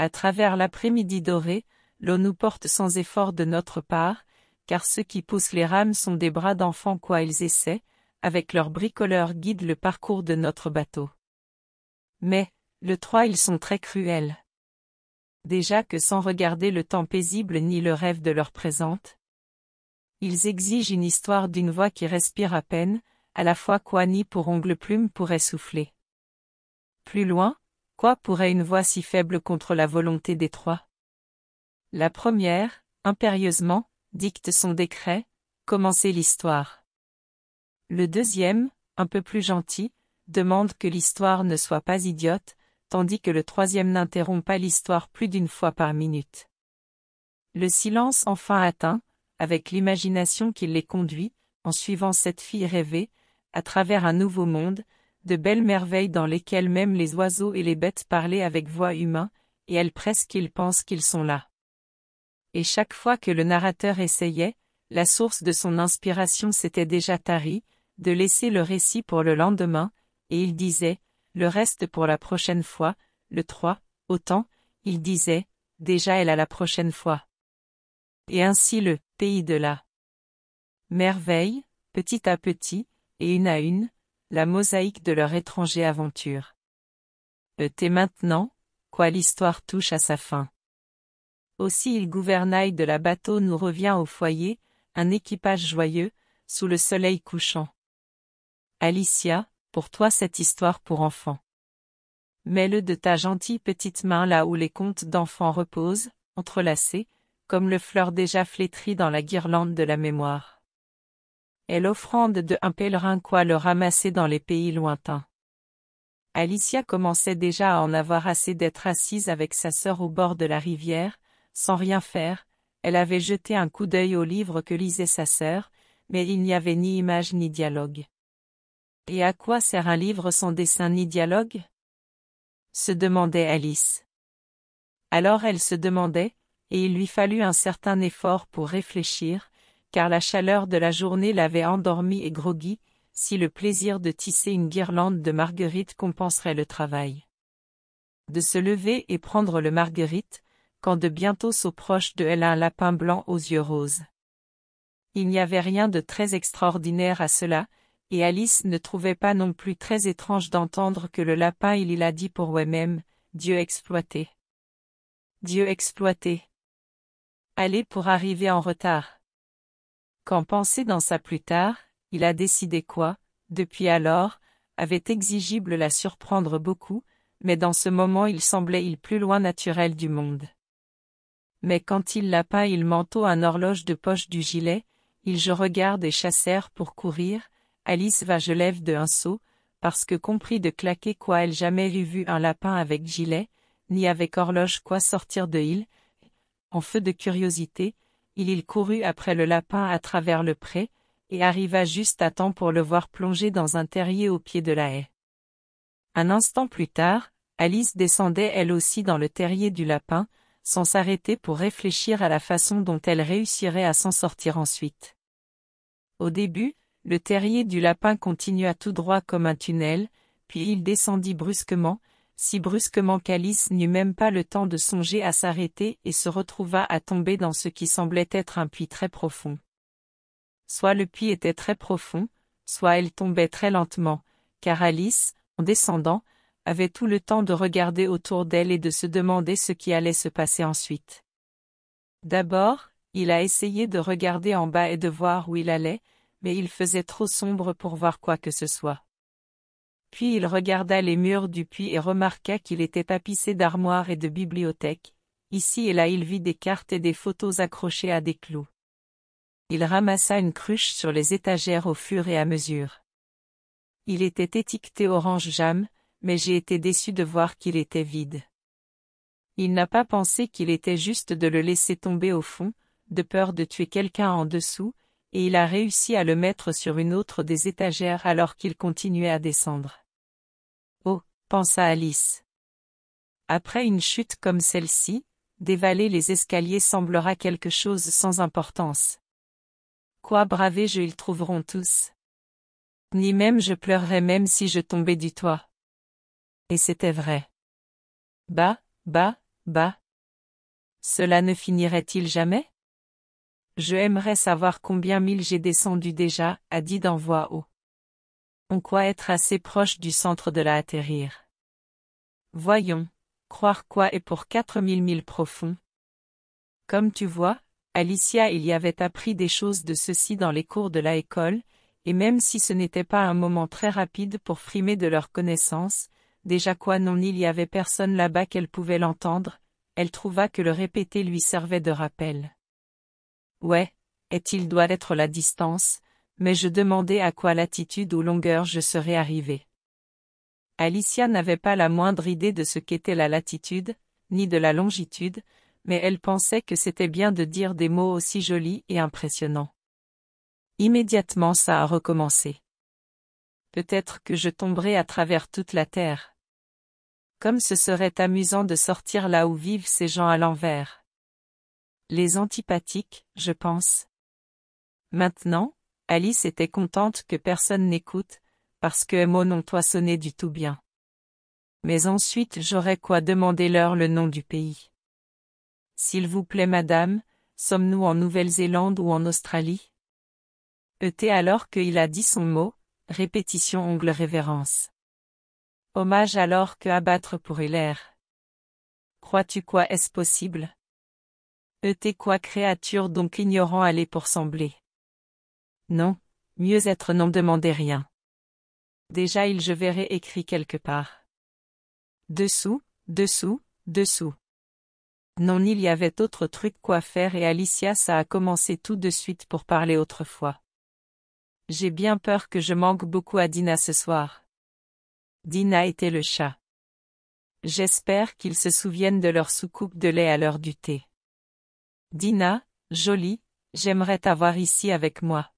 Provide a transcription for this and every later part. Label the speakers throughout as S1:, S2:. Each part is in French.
S1: À travers l'après-midi doré, l'eau nous porte sans effort de notre part, car ceux qui poussent les rames sont des bras d'enfants quoi ils essaient, avec leurs bricoleurs guident le parcours de notre bateau. Mais, le 3 ils sont très cruels. Déjà que sans regarder le temps paisible ni le rêve de leur présente, ils exigent une histoire d'une voix qui respire à peine, à la fois quoi ni pour ongle plume pourrait souffler. Plus loin, Quoi pourrait une voix si faible contre la volonté des trois La première, impérieusement, dicte son décret, commencez l'histoire. Le deuxième, un peu plus gentil, demande que l'histoire ne soit pas idiote, tandis que le troisième n'interrompt pas l'histoire plus d'une fois par minute. Le silence enfin atteint, avec l'imagination qui les conduit, en suivant cette fille rêvée, à travers un nouveau monde, de belles merveilles dans lesquelles même les oiseaux et les bêtes parlaient avec voix humaine et elles presque ils pensent qu'ils sont là. Et chaque fois que le narrateur essayait, la source de son inspiration s'était déjà tarie, de laisser le récit pour le lendemain, et il disait, le reste pour la prochaine fois, le 3, autant, il disait, déjà elle à la prochaine fois. Et ainsi le pays de la merveille, petit à petit, et une à une, la mosaïque de leur étranger aventure. Et euh, t'es maintenant, quoi l'histoire touche à sa fin. Aussi il gouvernail de la bateau nous revient au foyer, un équipage joyeux, sous le soleil couchant. Alicia, pour toi cette histoire pour enfant. Mets-le de ta gentille petite main là où les contes d'enfants reposent, entrelacés, comme le fleur déjà flétri dans la guirlande de la mémoire et l'offrande de un pèlerin quoi le ramasser dans les pays lointains. Alicia commençait déjà à en avoir assez d'être assise avec sa sœur au bord de la rivière, sans rien faire, elle avait jeté un coup d'œil au livre que lisait sa sœur, mais il n'y avait ni image ni dialogue. Et à quoi sert un livre sans dessin ni dialogue se demandait Alice. Alors elle se demandait, et il lui fallut un certain effort pour réfléchir, car la chaleur de la journée l'avait endormi et groggy, si le plaisir de tisser une guirlande de marguerite compenserait le travail. De se lever et prendre le marguerite, quand de bientôt s'approche de elle un lapin blanc aux yeux roses. Il n'y avait rien de très extraordinaire à cela, et Alice ne trouvait pas non plus très étrange d'entendre que le lapin il l'a dit pour lui-même, Dieu exploité. Dieu exploité. allez pour arriver en retard. Quand penser dans sa plus tard, il a décidé quoi, depuis alors, avait exigible la surprendre beaucoup, mais dans ce moment il semblait il plus loin naturel du monde. Mais quand il pas, il manteau un horloge de poche du gilet, il je regarde et chassèrent pour courir, Alice va je lève de un saut, parce que compris de claquer quoi elle jamais eût vu un lapin avec gilet, ni avec horloge quoi sortir de il, en feu de curiosité, il, courut après le lapin à travers le pré, et arriva juste à temps pour le voir plonger dans un terrier au pied de la haie. Un instant plus tard, Alice descendait elle aussi dans le terrier du lapin, sans s'arrêter pour réfléchir à la façon dont elle réussirait à s'en sortir ensuite. Au début, le terrier du lapin continua tout droit comme un tunnel, puis il descendit brusquement, si brusquement qu'Alice n'eut même pas le temps de songer à s'arrêter et se retrouva à tomber dans ce qui semblait être un puits très profond. Soit le puits était très profond, soit elle tombait très lentement, car Alice, en descendant, avait tout le temps de regarder autour d'elle et de se demander ce qui allait se passer ensuite. D'abord, il a essayé de regarder en bas et de voir où il allait, mais il faisait trop sombre pour voir quoi que ce soit. Puis il regarda les murs du puits et remarqua qu'il était tapissé d'armoires et de bibliothèques. Ici et là il vit des cartes et des photos accrochées à des clous. Il ramassa une cruche sur les étagères au fur et à mesure. Il était étiqueté orange jam, mais j'ai été déçu de voir qu'il était vide. Il n'a pas pensé qu'il était juste de le laisser tomber au fond, de peur de tuer quelqu'un en dessous, et il a réussi à le mettre sur une autre des étagères alors qu'il continuait à descendre. Oh, pensa Alice. Après une chute comme celle-ci, dévaler les escaliers semblera quelque chose sans importance. Quoi braver je ils trouveront tous. Ni même je pleurerais même si je tombais du toit. Et c'était vrai. Bah, bah, bah. Cela ne finirait-il jamais je aimerais savoir combien mille j'ai descendu déjà, a dit d'en voix haut. On croit être assez proche du centre de la atterrir. Voyons, croire quoi est pour quatre mille mille profonds. Comme tu vois, Alicia il y avait appris des choses de ceci dans les cours de la école, et même si ce n'était pas un moment très rapide pour frimer de leurs connaissances, déjà quoi non il y avait personne là-bas qu'elle pouvait l'entendre, elle trouva que le répéter lui servait de rappel. Ouais, est-il doit être la distance, mais je demandais à quoi latitude ou longueur je serais arrivé. Alicia n'avait pas la moindre idée de ce qu'était la latitude, ni de la longitude, mais elle pensait que c'était bien de dire des mots aussi jolis et impressionnants. Immédiatement ça a recommencé. Peut-être que je tomberai à travers toute la terre. Comme ce serait amusant de sortir là où vivent ces gens à l'envers. Les antipathiques, je pense. Maintenant, Alice était contente que personne n'écoute, parce que mots n'ont toi sonné du tout bien. Mais ensuite j'aurais quoi demander leur le nom du pays. S'il vous plaît madame, sommes-nous en Nouvelle-Zélande ou en Australie E.T. alors qu'il a dit son mot, répétition ongle révérence. Hommage alors que abattre pour Hilaire. Crois-tu quoi est-ce possible t'es quoi créature donc ignorant aller pour sembler Non, mieux être n'en demander rien. Déjà il je verrai écrit quelque part. Dessous, dessous, dessous. Non il y avait autre truc quoi faire et Alicia ça a commencé tout de suite pour parler autrefois. J'ai bien peur que je manque beaucoup à Dina ce soir. Dina était le chat. J'espère qu'ils se souviennent de leur soucoupe de lait à l'heure du thé. Dina, jolie, j'aimerais t'avoir ici avec moi.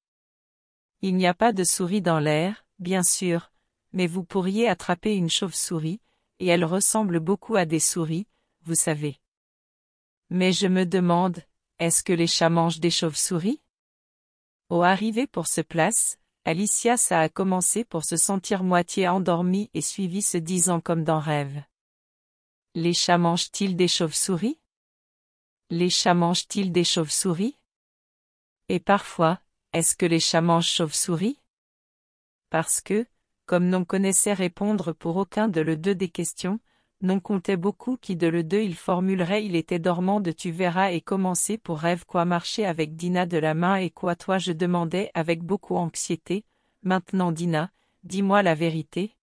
S1: Il n'y a pas de souris dans l'air, bien sûr, mais vous pourriez attraper une chauve-souris, et elle ressemble beaucoup à des souris, vous savez. Mais je me demande, est-ce que les chats mangent des chauves-souris Au arrivé pour ce place, Alicia ça a commencé pour se sentir moitié endormie et suivie se disant comme dans rêve. Les chats mangent-ils des chauves-souris les chats mangent-ils des chauves-souris Et parfois, est-ce que les chats mangent chauves-souris Parce que, comme non connaissait répondre pour aucun de le deux des questions, non comptait beaucoup qui de le deux il formulerait il était dormant de tu verras et commencer pour rêve quoi marcher avec Dina de la main et quoi toi je demandais avec beaucoup anxiété, maintenant Dina, dis-moi la vérité.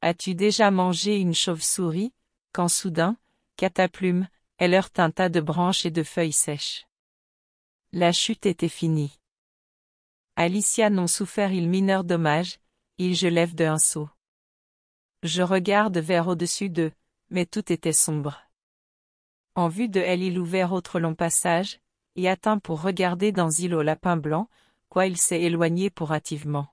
S1: As-tu déjà mangé une chauve-souris, quand soudain, Cataplume, elle heurte un tas de branches et de feuilles sèches. La chute était finie. Alicia n'ont souffert il mineur dommage, il je lève de un saut. Je regarde vers au-dessus d'eux, mais tout était sombre. En vue de elle il ouvert autre long passage, et atteint pour regarder dans île au lapin blanc, quoi il s'est éloigné pour hâtivement.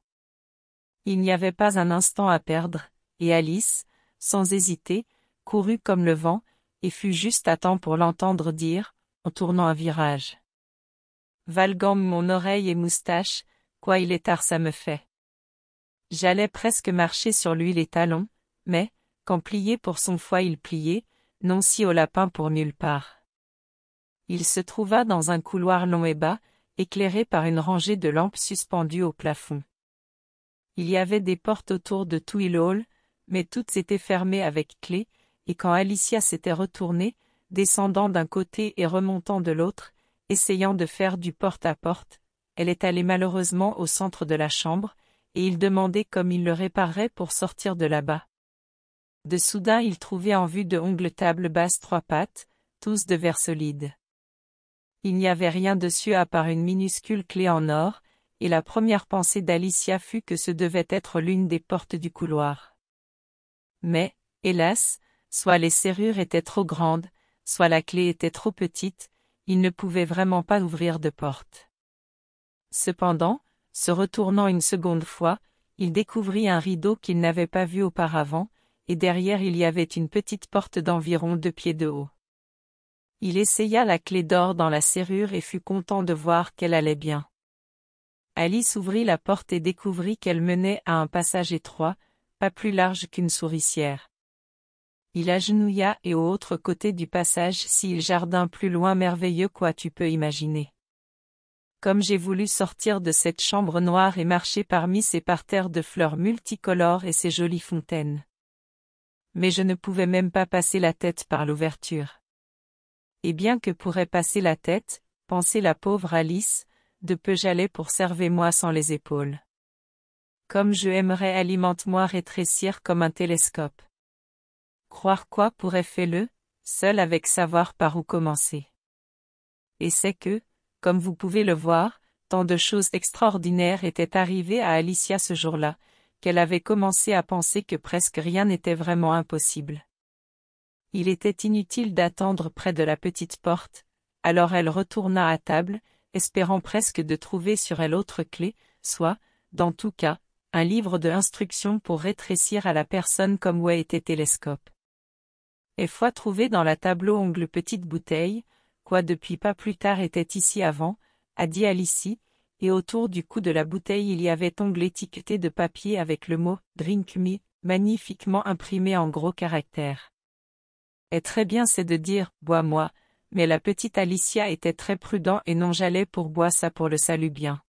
S1: Il n'y avait pas un instant à perdre, et Alice, sans hésiter, courut comme le vent, et fut juste à temps pour l'entendre dire, en tournant un virage. "Valgam mon oreille et moustache, quoi il est tard ça me fait. J'allais presque marcher sur lui les talons, mais, quand plié pour son foie il pliait, non si au lapin pour nulle part. Il se trouva dans un couloir long et bas, éclairé par une rangée de lampes suspendues au plafond. Il y avait des portes autour de tout hall, mais toutes étaient fermées avec clé, et quand Alicia s'était retournée, descendant d'un côté et remontant de l'autre, essayant de faire du porte-à-porte, elle est allée malheureusement au centre de la chambre, et il demandait comme il le réparerait pour sortir de là-bas. De soudain il trouvait en vue de ongles table basse trois pattes, tous de verre solide. Il n'y avait rien dessus à part une minuscule clé en or, et la première pensée d'Alicia fut que ce devait être l'une des portes du couloir. Mais, hélas, soit les serrures étaient trop grandes, soit la clé était trop petite, il ne pouvait vraiment pas ouvrir de porte. Cependant, se retournant une seconde fois, il découvrit un rideau qu'il n'avait pas vu auparavant, et derrière il y avait une petite porte d'environ deux pieds de haut. Il essaya la clé d'or dans la serrure et fut content de voir qu'elle allait bien. Alice ouvrit la porte et découvrit qu'elle menait à un passage étroit, pas plus large qu'une souricière il agenouilla et au autre côté du passage s'il jardin plus loin merveilleux quoi tu peux imaginer. Comme j'ai voulu sortir de cette chambre noire et marcher parmi ces parterres de fleurs multicolores et ces jolies fontaines. Mais je ne pouvais même pas passer la tête par l'ouverture. Et bien que pourrait passer la tête, pensait la pauvre Alice, de peu j'allais pour servir moi sans les épaules. Comme je aimerais alimente-moi rétrécir comme un télescope. Croire quoi pourrait faire le seul avec savoir par où commencer. Et c'est que, comme vous pouvez le voir, tant de choses extraordinaires étaient arrivées à Alicia ce jour-là, qu'elle avait commencé à penser que presque rien n'était vraiment impossible. Il était inutile d'attendre près de la petite porte, alors elle retourna à table, espérant presque de trouver sur elle autre clé, soit, dans tout cas, un livre d'instructions pour rétrécir à la personne comme où était télescope et foi trouvé dans la tableau ongle petite bouteille, quoi depuis pas plus tard était ici avant, a dit Alicia, et autour du cou de la bouteille il y avait ongle étiqueté de papier avec le mot « Drink me » magnifiquement imprimé en gros caractères. Et très bien c'est de dire « Bois-moi », mais la petite Alicia était très prudent et non j'allais pour boire ça pour le salut bien.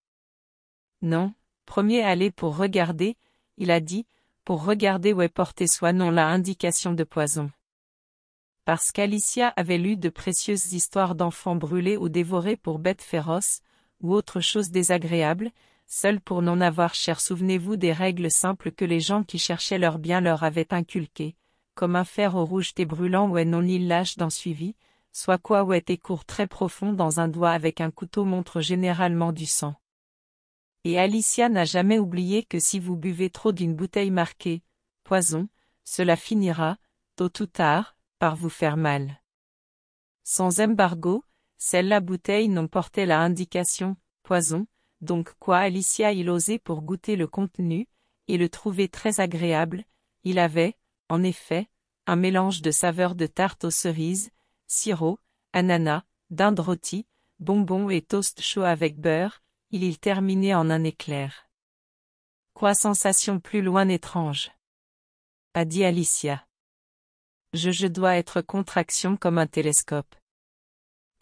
S1: Non, premier aller pour regarder, il a dit, pour regarder où est porté soit non la indication de poison parce qu'Alicia avait lu de précieuses histoires d'enfants brûlés ou dévorés pour bêtes féroces, ou autre chose désagréable, seul pour n'en avoir cher souvenez-vous des règles simples que les gens qui cherchaient leur bien leur avaient inculquées, comme un fer au rouge tes brûlant ou non il lâche dans suivi, soit quoi ou est court très profond dans un doigt avec un couteau montre généralement du sang. Et Alicia n'a jamais oublié que si vous buvez trop d'une bouteille marquée, poison, cela finira, tôt ou tard, par vous faire mal. Sans embargo, celle là bouteille n'en portait la indication « poison », donc quoi Alicia il osait pour goûter le contenu, et le trouver très agréable, il avait, en effet, un mélange de saveurs de tarte aux cerises, sirop, ananas, dinde rôti, bonbons et toast chaud avec beurre, il y terminait en un éclair. Quoi sensation plus loin étrange a dit Alicia. Je je dois être contraction comme un télescope.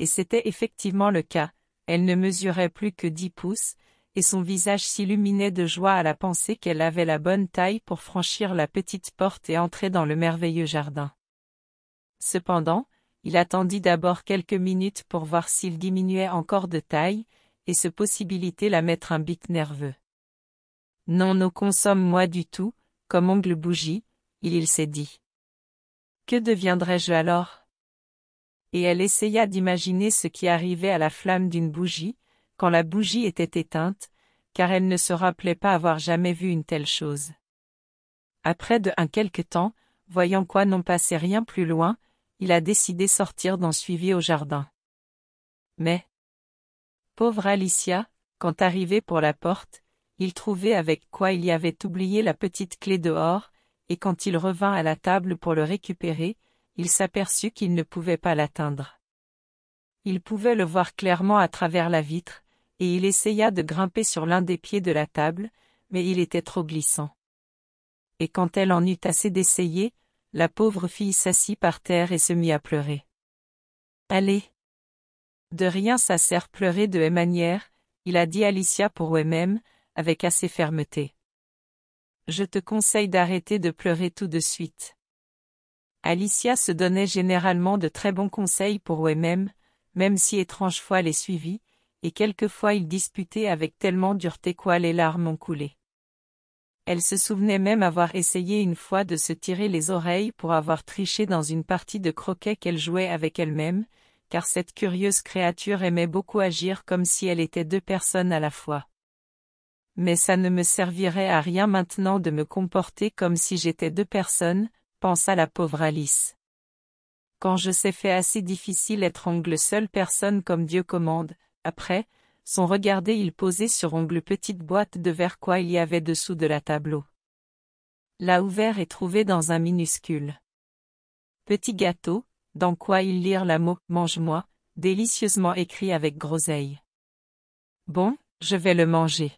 S1: Et c'était effectivement le cas, elle ne mesurait plus que dix pouces, et son visage s'illuminait de joie à la pensée qu'elle avait la bonne taille pour franchir la petite porte et entrer dans le merveilleux jardin. Cependant, il attendit d'abord quelques minutes pour voir s'il diminuait encore de taille, et ce possibilité la mettre un bic nerveux. Non, non consomme-moi du tout, comme ongle bougie, il, il s'est dit. Que deviendrais-je alors Et elle essaya d'imaginer ce qui arrivait à la flamme d'une bougie, quand la bougie était éteinte, car elle ne se rappelait pas avoir jamais vu une telle chose. Après de un quelque temps, voyant quoi n'en passait rien plus loin, il a décidé sortir d'en suivi au jardin. Mais pauvre Alicia, quand arrivé pour la porte, il trouvait avec quoi il y avait oublié la petite clé dehors, et quand il revint à la table pour le récupérer, il s'aperçut qu'il ne pouvait pas l'atteindre. Il pouvait le voir clairement à travers la vitre, et il essaya de grimper sur l'un des pieds de la table, mais il était trop glissant. Et quand elle en eut assez d'essayer, la pauvre fille s'assit par terre et se mit à pleurer. Allez. De rien ça sert pleurer de manière, il a dit Alicia pour elle-même, avec assez fermeté. Je te conseille d'arrêter de pleurer tout de suite. Alicia se donnait généralement de très bons conseils pour eux-mêmes, même si étrange fois les suivit, et quelquefois ils disputaient avec tellement dureté quoi les larmes ont coulé. Elle se souvenait même avoir essayé une fois de se tirer les oreilles pour avoir triché dans une partie de croquet qu'elle jouait avec elle-même, car cette curieuse créature aimait beaucoup agir comme si elle était deux personnes à la fois mais ça ne me servirait à rien maintenant de me comporter comme si j'étais deux personnes, pensa la pauvre Alice. Quand je sais fait assez difficile être ongle seule personne comme Dieu commande, après, son regardé il posait sur ongle petite boîte de verre quoi il y avait dessous de la tableau. La ouvert et trouvé dans un minuscule. Petit gâteau, dans quoi il lire la mot « mange-moi, délicieusement écrit avec groseille. Bon, je vais le manger.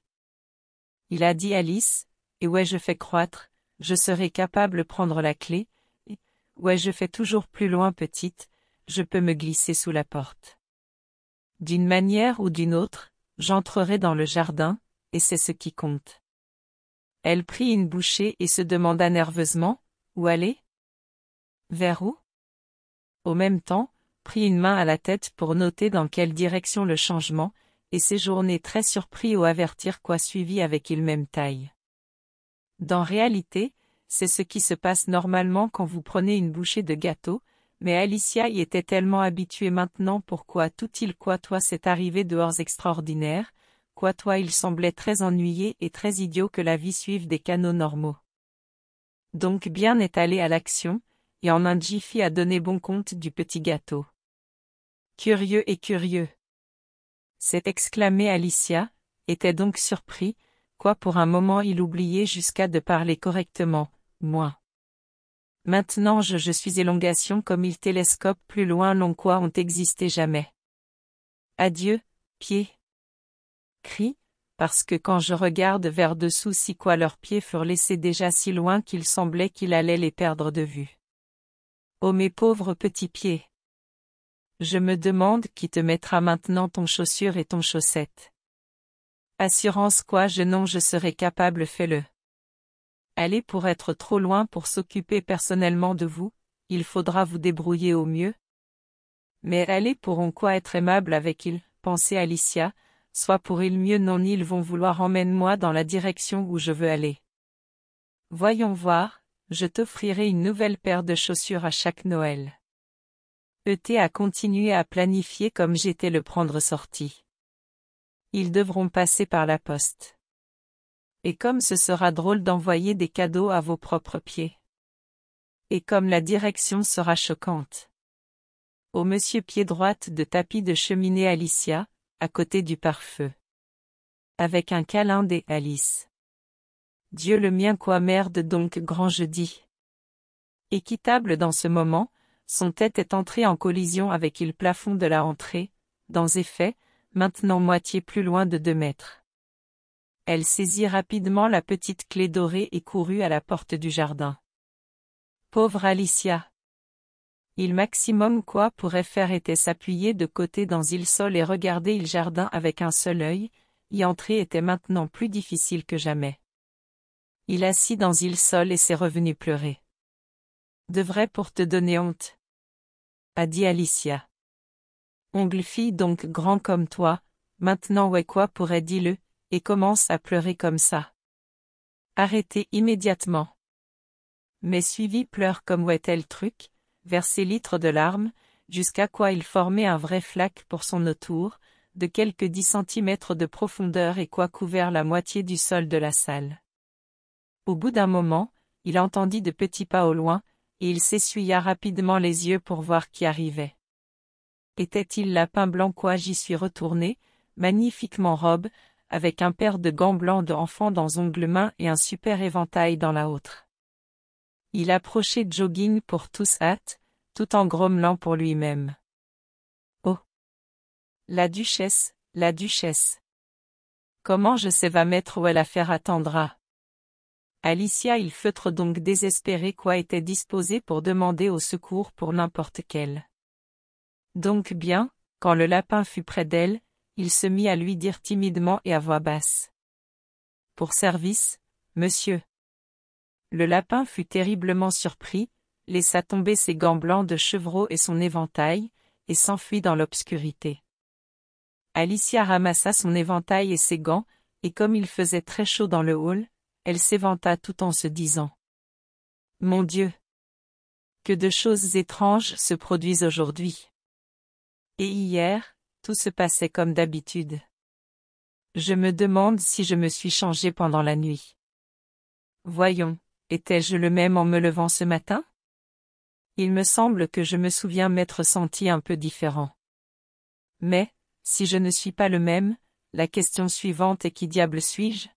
S1: Il a dit Alice, et ouais je fais croître, je serai capable de prendre la clé, et, ouais je fais toujours plus loin petite, je peux me glisser sous la porte. D'une manière ou d'une autre, j'entrerai dans le jardin, et c'est ce qui compte. Elle prit une bouchée et se demanda nerveusement, où aller Vers où Au même temps, prit une main à la tête pour noter dans quelle direction le changement, et journées très surpris au avertir quoi suivi avec il même taille. Dans réalité, c'est ce qui se passe normalement quand vous prenez une bouchée de gâteau, mais Alicia y était tellement habituée maintenant pourquoi tout-il quoi toi s'est arrivé dehors extraordinaire, quoi toi il semblait très ennuyé et très idiot que la vie suive des canaux normaux. Donc bien est allé à l'action, et en un jiffy a donné bon compte du petit gâteau. Curieux et curieux s'est exclamée Alicia, était donc surpris, quoi pour un moment il oubliait jusqu'à de parler correctement, moi. Maintenant je je suis élongation comme il télescope plus loin long quoi ont existé jamais. Adieu, pieds. Crie, parce que quand je regarde vers dessous si quoi leurs pieds furent laissés déjà si loin qu'il semblait qu'il allait les perdre de vue. Oh mes pauvres petits pieds. Je me demande qui te mettra maintenant ton chaussure et ton chaussette. Assurance quoi je non je serai capable fais-le. Allez pour être trop loin pour s'occuper personnellement de vous, il faudra vous débrouiller au mieux. Mais allez en quoi être aimable avec il, pensait Alicia, soit pour il mieux non ils vont vouloir emmène-moi dans la direction où je veux aller. Voyons voir, je t'offrirai une nouvelle paire de chaussures à chaque Noël. ET a continué à planifier comme j'étais le prendre sorti. Ils devront passer par la poste. Et comme ce sera drôle d'envoyer des cadeaux à vos propres pieds. Et comme la direction sera choquante. Au monsieur pied droite de tapis de cheminée Alicia, à côté du pare-feu. Avec un câlin des Alice. Dieu le mien quoi merde donc grand jeudi. Équitable dans ce moment, son tête est entrée en collision avec le plafond de la entrée, dans effet, maintenant moitié plus loin de deux mètres. Elle saisit rapidement la petite clé dorée et courut à la porte du jardin. Pauvre Alicia. Il maximum quoi pourrait faire était s'appuyer de côté dans il sol et regarder il jardin avec un seul œil, y entrer était maintenant plus difficile que jamais. Il assit dans il sol et s'est revenu pleurer. Devrait pour te donner honte a dit Alicia. Ongle fille donc grand comme toi, maintenant ouais quoi pourrait dis-le, et commence à pleurer comme ça. Arrêtez immédiatement. Mais suivi pleure comme ouais tel truc, ses litres de larmes, jusqu'à quoi il formait un vrai flac pour son autour, de quelques dix centimètres de profondeur et quoi couvert la moitié du sol de la salle. Au bout d'un moment, il entendit de petits pas au loin, il s'essuya rapidement les yeux pour voir qui arrivait. Était-il lapin blanc quoi j'y suis retourné, magnifiquement robe, avec un paire de gants blancs d'enfant dans ongles main et un super éventail dans la autre. Il approchait jogging pour tous hâte, tout en grommelant pour lui-même. Oh La duchesse, la duchesse Comment je sais va mettre où elle a attendra Alicia il feutre donc désespéré quoi était disposé pour demander au secours pour n'importe quel. Donc bien, quand le lapin fut près d'elle, il se mit à lui dire timidement et à voix basse. Pour service, monsieur. Le lapin fut terriblement surpris, laissa tomber ses gants blancs de chevreau et son éventail, et s'enfuit dans l'obscurité. Alicia ramassa son éventail et ses gants, et comme il faisait très chaud dans le hall, elle s'éventa tout en se disant. Mon Dieu. Que de choses étranges se produisent aujourd'hui. Et hier, tout se passait comme d'habitude. Je me demande si je me suis changé pendant la nuit. Voyons, étais-je le même en me levant ce matin Il me semble que je me souviens m'être senti un peu différent. Mais, si je ne suis pas le même, la question suivante est qui diable suis-je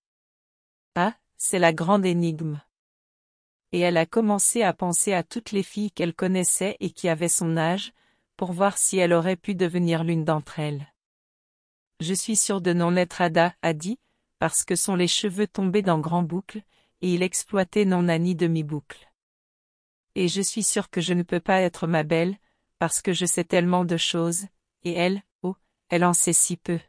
S1: Ah, c'est la grande énigme. Et elle a commencé à penser à toutes les filles qu'elle connaissait et qui avaient son âge, pour voir si elle aurait pu devenir l'une d'entre elles. Je suis sûre de non être Ada, a dit, parce que sont les cheveux tombés dans grand boucles et il exploitait non à ni demi-boucle. Et je suis sûre que je ne peux pas être ma belle, parce que je sais tellement de choses, et elle, oh, elle en sait si peu.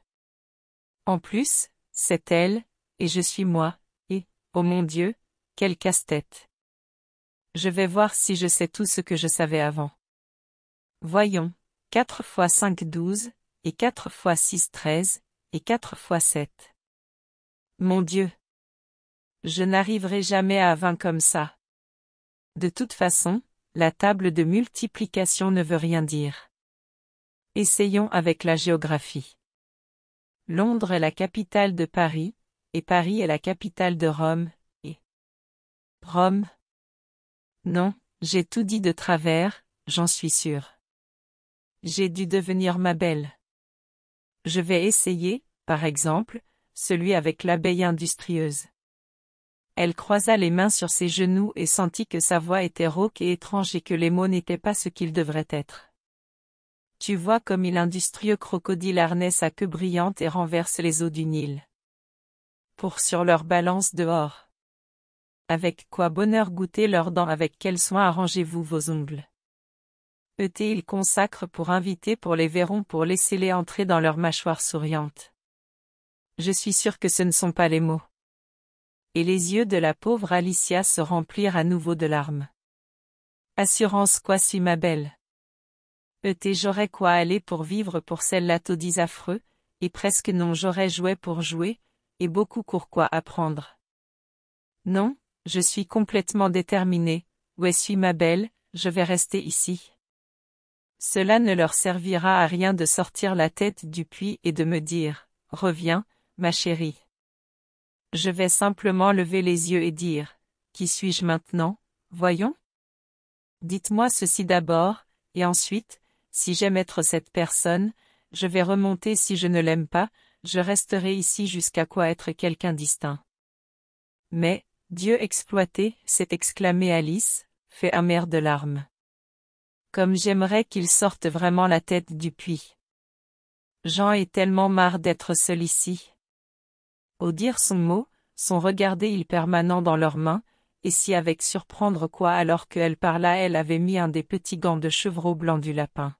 S1: En plus, c'est elle, et je suis moi, Oh mon Dieu, quel casse-tête. Je vais voir si je sais tout ce que je savais avant. Voyons, 4 fois 5 12, et 4 fois 6 13, et 4 fois 7. Mon Dieu. Je n'arriverai jamais à 20 comme ça. De toute façon, la table de multiplication ne veut rien dire. Essayons avec la géographie. Londres est la capitale de Paris, et Paris est la capitale de Rome, et Rome. Non, j'ai tout dit de travers, j'en suis sûr. J'ai dû devenir ma belle. Je vais essayer, par exemple, celui avec l'abeille industrieuse. Elle croisa les mains sur ses genoux et sentit que sa voix était rauque et étrange et que les mots n'étaient pas ce qu'ils devraient être. Tu vois comme il industrieux crocodile harnais sa queue brillante et renverse les eaux du Nil pour sur leur balance dehors. Avec quoi bonheur goûter leurs dents, avec quel soin arrangez-vous vos ongles. E.T. ils consacrent pour inviter pour les verrons pour laisser-les entrer dans leur mâchoire souriante. Je suis sûre que ce ne sont pas les mots. Et les yeux de la pauvre Alicia se remplirent à nouveau de larmes. Assurance quoi suis ma belle. E.T. j'aurais quoi aller pour vivre pour celle-là taudis affreux, et presque non j'aurais joué pour jouer, et beaucoup court quoi apprendre. Non, je suis complètement déterminée, où suis ma belle, je vais rester ici. Cela ne leur servira à rien de sortir la tête du puits et de me dire, reviens, ma chérie. Je vais simplement lever les yeux et dire, qui suis-je maintenant, voyons Dites-moi ceci d'abord, et ensuite, si j'aime être cette personne, je vais remonter si je ne l'aime pas, je resterai ici jusqu'à quoi être quelqu'un distinct. Mais, Dieu exploité, s'est exclamée Alice, fait amère de larmes. Comme j'aimerais qu'il sorte vraiment la tête du puits. Jean est tellement marre d'être seul ici. Au dire son mot, son regard il permanent dans leurs mains, et si avec surprendre quoi alors qu'elle parla elle avait mis un des petits gants de chevreau blanc du lapin.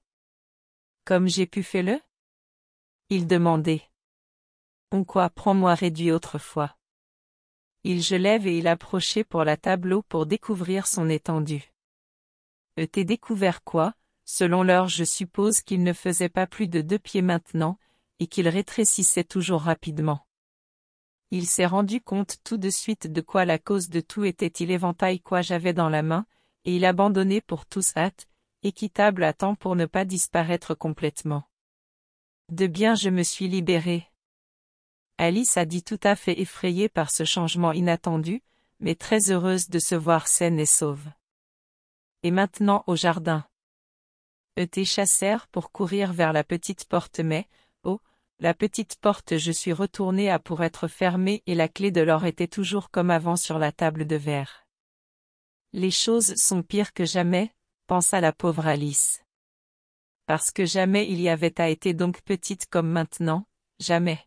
S1: Comme j'ai pu faire le Il demandait quoi prends-moi réduit autrefois. Il je lève et il approchait pour la tableau pour découvrir son étendue. E euh, t'ai découvert quoi, selon l'heure je suppose qu'il ne faisait pas plus de deux pieds maintenant, et qu'il rétrécissait toujours rapidement. Il s'est rendu compte tout de suite de quoi la cause de tout était-il éventail quoi j'avais dans la main, et il abandonnait pour tous hâte, équitable à temps pour ne pas disparaître complètement. De bien je me suis libéré. Alice a dit tout à fait effrayée par ce changement inattendu, mais très heureuse de se voir saine et sauve. Et maintenant au jardin. E.T. chassèrent pour courir vers la petite porte mais, oh, la petite porte je suis retournée à pour être fermée et la clé de l'or était toujours comme avant sur la table de verre. Les choses sont pires que jamais, pensa la pauvre Alice. Parce que jamais il y avait à été donc petite comme maintenant, jamais.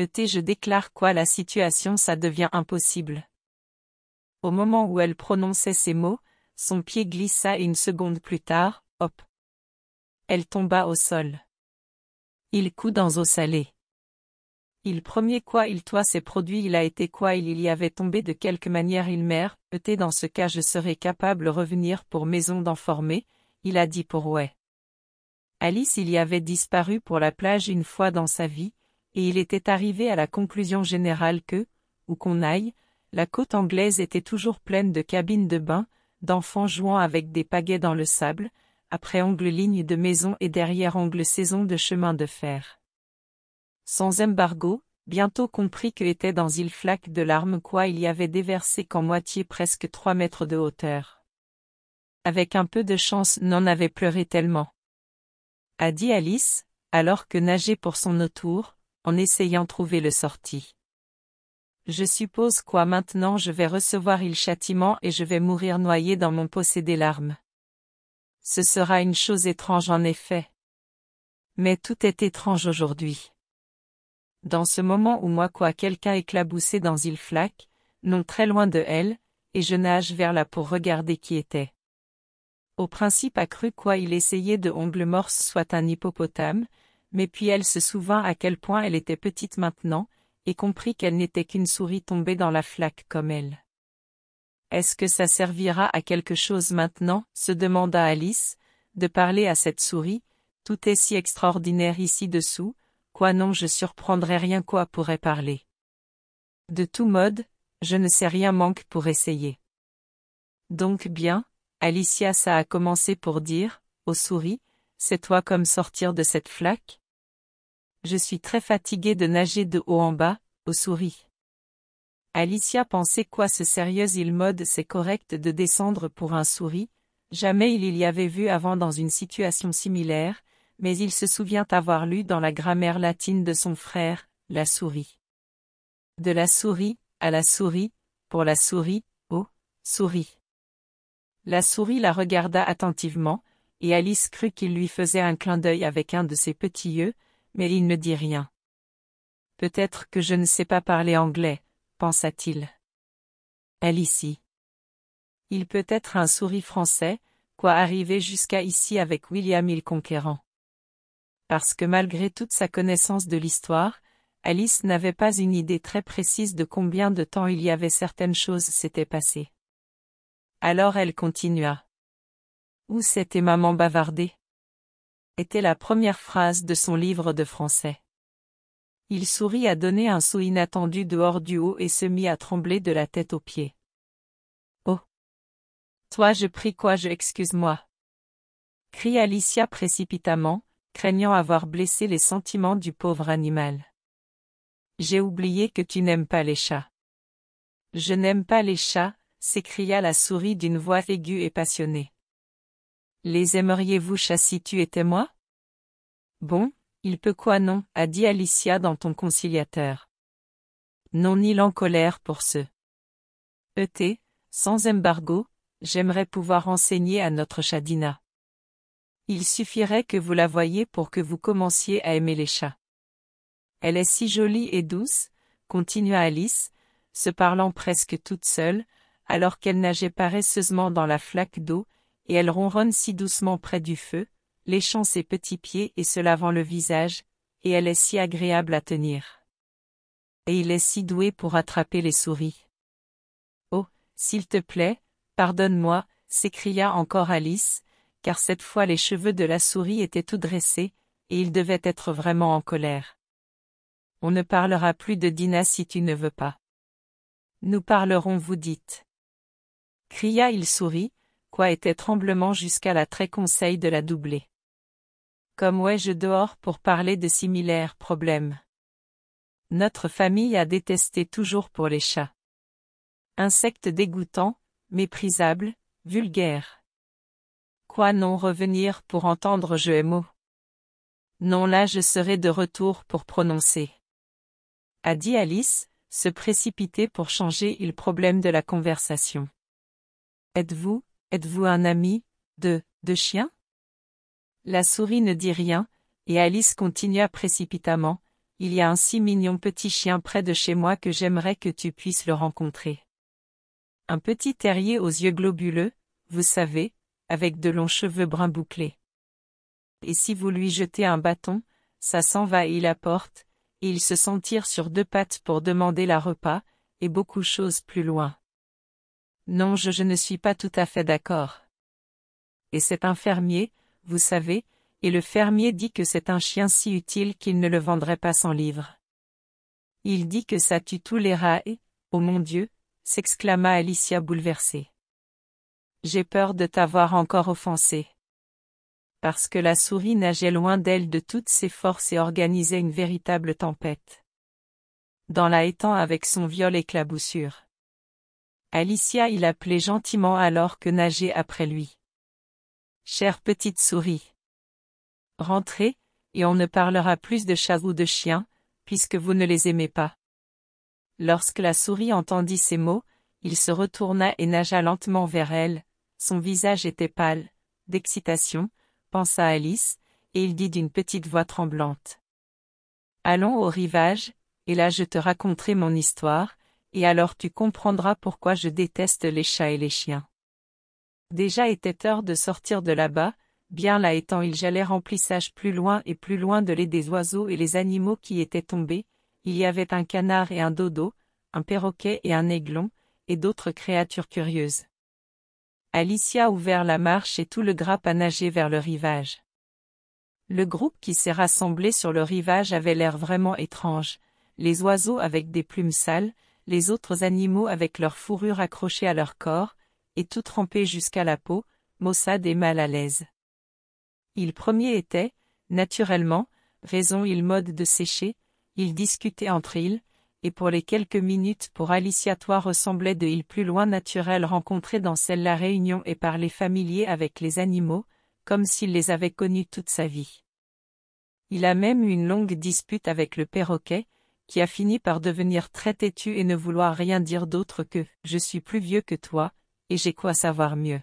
S1: Et je déclare quoi la situation ça devient impossible. Au moment où elle prononçait ces mots, son pied glissa et une seconde plus tard, hop. Elle tomba au sol. Il coud dans eau salée. Il premier quoi il toi ses produits il a été quoi il il y avait tombé de quelque manière il mère, E.T. dans ce cas je serais capable revenir pour maison d'enformer, il a dit pour ouais. Alice il y avait disparu pour la plage une fois dans sa vie, et il était arrivé à la conclusion générale que, où qu'on aille, la côte anglaise était toujours pleine de cabines de bain, d'enfants jouant avec des pagaies dans le sable, après angle ligne de maison et derrière angle saison de chemin de fer. Sans embargo, bientôt compris que était dans île flaque de larmes quoi il y avait déversé qu'en moitié presque trois mètres de hauteur. Avec un peu de chance n'en avait pleuré tellement. A dit Alice, alors que nageait pour son autour, en essayant trouver le sorti. Je suppose quoi maintenant je vais recevoir il châtiment et je vais mourir noyé dans mon possédé larmes. Ce sera une chose étrange en effet. Mais tout est étrange aujourd'hui. Dans ce moment où moi quoi quelqu'un éclaboussé dans il flaque, non très loin de elle, et je nage vers là pour regarder qui était. Au principe cru quoi il essayait de ongle morse soit un hippopotame, mais puis elle se souvint à quel point elle était petite maintenant, et comprit qu'elle n'était qu'une souris tombée dans la flaque comme elle. Est-ce que ça servira à quelque chose maintenant se demanda Alice, de parler à cette souris, tout est si extraordinaire ici-dessous, quoi non je surprendrai rien quoi pourrait parler. De tout mode, je ne sais rien manque pour essayer. Donc bien, Alicia ça a commencé pour dire, aux souris, c'est toi comme sortir de cette flaque Je suis très fatiguée de nager de haut en bas, au souris. Alicia pensait quoi ce sérieux il mode c'est correct de descendre pour un souris, jamais il y avait vu avant dans une situation similaire, mais il se souvient avoir lu dans la grammaire latine de son frère, la souris. De la souris, à la souris, pour la souris, au souris. La souris la regarda attentivement, et Alice crut qu'il lui faisait un clin d'œil avec un de ses petits yeux, mais il ne dit rien. Peut-être que je ne sais pas parler anglais, pensa-t-il. Elle ici. Il peut être un souris français, quoi arriver jusqu'à ici avec William il Conquérant. Parce que malgré toute sa connaissance de l'histoire, Alice n'avait pas une idée très précise de combien de temps il y avait certaines choses s'étaient passées. Alors elle continua. Où c'était maman bavardée était la première phrase de son livre de français. Il sourit à donner un saut inattendu dehors du haut et se mit à trembler de la tête aux pieds. Oh Toi je prie quoi je excuse-moi cria Alicia précipitamment, craignant avoir blessé les sentiments du pauvre animal. J'ai oublié que tu n'aimes pas les chats. Je n'aime pas les chats, s'écria la souris d'une voix aiguë et passionnée. Les aimeriez-vous si tu étais moi Bon, il peut quoi non a dit Alicia dans ton conciliateur. Non ni en colère pour ce. E.T., sans embargo, j'aimerais pouvoir enseigner à notre Chadina. Il suffirait que vous la voyiez pour que vous commenciez à aimer les chats. Elle est si jolie et douce, continua Alice, se parlant presque toute seule, alors qu'elle nageait paresseusement dans la flaque d'eau, et elle ronronne si doucement près du feu, léchant ses petits pieds et se lavant le visage, et elle est si agréable à tenir. Et il est si doué pour attraper les souris. Oh, s'il te plaît, pardonne-moi, s'écria encore Alice, car cette fois les cheveux de la souris étaient tout dressés, et il devait être vraiment en colère. On ne parlera plus de Dina si tu ne veux pas. Nous parlerons, vous dites. Cria il sourit, quoi était Tremblement jusqu'à la très conseil de la doubler. Comme ouais je dehors pour parler de similaires problèmes. Notre famille a détesté toujours pour les chats. Insectes dégoûtants, méprisables, vulgaires. Quoi non revenir pour entendre je et Non là je serai de retour pour prononcer. A dit Alice, se précipiter pour changer le problème de la conversation. Êtes-vous, Êtes-vous un ami de de chien La souris ne dit rien, et Alice continua précipitamment. Il y a un si mignon petit chien près de chez moi que j'aimerais que tu puisses le rencontrer. Un petit terrier aux yeux globuleux, vous savez, avec de longs cheveux bruns bouclés. Et si vous lui jetez un bâton, ça s'en va et il apporte, et il se sentir sur deux pattes pour demander la repas, et beaucoup choses plus loin. Non, je, ne suis pas tout à fait d'accord. Et c'est un fermier, vous savez, et le fermier dit que c'est un chien si utile qu'il ne le vendrait pas sans livre. Il dit que ça tue tous les rats et, oh mon Dieu, s'exclama Alicia bouleversée. J'ai peur de t'avoir encore offensé. Parce que la souris nageait loin d'elle de toutes ses forces et organisait une véritable tempête. Dans la étang avec son viol éclaboussure. Alicia il appelait gentiment alors que nageait après lui. Chère petite souris. Rentrez, et on ne parlera plus de chats ou de chiens, puisque vous ne les aimez pas. Lorsque la souris entendit ces mots, il se retourna et nagea lentement vers elle, son visage était pâle, d'excitation, pensa Alice, et il dit d'une petite voix tremblante. Allons au rivage, et là je te raconterai mon histoire, et alors tu comprendras pourquoi je déteste les chats et les chiens. Déjà était heure de sortir de là-bas, bien là étant ils j'allais remplissage plus loin et plus loin de l'aide des oiseaux et les animaux qui étaient tombés, il y avait un canard et un dodo, un perroquet et un aiglon, et d'autres créatures curieuses. Alicia ouvert la marche et tout le grappe a nagé vers le rivage. Le groupe qui s'est rassemblé sur le rivage avait l'air vraiment étrange, les oiseaux avec des plumes sales, les autres animaux avec leur fourrure accrochée à leur corps, et tout trempé jusqu'à la peau, maussade et mal à l'aise. Il premier était, naturellement, raison il mode de sécher, il discutait entre ils, et pour les quelques minutes pour Alicia ressemblait de il plus loin naturel rencontré dans celle la réunion et par les familiers avec les animaux, comme s'il les avait connus toute sa vie. Il a même eu une longue dispute avec le perroquet, qui a fini par devenir très têtu et ne vouloir rien dire d'autre que « je suis plus vieux que toi, et j'ai quoi savoir mieux ».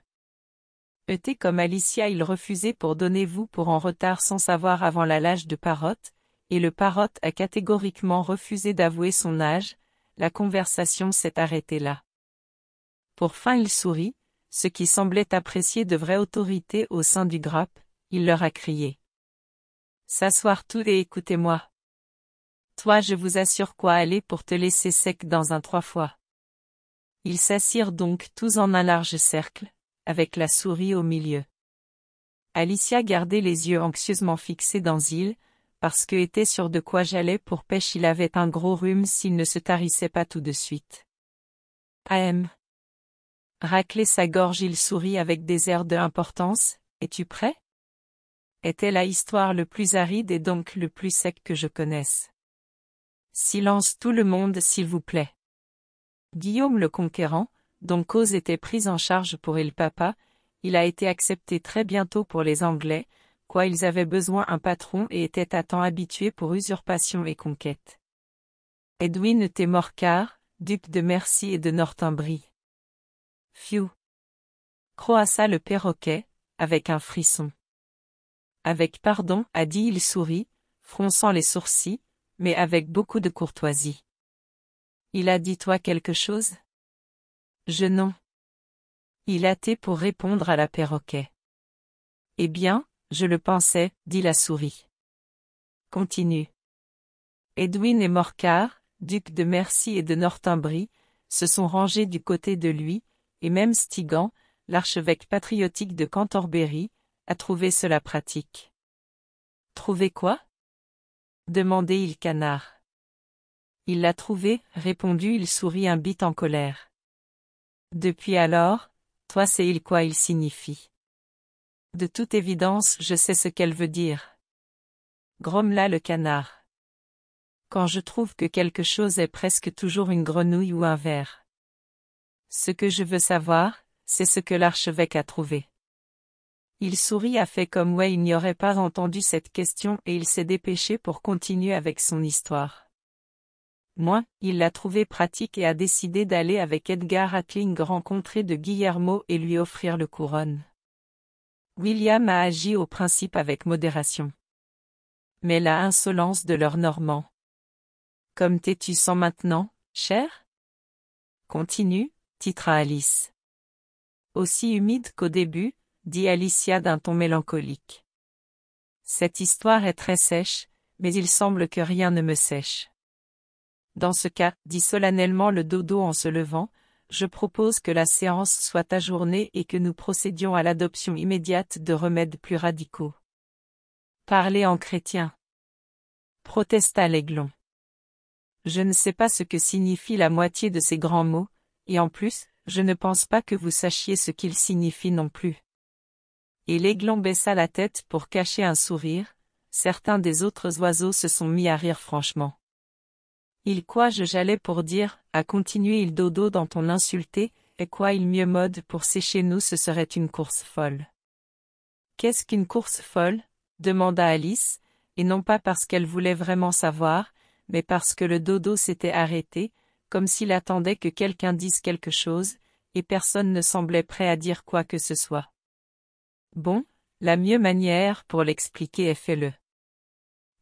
S1: E.T. comme Alicia il refusait pour donner vous pour en retard sans savoir avant la lâche de Parotte, et le Parotte a catégoriquement refusé d'avouer son âge, la conversation s'est arrêtée là. Pour fin il sourit, ce qui semblait apprécier de vraie autorité au sein du grappe, il leur a crié. S'asseoir tous et écoutez-moi. Toi je vous assure quoi aller pour te laisser sec dans un trois fois. Ils s'assirent donc tous en un large cercle, avec la souris au milieu. Alicia gardait les yeux anxieusement fixés dans il, parce que était sûr de quoi j'allais pour pêche il avait un gros rhume s'il ne se tarissait pas tout de suite. AM. Racler sa gorge il sourit avec des airs de importance, es-tu prêt? Était la histoire le plus aride et donc le plus sec que je connaisse. Silence tout le monde s'il vous plaît. Guillaume le Conquérant, dont cause était prise en charge pour Il Papa, il a été accepté très bientôt pour les Anglais, quoi ils avaient besoin un patron et étaient à temps habitués pour usurpation et conquête. Edwin T. Morcar, duc de Mercy et de Northumbrie. Phew. Croassa le perroquet, avec un frisson. Avec pardon, a dit il sourit, fronçant les sourcils, mais avec beaucoup de courtoisie. Il a dit toi quelque chose Je non. Il a été pour répondre à la perroquet. Eh bien, je le pensais, dit la souris. Continue. Edwin et Morcar, duc de Mercy et de Northumbrie, se sont rangés du côté de lui, et même Stigan, l'archevêque patriotique de Cantorbéry, a trouvé cela pratique. Trouver quoi demandait il canard. Il l'a trouvé, répondu, il sourit un bit en colère. Depuis alors, toi sais il quoi il signifie. De toute évidence je sais ce qu'elle veut dire. Grommela le canard. Quand je trouve que quelque chose est presque toujours une grenouille ou un ver. Ce que je veux savoir, c'est ce que l'archevêque a trouvé. Il sourit a fait comme n'y aurait pas entendu cette question et il s'est dépêché pour continuer avec son histoire. Moi, il l'a trouvé pratique et a décidé d'aller avec Edgar Atling rencontrer de Guillermo et lui offrir le couronne. William a agi au principe avec modération. Mais la insolence de leur Normand. Comme t'es-tu sans maintenant, cher Continue, titra Alice. Aussi humide qu'au début, dit Alicia d'un ton mélancolique. Cette histoire est très sèche, mais il semble que rien ne me sèche. Dans ce cas, dit solennellement le dodo en se levant, je propose que la séance soit ajournée et que nous procédions à l'adoption immédiate de remèdes plus radicaux. Parlez en chrétien. Protesta l'aiglon. Je ne sais pas ce que signifie la moitié de ces grands mots, et en plus, je ne pense pas que vous sachiez ce qu'ils signifient non plus. Et l'aiglon baissa la tête pour cacher un sourire, certains des autres oiseaux se sont mis à rire franchement. Il quoi je j'allais pour dire, à continuer il dodo dans ton insulté, et quoi il mieux mode pour sécher nous ce serait une course folle. Qu'est-ce qu'une course folle demanda Alice, et non pas parce qu'elle voulait vraiment savoir, mais parce que le dodo s'était arrêté, comme s'il attendait que quelqu'un dise quelque chose, et personne ne semblait prêt à dire quoi que ce soit. Bon, la mieux manière pour l'expliquer est fait le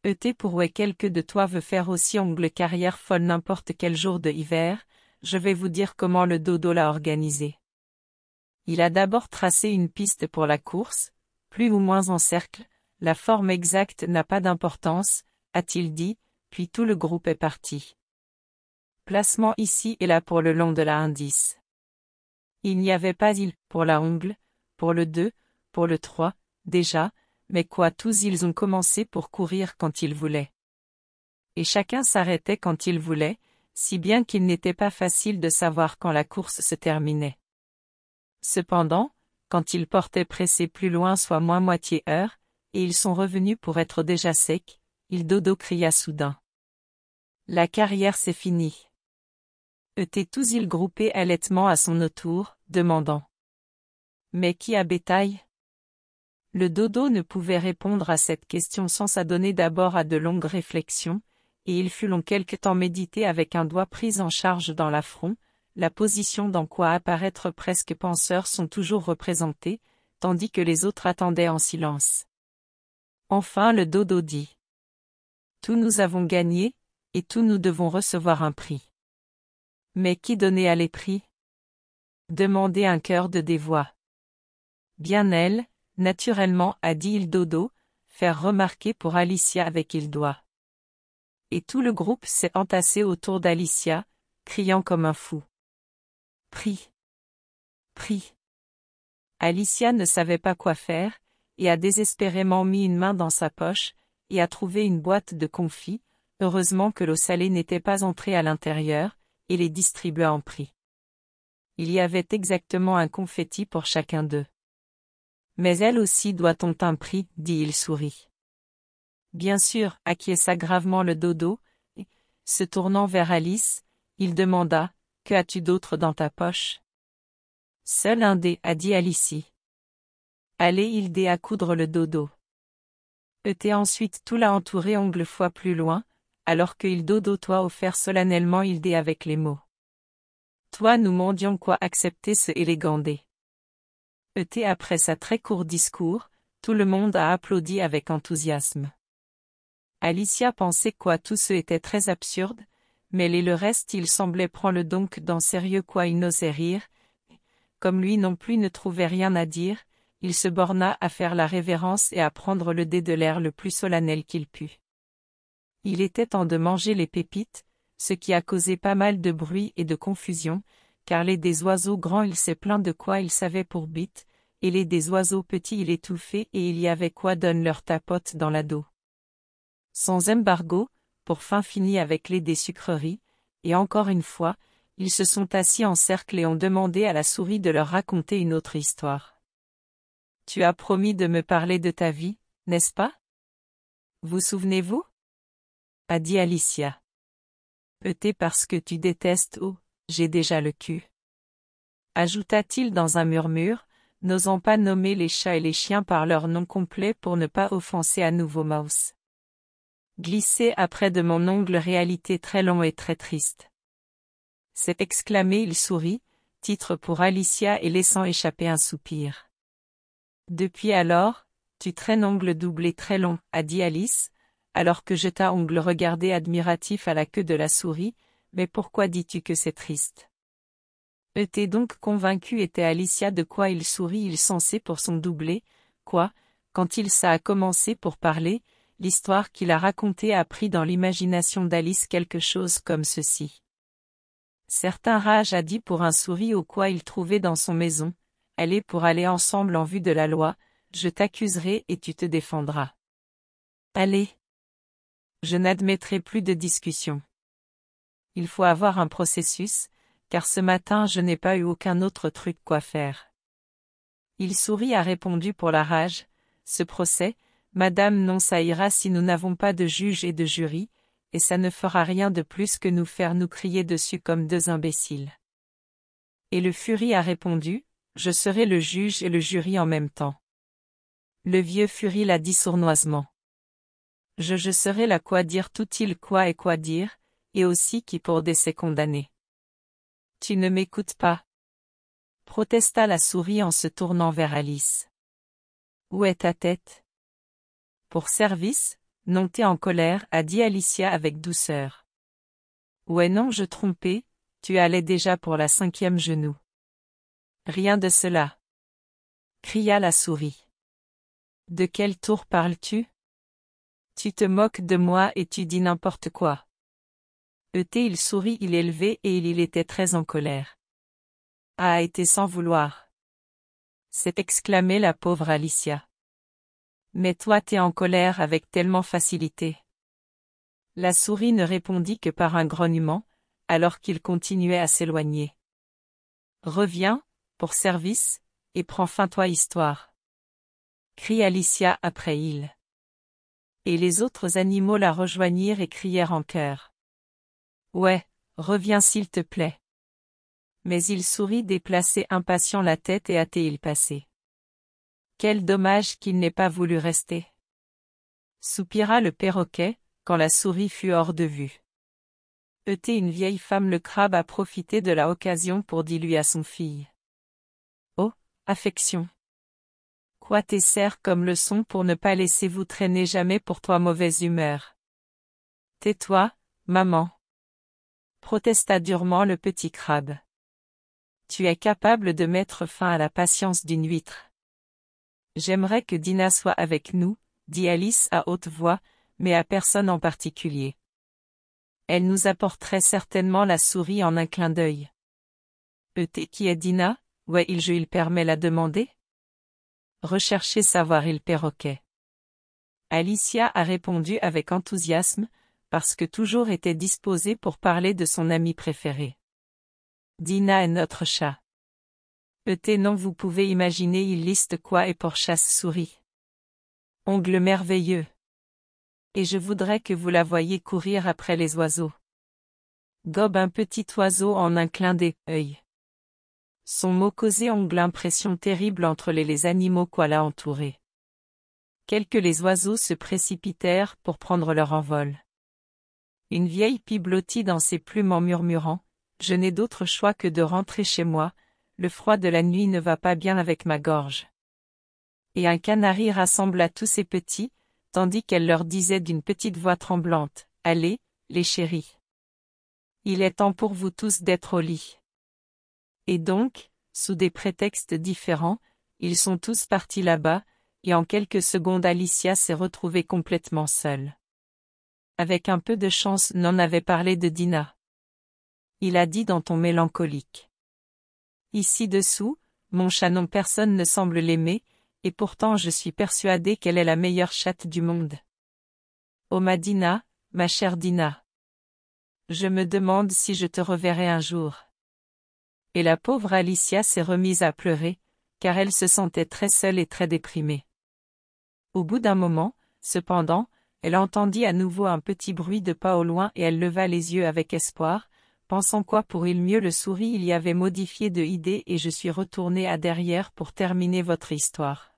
S1: Et ouais quelque de toi veut faire aussi ongle carrière folle n'importe quel jour de hiver, je vais vous dire comment le dodo l'a organisé. Il a d'abord tracé une piste pour la course, plus ou moins en cercle, la forme exacte n'a pas d'importance, a-t-il dit, puis tout le groupe est parti. Placement ici et là pour le long de la indice. Il n'y avait pas il pour la ongle, pour le 2, pour le 3, déjà, mais quoi tous ils ont commencé pour courir quand ils voulaient. Et chacun s'arrêtait quand il voulait, si bien qu'il n'était pas facile de savoir quand la course se terminait. Cependant, quand ils portaient pressé plus loin soit moins moitié heure, et ils sont revenus pour être déjà secs, il dodo cria soudain. La carrière s'est finie. Étaient tous ils groupés allaitement à son autour, demandant. Mais qui a bétail le dodo ne pouvait répondre à cette question sans s'adonner d'abord à de longues réflexions, et il fut long quelque temps médité avec un doigt pris en charge dans l'affront, la position dans quoi apparaître presque penseurs sont toujours représentés, tandis que les autres attendaient en silence. Enfin le dodo dit. Tout nous avons gagné, et tout nous devons recevoir un prix. Mais qui donnait à les prix Demandait un cœur de dévoix Bien elle, Naturellement, a dit Il Dodo, faire remarquer pour Alicia avec il doit. Et tout le groupe s'est entassé autour d'Alicia, criant comme un fou. Prie. Prie. Alicia ne savait pas quoi faire, et a désespérément mis une main dans sa poche, et a trouvé une boîte de confits, heureusement que l'eau salée n'était pas entrée à l'intérieur, et les distribua en prix. Il y avait exactement un confetti pour chacun d'eux. Mais elle aussi doit on un prix, dit il sourit. Bien sûr, acquiesça gravement le dodo, et, se tournant vers Alice, il demanda, que as-tu d'autre dans ta poche Seul un dé, a dit Alice. « Allez il dé à coudre le dodo. E t'es ensuite tout l'a entouré ongle fois plus loin, alors que il dodo toi offert solennellement il dé avec les mots. Toi nous mendions quoi accepter ce élégant dé. ET après sa très court discours, tout le monde a applaudi avec enthousiasme. Alicia pensait quoi tout ce était très absurde, mais les le reste il semblait prendre le donc dans sérieux quoi il n'osait rire, comme lui non plus ne trouvait rien à dire, il se borna à faire la révérence et à prendre le dé de l'air le plus solennel qu'il put. Il était temps de manger les pépites, ce qui a causé pas mal de bruit et de confusion, car les des oiseaux grands il sait plein de quoi il savait pour bite, et les des oiseaux petits il étouffait et il y avait quoi donne leur tapote dans la dos. Sans embargo, pour fin fini avec les des sucreries, et encore une fois, ils se sont assis en cercle et ont demandé à la souris de leur raconter une autre histoire. Tu as promis de me parler de ta vie, n'est-ce pas Vous souvenez-vous a dit Alicia. Peut-être parce que tu détestes eau j'ai déjà le cul. Ajouta-t-il dans un murmure, n'osant pas nommer les chats et les chiens par leur nom complet pour ne pas offenser à nouveau Mouse. Glissé après de mon ongle réalité très long et très triste. C'est exclamé il sourit, titre pour Alicia et laissant échapper un soupir. Depuis alors, tu traînes ongle doublé très long, a dit Alice, alors que jeta ongle regardé admiratif à la queue de la souris, mais pourquoi dis-tu que c'est triste était e, donc convaincu était Alicia de quoi il sourit il sensait pour son doublé, quoi, quand il ça a commencé pour parler, l'histoire qu'il a racontée a pris dans l'imagination d'Alice quelque chose comme ceci. Certain rage a dit pour un souris au quoi il trouvait dans son maison, allez pour aller ensemble en vue de la loi, je t'accuserai et tu te défendras. Allez. Je n'admettrai plus de discussion. Il faut avoir un processus, car ce matin je n'ai pas eu aucun autre truc quoi faire. Il sourit a répondu pour la rage, ce procès, Madame non ça ira si nous n'avons pas de juge et de jury, et ça ne fera rien de plus que nous faire nous crier dessus comme deux imbéciles. Et le furie a répondu, je serai le juge et le jury en même temps. Le vieux furie l'a dit sournoisement. Je je serai la quoi dire tout il quoi et quoi dire, et aussi qui pour décès condamné. Tu ne m'écoutes pas. Protesta la souris en se tournant vers Alice. Où est ta tête Pour service, non t'es en colère, a dit Alicia avec douceur. Ouais non je trompais, tu allais déjà pour la cinquième genou. Rien de cela. Cria la souris. De quel tour parles-tu Tu te moques de moi et tu dis n'importe quoi. E.T. il sourit il élevait, et il, il était très en colère. A été sans vouloir. S'est exclamé la pauvre Alicia. Mais toi t'es en colère avec tellement facilité. La souris ne répondit que par un grognement, alors qu'il continuait à s'éloigner. Reviens, pour service, et prends fin toi histoire. Crie Alicia après il. Et les autres animaux la rejoignirent et crièrent en chœur. Ouais, reviens s'il te plaît. Mais il sourit déplacé impatient la tête et athée il passé. Quel dommage qu'il n'ait pas voulu rester. Soupira le perroquet, quand la souris fut hors de vue. Eté une vieille femme le crabe a profité de la occasion pour dire lui à son fille. Oh, affection. Quoi t'es serre comme leçon pour ne pas laisser vous traîner jamais pour toi mauvaise humeur. Tais-toi, maman protesta durement le petit crabe. Tu es capable de mettre fin à la patience d'une huître. J'aimerais que Dina soit avec nous, dit Alice à haute voix, mais à personne en particulier. Elle nous apporterait certainement la souris en un clin d'œil. Et qui est Dina, ouais il je il permet la demander Recherchez savoir il perroquet. Alicia a répondu avec enthousiasme, parce que toujours était disposé pour parler de son ami préféré. Dina est notre chat. Peut-être non vous pouvez imaginer il liste quoi et pour chasse souris. Ongle merveilleux. Et je voudrais que vous la voyiez courir après les oiseaux. Gobe un petit oiseau en un clin d'œil. Son mot causé ongle impression terrible entre les, animaux quoi la entouré. Quelques les oiseaux se précipitèrent pour prendre leur envol. Une vieille pie blottie dans ses plumes en murmurant « Je n'ai d'autre choix que de rentrer chez moi, le froid de la nuit ne va pas bien avec ma gorge. » Et un canari rassembla tous ses petits, tandis qu'elle leur disait d'une petite voix tremblante « Allez, les chéris. Il est temps pour vous tous d'être au lit. » Et donc, sous des prétextes différents, ils sont tous partis là-bas, et en quelques secondes Alicia s'est retrouvée complètement seule avec un peu de chance n'en avait parlé de Dina. Il a dit dans ton mélancolique. Ici dessous, mon non personne ne semble l'aimer, et pourtant je suis persuadée qu'elle est la meilleure chatte du monde. Oh ma Dina, ma chère Dina. Je me demande si je te reverrai un jour. Et la pauvre Alicia s'est remise à pleurer, car elle se sentait très seule et très déprimée. Au bout d'un moment, cependant, elle entendit à nouveau un petit bruit de pas au loin et elle leva les yeux avec espoir, pensant quoi pour il mieux le souris il y avait modifié de idée et je suis retourné à derrière pour terminer votre histoire.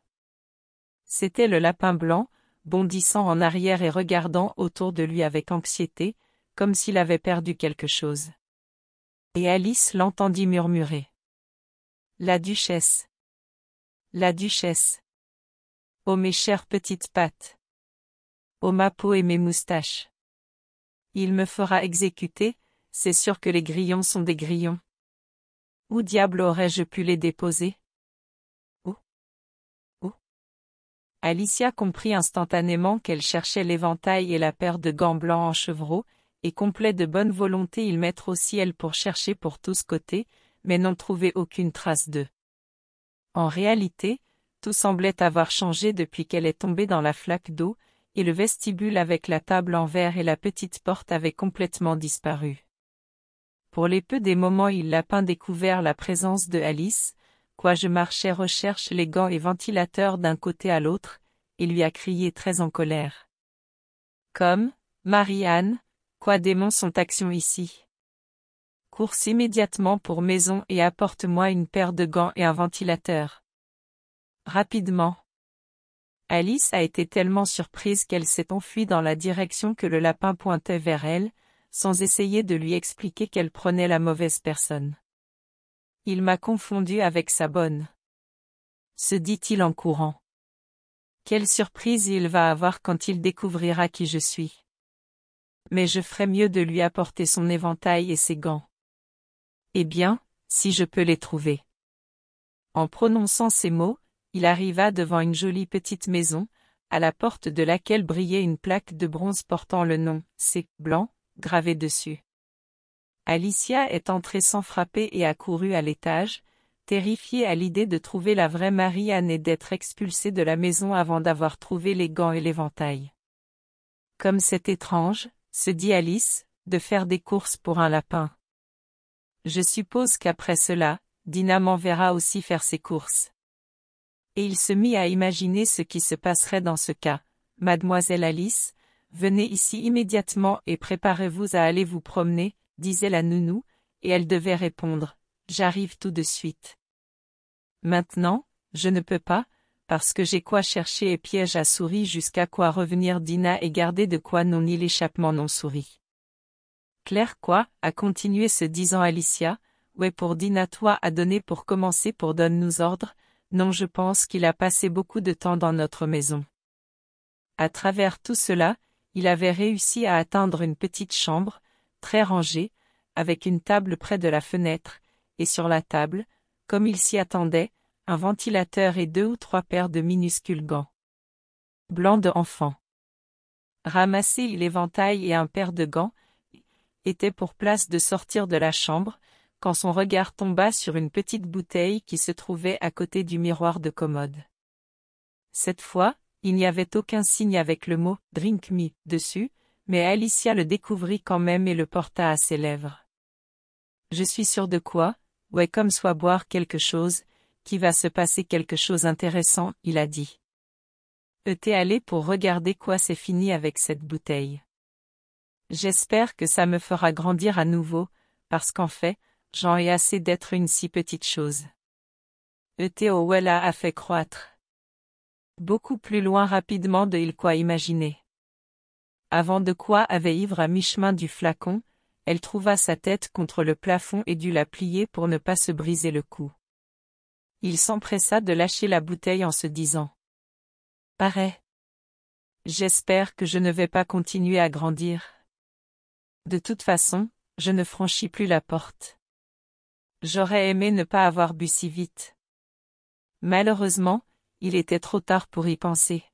S1: C'était le lapin blanc, bondissant en arrière et regardant autour de lui avec anxiété, comme s'il avait perdu quelque chose. Et Alice l'entendit murmurer. La duchesse. La duchesse. Oh mes chères petites pattes. Oh ma peau et mes moustaches. Il me fera exécuter, c'est sûr que les grillons sont des grillons. Où diable aurais-je pu les déposer Où Où Alicia comprit instantanément qu'elle cherchait l'éventail et la paire de gants blancs en chevreau, et complet de bonne volonté il mettre au ciel pour chercher pour tous côtés, mais n'en trouver aucune trace d'eux. En réalité, tout semblait avoir changé depuis qu'elle est tombée dans la flaque d'eau, et le vestibule avec la table en verre et la petite porte avait complètement disparu. Pour les peu des moments il l'a peint découvert la présence de Alice, quoi je marchais recherche les gants et ventilateurs d'un côté à l'autre, et lui a crié très en colère. Comme, Marie-Anne, quoi démon sont action ici. Course immédiatement pour maison et apporte-moi une paire de gants et un ventilateur. Rapidement. Alice a été tellement surprise qu'elle s'est enfuie dans la direction que le lapin pointait vers elle, sans essayer de lui expliquer qu'elle prenait la mauvaise personne. Il m'a confondu avec sa bonne. Se dit-il en courant. Quelle surprise il va avoir quand il découvrira qui je suis. Mais je ferais mieux de lui apporter son éventail et ses gants. Eh bien, si je peux les trouver. En prononçant ces mots, il arriva devant une jolie petite maison, à la porte de laquelle brillait une plaque de bronze portant le nom C. Blanc, gravé dessus. Alicia est entrée sans frapper et a couru à l'étage, terrifiée à l'idée de trouver la vraie Marianne et d'être expulsée de la maison avant d'avoir trouvé les gants et l'éventail. Comme c'est étrange, se dit Alice, de faire des courses pour un lapin. Je suppose qu'après cela, Dina m'enverra aussi faire ses courses et il se mit à imaginer ce qui se passerait dans ce cas. Mademoiselle Alice, venez ici immédiatement et préparez-vous à aller vous promener, disait la nounou, et elle devait répondre, j'arrive tout de suite. Maintenant, je ne peux pas, parce que j'ai quoi chercher et piège à souris jusqu'à quoi revenir Dina et garder de quoi non ni l'échappement non souris. Claire quoi, a continué se disant Alicia, ouais pour Dina toi à donner pour commencer pour donne-nous ordre, non, je pense qu'il a passé beaucoup de temps dans notre maison. À travers tout cela, il avait réussi à atteindre une petite chambre, très rangée, avec une table près de la fenêtre, et sur la table, comme il s'y attendait, un ventilateur et deux ou trois paires de minuscules gants. Blancs de enfant. Ramasser l'éventail et un paire de gants, était pour place de sortir de la chambre, quand son regard tomba sur une petite bouteille qui se trouvait à côté du miroir de commode. Cette fois, il n'y avait aucun signe avec le mot « drink me » dessus, mais Alicia le découvrit quand même et le porta à ses lèvres. Je suis sûr de quoi, ouais comme soit boire quelque chose, qui va se passer quelque chose d'intéressant, il a dit. T'es allé pour regarder quoi c'est fini avec cette bouteille. J'espère que ça me fera grandir à nouveau, parce qu'en fait, J'en ai assez d'être une si petite chose. E.T. Wella a fait croître. Beaucoup plus loin rapidement de il quoi imaginer. Avant de quoi avait ivre à mi-chemin du flacon, elle trouva sa tête contre le plafond et dut la plier pour ne pas se briser le cou. Il s'empressa de lâcher la bouteille en se disant. Pareil. J'espère que je ne vais pas continuer à grandir. De toute façon, je ne franchis plus la porte. J'aurais aimé ne pas avoir bu si vite. Malheureusement, il était trop tard pour y penser.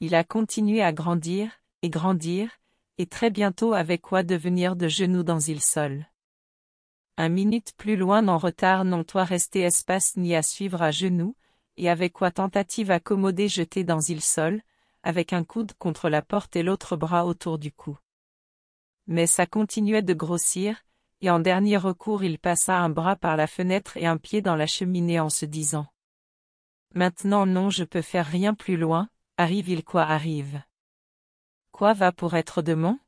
S1: Il a continué à grandir, et grandir, et très bientôt avec quoi devenir de genoux dans il sol. Un minute plus loin en retard non toi resté espace ni à suivre à genoux, et avec quoi tentative accommodée jeter dans il sol, avec un coude contre la porte et l'autre bras autour du cou. Mais ça continuait de grossir, et en dernier recours il passa un bras par la fenêtre et un pied dans la cheminée en se disant « Maintenant non je peux faire rien plus loin, arrive-il quoi arrive. Quoi va pour être de demain ?»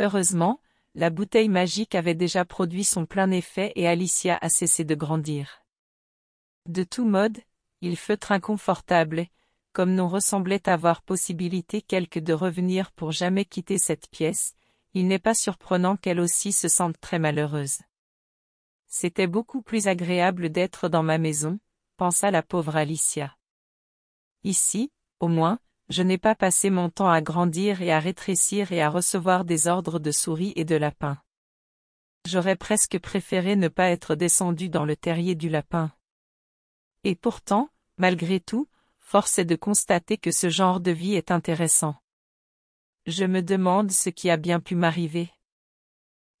S1: Heureusement, la bouteille magique avait déjà produit son plein effet et Alicia a cessé de grandir. De tout mode, il feutre inconfortable, comme non ressemblait avoir possibilité quelque de revenir pour jamais quitter cette pièce, il n'est pas surprenant qu'elle aussi se sente très malheureuse. C'était beaucoup plus agréable d'être dans ma maison, pensa la pauvre Alicia. Ici, au moins, je n'ai pas passé mon temps à grandir et à rétrécir et à recevoir des ordres de souris et de lapins. J'aurais presque préféré ne pas être descendue dans le terrier du lapin. Et pourtant, malgré tout, force est de constater que ce genre de vie est intéressant. Je me demande ce qui a bien pu m'arriver.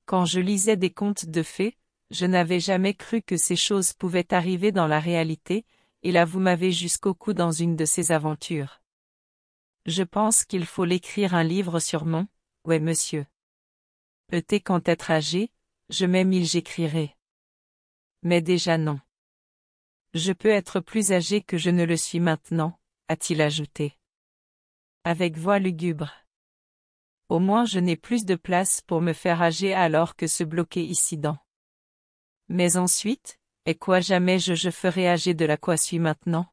S1: Quand je lisais des contes de fées, je n'avais jamais cru que ces choses pouvaient arriver dans la réalité, et là vous m'avez jusqu'au cou dans une de ces aventures. Je pense qu'il faut l'écrire un livre sur mon, ouais monsieur. Peut-être quand être âgé, je m'aime il j'écrirai. Mais déjà non. Je peux être plus âgé que je ne le suis maintenant, a-t-il ajouté. Avec voix lugubre. Au moins je n'ai plus de place pour me faire âger alors que se bloquer ici dans Mais ensuite, et quoi jamais je je ferai âger de la quoi suis maintenant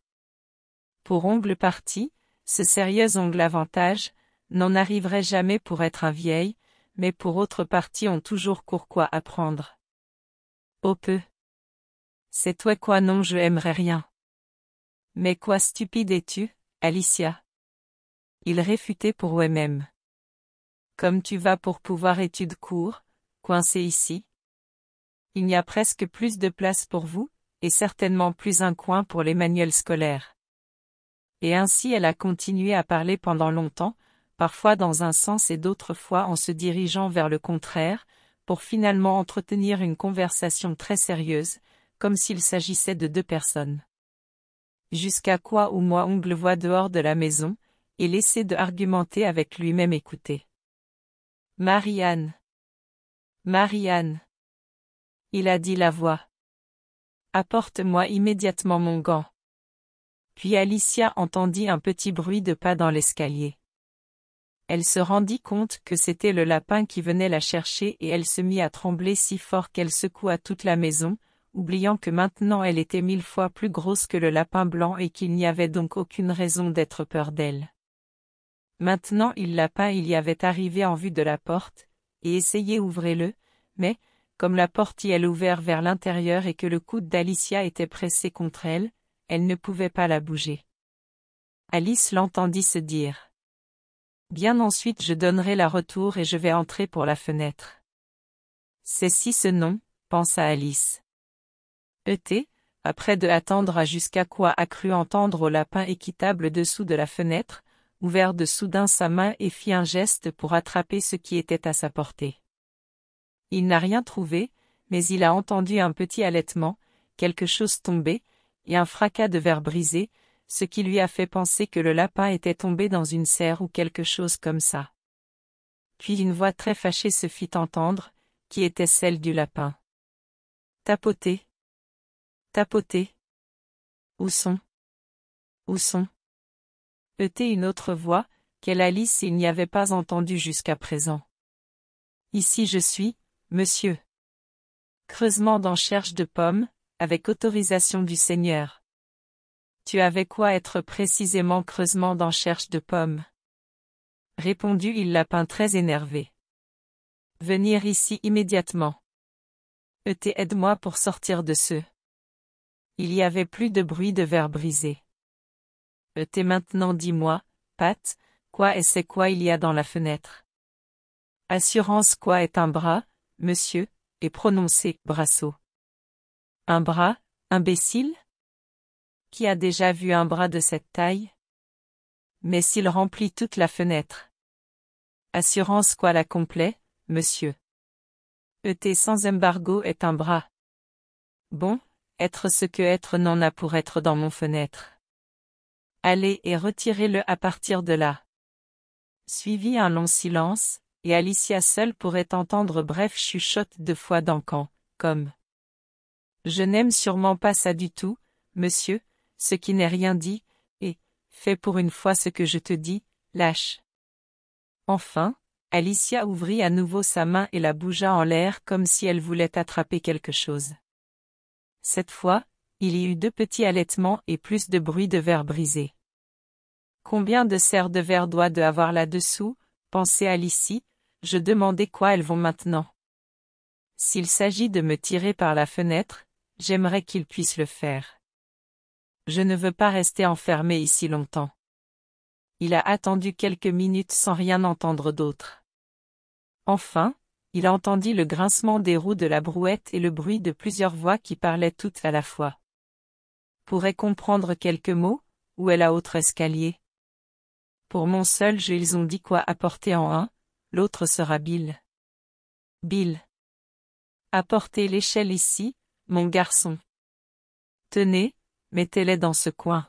S1: Pour ongle parti, ce sérieux ongle avantage, n'en arriverait jamais pour être un vieil, mais pour autre partie ont toujours court quoi apprendre. Oh peu C'est toi quoi non je aimerais rien. Mais quoi stupide es-tu, Alicia Il réfutait pour eux-mêmes. Comme tu vas pour pouvoir études cours, coincé ici. Il n'y a presque plus de place pour vous, et certainement plus un coin pour les manuels scolaires. Et ainsi elle a continué à parler pendant longtemps, parfois dans un sens et d'autres fois en se dirigeant vers le contraire, pour finalement entretenir une conversation très sérieuse, comme s'il s'agissait de deux personnes. Jusqu'à quoi ou moi ongle voit dehors de la maison, et laissé de argumenter avec lui-même écouter. Marianne. Marianne. Il a dit la voix. Apporte-moi immédiatement mon gant. Puis Alicia entendit un petit bruit de pas dans l'escalier. Elle se rendit compte que c'était le lapin qui venait la chercher et elle se mit à trembler si fort qu'elle secoua toute la maison, oubliant que maintenant elle était mille fois plus grosse que le lapin blanc et qu'il n'y avait donc aucune raison d'être peur d'elle. Maintenant il lapin il y avait arrivé en vue de la porte, et essayait ouvrez-le, mais, comme la porte y elle ouvert vers l'intérieur et que le coude d'Alicia était pressé contre elle, elle ne pouvait pas la bouger. Alice l'entendit se dire. Bien ensuite je donnerai la retour et je vais entrer pour la fenêtre. C'est si ce nom, pensa Alice. E.T., après de attendre à jusqu'à quoi a cru entendre au lapin équitable dessous de la fenêtre, ouvert de soudain sa main et fit un geste pour attraper ce qui était à sa portée. Il n'a rien trouvé, mais il a entendu un petit allaitement, quelque chose tomber, et un fracas de verre brisé, ce qui lui a fait penser que le lapin était tombé dans une serre ou quelque chose comme ça. Puis une voix très fâchée se fit entendre, qui était celle du lapin. Tapoter. Tapoter. Où sont Où sont était une autre voix, qu'elle Alice il n'y avait pas entendue jusqu'à présent. Ici je suis, monsieur. Creusement dans cherche de pommes, avec autorisation du Seigneur. Tu avais quoi être précisément creusement dans cherche de pommes Répondu il lapin très énervé. Venir ici immédiatement. E.T. aide-moi pour sortir de ce. Il y avait plus de bruit de verre brisé. Euh, « E.T. maintenant dis-moi, Pat, quoi et c'est quoi il y a dans la fenêtre Assurance quoi est un bras, monsieur, et prononcé brasseau. Un bras, imbécile Qui a déjà vu un bras de cette taille Mais s'il remplit toute la fenêtre. Assurance quoi la complète, monsieur ET sans embargo est un bras. Bon, être ce que être n'en a pour être dans mon fenêtre. Allez et retirez-le à partir de là. Suivit un long silence, et Alicia seule pourrait entendre bref chuchote de fois d'encan, comme Je n'aime sûrement pas ça du tout, monsieur, ce qui n'est rien dit, et fais pour une fois ce que je te dis, lâche. Enfin, Alicia ouvrit à nouveau sa main et la bougea en l'air comme si elle voulait attraper quelque chose. Cette fois, il y eut deux petits allaitements et plus de bruit de verre brisé. Combien de serres de verre doit-de avoir là-dessous pensait Alicie, je demandais quoi elles vont maintenant. S'il s'agit de me tirer par la fenêtre, j'aimerais qu'il puisse le faire. Je ne veux pas rester enfermé ici longtemps. Il a attendu quelques minutes sans rien entendre d'autre. Enfin, il entendit le grincement des roues de la brouette et le bruit de plusieurs voix qui parlaient toutes à la fois pourrait comprendre quelques mots, ou elle a autre escalier. Pour mon seul jeu ils ont dit quoi apporter en un, l'autre sera Bill. Bill. Apportez l'échelle ici, mon garçon. Tenez, mettez-les dans ce coin.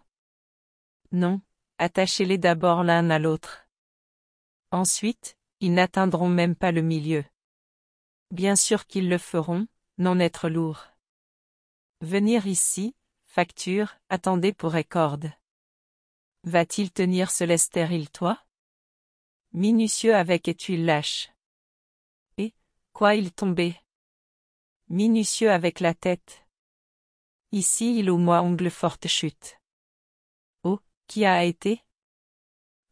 S1: Non, attachez-les d'abord l'un à l'autre. Ensuite, ils n'atteindront même pas le milieu. Bien sûr qu'ils le feront, non être lourd. Venir ici, Facture, attendez pour Record. Va-t-il tenir ce lester toi Minutieux avec et tu lâches. Et, quoi il tombait Minutieux avec la tête. Ici il ou moi ongle forte chute. Oh, qui a été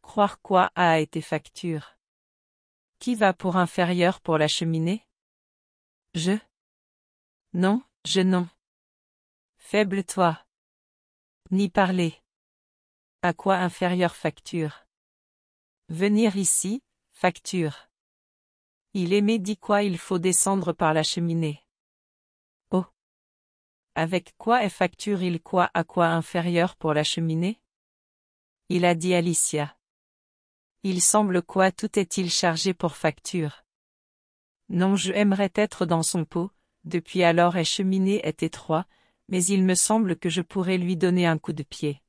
S1: Croire quoi a été facture Qui va pour inférieur pour la cheminée Je Non, je non. Faible toi. Ni parler. À quoi inférieure facture. Venir ici, facture. Il aimait dit quoi il faut descendre par la cheminée. Oh. Avec quoi est facture il quoi à quoi inférieur pour la cheminée Il a dit Alicia. Il semble quoi tout est-il chargé pour facture Non je aimerais être dans son pot, depuis alors est cheminée est étroit, mais il me semble que je pourrais lui donner un coup de pied.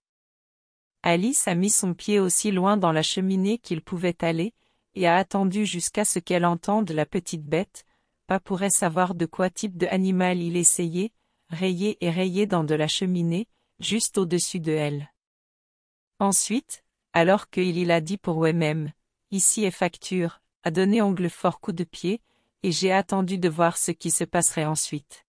S1: Alice a mis son pied aussi loin dans la cheminée qu'il pouvait aller, et a attendu jusqu'à ce qu'elle entende la petite bête, pas pourrait savoir de quoi type d'animal il essayait, rayé et rayé dans de la cheminée, juste au-dessus de elle. Ensuite, alors qu'il y a dit pour lui même, ici est facture, a donné ongle fort coup de pied, et j'ai attendu de voir ce qui se passerait ensuite.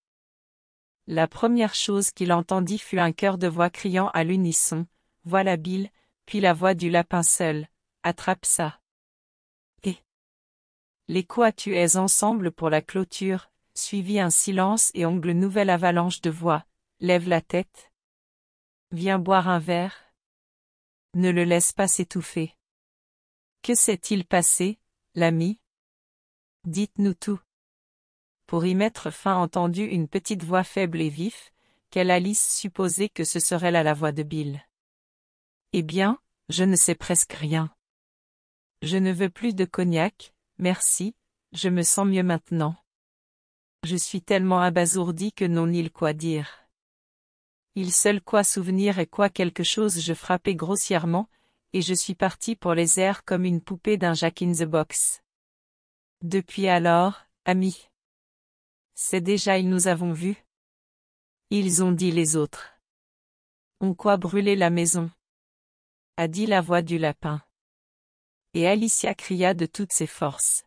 S1: La première chose qu'il entendit fut un cœur de voix criant à l'unisson, Voilà bile, puis la voix du lapin seul, Attrape ça. Et les es ensemble pour la clôture, suivit un silence et ongle nouvelle avalanche de voix, Lève la tête. Viens boire un verre. Ne le laisse pas s'étouffer. Que s'est-il passé, l'ami Dites-nous tout pour y mettre fin entendu une petite voix faible et vif, qu'elle Alice supposait que ce serait là la voix de Bill. Eh bien, je ne sais presque rien. Je ne veux plus de cognac, merci, je me sens mieux maintenant. Je suis tellement abasourdi que non il quoi dire. Il seul quoi souvenir et quoi quelque chose je frappais grossièrement, et je suis parti pour les airs comme une poupée d'un Jack in the Box. Depuis alors, ami. C'est déjà ils nous avons vus. Ils ont dit les autres. On quoi brûler la maison a dit la voix du lapin. Et Alicia cria de toutes ses forces.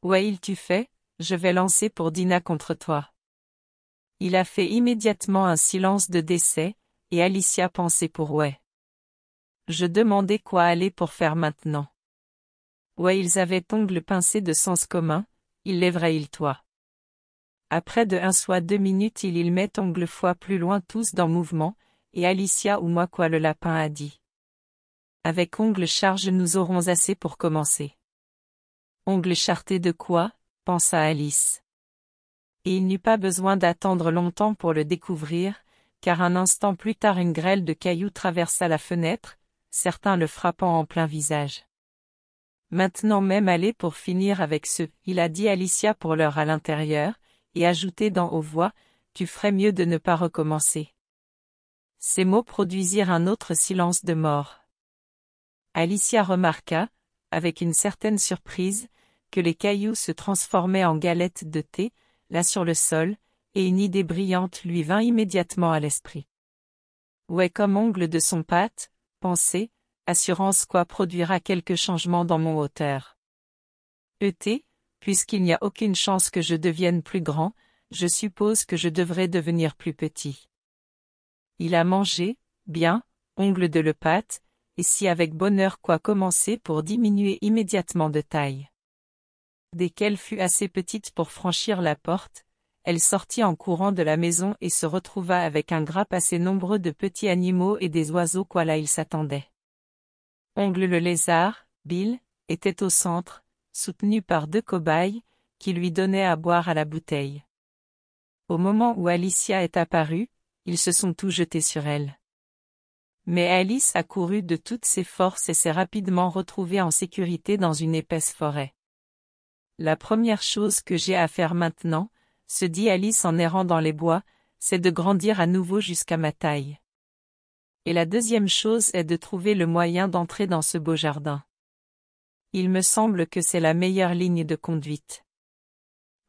S1: Ouais il tu fais, je vais lancer pour Dina contre toi. Il a fait immédiatement un silence de décès, et Alicia pensait pour ouais. Je demandais quoi aller pour faire maintenant. Ouais ils avaient ongles pincés de sens commun, ils lèveraient il toi. Après de un soit deux minutes il il met ongle fois plus loin tous dans mouvement, et Alicia ou moi quoi le lapin a dit. Avec ongle charge nous aurons assez pour commencer. Ongle charté de quoi, pensa Alice. Et il n'eut pas besoin d'attendre longtemps pour le découvrir, car un instant plus tard une grêle de cailloux traversa la fenêtre, certains le frappant en plein visage. Maintenant même allez pour finir avec ceux, il a dit Alicia pour l'heure à l'intérieur, et ajouté dans aux voix, tu ferais mieux de ne pas recommencer. Ces mots produisirent un autre silence de mort. Alicia remarqua, avec une certaine surprise, que les cailloux se transformaient en galettes de thé, là sur le sol, et une idée brillante lui vint immédiatement à l'esprit. Ouais comme ongle de son pâte, pensée, assurance quoi produira quelque changement dans mon hauteur. E puisqu'il n'y a aucune chance que je devienne plus grand, je suppose que je devrais devenir plus petit. Il a mangé, bien, ongle de le pâte, et si avec bonheur quoi commencer pour diminuer immédiatement de taille. Dès qu'elle fut assez petite pour franchir la porte, elle sortit en courant de la maison et se retrouva avec un grappe assez nombreux de petits animaux et des oiseaux quoi là il s'attendait. Ongle le lézard, Bill, était au centre, soutenu par deux cobayes, qui lui donnaient à boire à la bouteille. Au moment où Alicia est apparue, ils se sont tous jetés sur elle. Mais Alice a couru de toutes ses forces et s'est rapidement retrouvée en sécurité dans une épaisse forêt. La première chose que j'ai à faire maintenant, se dit Alice en errant dans les bois, c'est de grandir à nouveau jusqu'à ma taille. Et la deuxième chose est de trouver le moyen d'entrer dans ce beau jardin. Il me semble que c'est la meilleure ligne de conduite.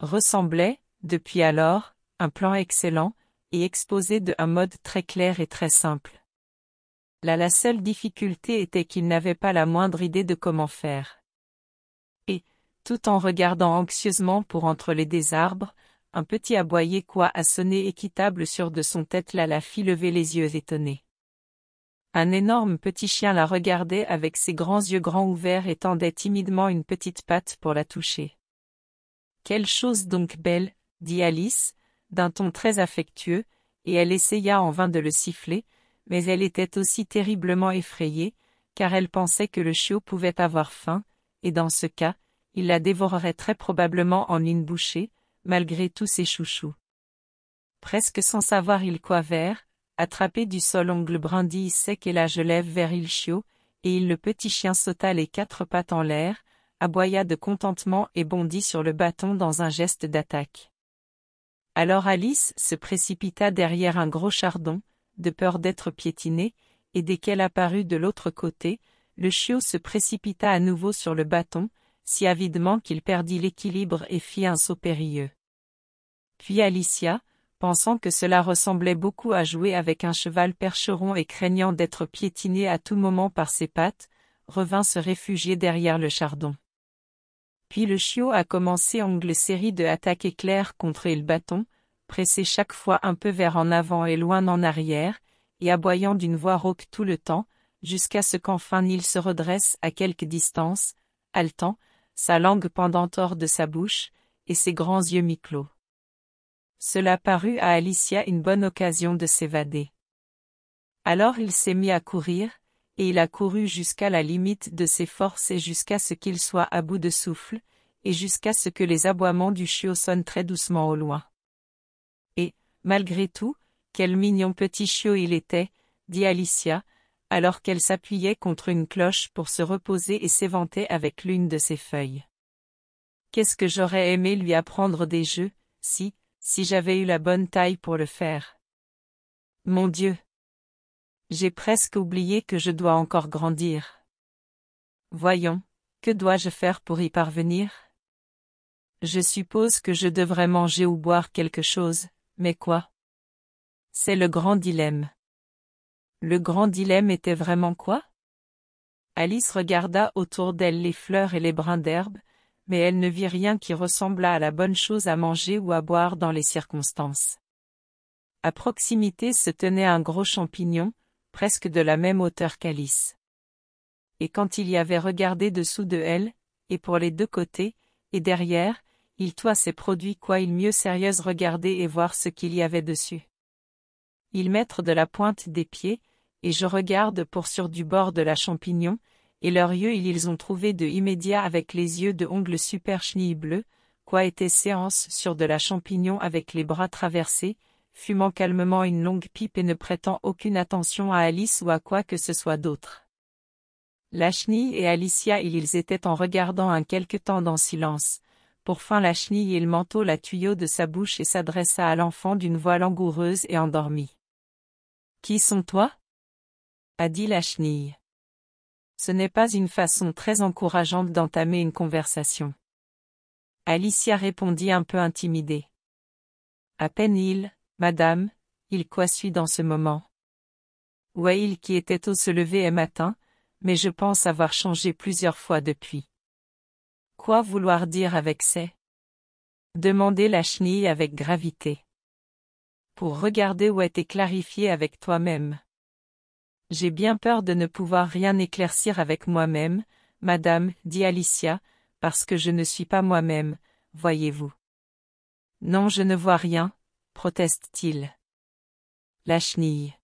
S1: Ressemblait, depuis alors, un plan excellent, et exposé de un mode très clair et très simple. Là la seule difficulté était qu'il n'avait pas la moindre idée de comment faire. Et, tout en regardant anxieusement pour entre les désarbres, arbres, un petit aboyer quoi à sonné équitable sur de son tête là la fit lever les yeux étonnés. Un énorme petit chien la regardait avec ses grands yeux grands ouverts et tendait timidement une petite patte pour la toucher. Quelle chose donc belle, dit Alice, d'un ton très affectueux, et elle essaya en vain de le siffler, mais elle était aussi terriblement effrayée, car elle pensait que le chiot pouvait avoir faim, et dans ce cas, il la dévorerait très probablement en une bouchée, malgré tous ses chouchous. Presque sans savoir il quoi vers attrapé du sol ongle brindille sec et la gelève vers il-chiot, et il le petit chien sauta les quatre pattes en l'air, aboya de contentement et bondit sur le bâton dans un geste d'attaque. Alors Alice se précipita derrière un gros chardon, de peur d'être piétinée, et dès qu'elle apparut de l'autre côté, le chiot se précipita à nouveau sur le bâton, si avidement qu'il perdit l'équilibre et fit un saut périlleux. Puis Alicia, pensant que cela ressemblait beaucoup à jouer avec un cheval percheron et craignant d'être piétiné à tout moment par ses pattes, revint se réfugier derrière le chardon. Puis le chiot a commencé angle série de attaques éclairs contre le bâton, pressé chaque fois un peu vers en avant et loin en arrière, et aboyant d'une voix rauque tout le temps, jusqu'à ce qu'enfin il se redresse à quelque distance, haletant, sa langue pendant hors de sa bouche, et ses grands yeux mi-clos. Cela parut à Alicia une bonne occasion de s'évader. Alors il s'est mis à courir, et il a couru jusqu'à la limite de ses forces et jusqu'à ce qu'il soit à bout de souffle, et jusqu'à ce que les aboiements du chiot sonnent très doucement au loin. Et, malgré tout, quel mignon petit chiot il était, dit Alicia, alors qu'elle s'appuyait contre une cloche pour se reposer et s'éventer avec l'une de ses feuilles. Qu'est-ce que j'aurais aimé lui apprendre des jeux, si, si j'avais eu la bonne taille pour le faire. Mon Dieu. J'ai presque oublié que je dois encore grandir. Voyons, que dois-je faire pour y parvenir Je suppose que je devrais manger ou boire quelque chose, mais quoi C'est le grand dilemme. Le grand dilemme était vraiment quoi Alice regarda autour d'elle les fleurs et les brins d'herbe, mais elle ne vit rien qui ressemblât à la bonne chose à manger ou à boire dans les circonstances. À proximité se tenait un gros champignon, presque de la même hauteur qu'Alice. Et quand il y avait regardé dessous de elle, et pour les deux côtés, et derrière, il toit ses produits quoi il mieux sérieuse regarder et voir ce qu'il y avait dessus. Il mettre de la pointe des pieds, et je regarde pour sur du bord de la champignon, et leurs yeux ils ont trouvé de immédiat avec les yeux de ongles super chenilles bleues, quoi était séance sur de la champignon avec les bras traversés, fumant calmement une longue pipe et ne prêtant aucune attention à Alice ou à quoi que ce soit d'autre. La chenille et Alicia ils étaient en regardant un quelque temps dans silence, pour fin la chenille et le manteau la tuyau de sa bouche et s'adressa à l'enfant d'une voix langoureuse et endormie. Qui sont toi? a dit la chenille ce n'est pas une façon très encourageante d'entamer une conversation. Alicia répondit un peu intimidée. À peine il, madame, il quoi suit dans ce moment. il qui était tôt se lever est matin, mais je pense avoir changé plusieurs fois depuis. Quoi vouloir dire avec c'est Demandait la chenille avec gravité. Pour regarder où était clarifié avec toi-même. J'ai bien peur de ne pouvoir rien éclaircir avec moi-même, madame, dit Alicia, parce que je ne suis pas moi-même, voyez-vous. Non, je ne vois rien, proteste-t-il. La chenille.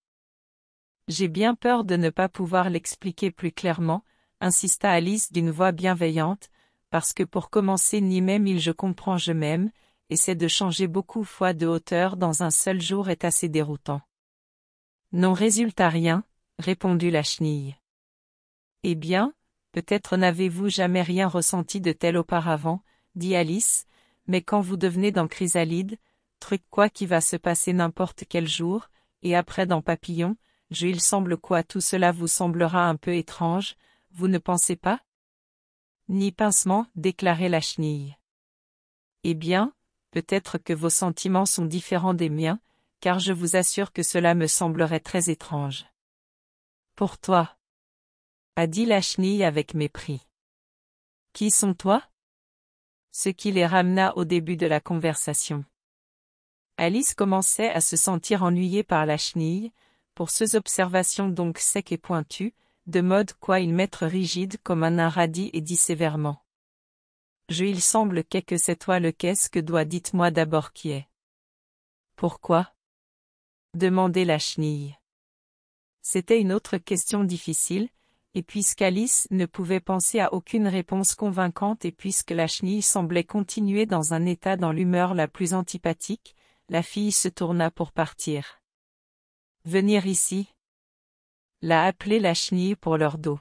S1: J'ai bien peur de ne pas pouvoir l'expliquer plus clairement, insista Alice d'une voix bienveillante, parce que pour commencer ni même il je comprends je même et c'est de changer beaucoup fois de hauteur dans un seul jour est assez déroutant. Non résultat rien, répondit la chenille. Eh bien, peut-être n'avez-vous jamais rien ressenti de tel auparavant, dit Alice, mais quand vous devenez dans Chrysalide, truc quoi qui va se passer n'importe quel jour, et après dans Papillon, je il semble quoi tout cela vous semblera un peu étrange, vous ne pensez pas Ni pincement, déclarait la chenille. Eh bien, peut-être que vos sentiments sont différents des miens, car je vous assure que cela me semblerait très étrange. Pour toi. A dit la chenille avec mépris. Qui sont toi Ce qui les ramena au début de la conversation. Alice commençait à se sentir ennuyée par la chenille, pour ses observations donc secs et pointues, de mode quoi il m'être rigide comme un radis et dit sévèrement. Je il semble qu'est que c'est toi le qu'est-ce que doit dites-moi d'abord qui est. Pourquoi demandait la chenille. C'était une autre question difficile, et puisqu'Alice ne pouvait penser à aucune réponse convaincante et puisque la chenille semblait continuer dans un état dans l'humeur la plus antipathique, la fille se tourna pour partir. Venir ici. La appelé la chenille pour leur dos.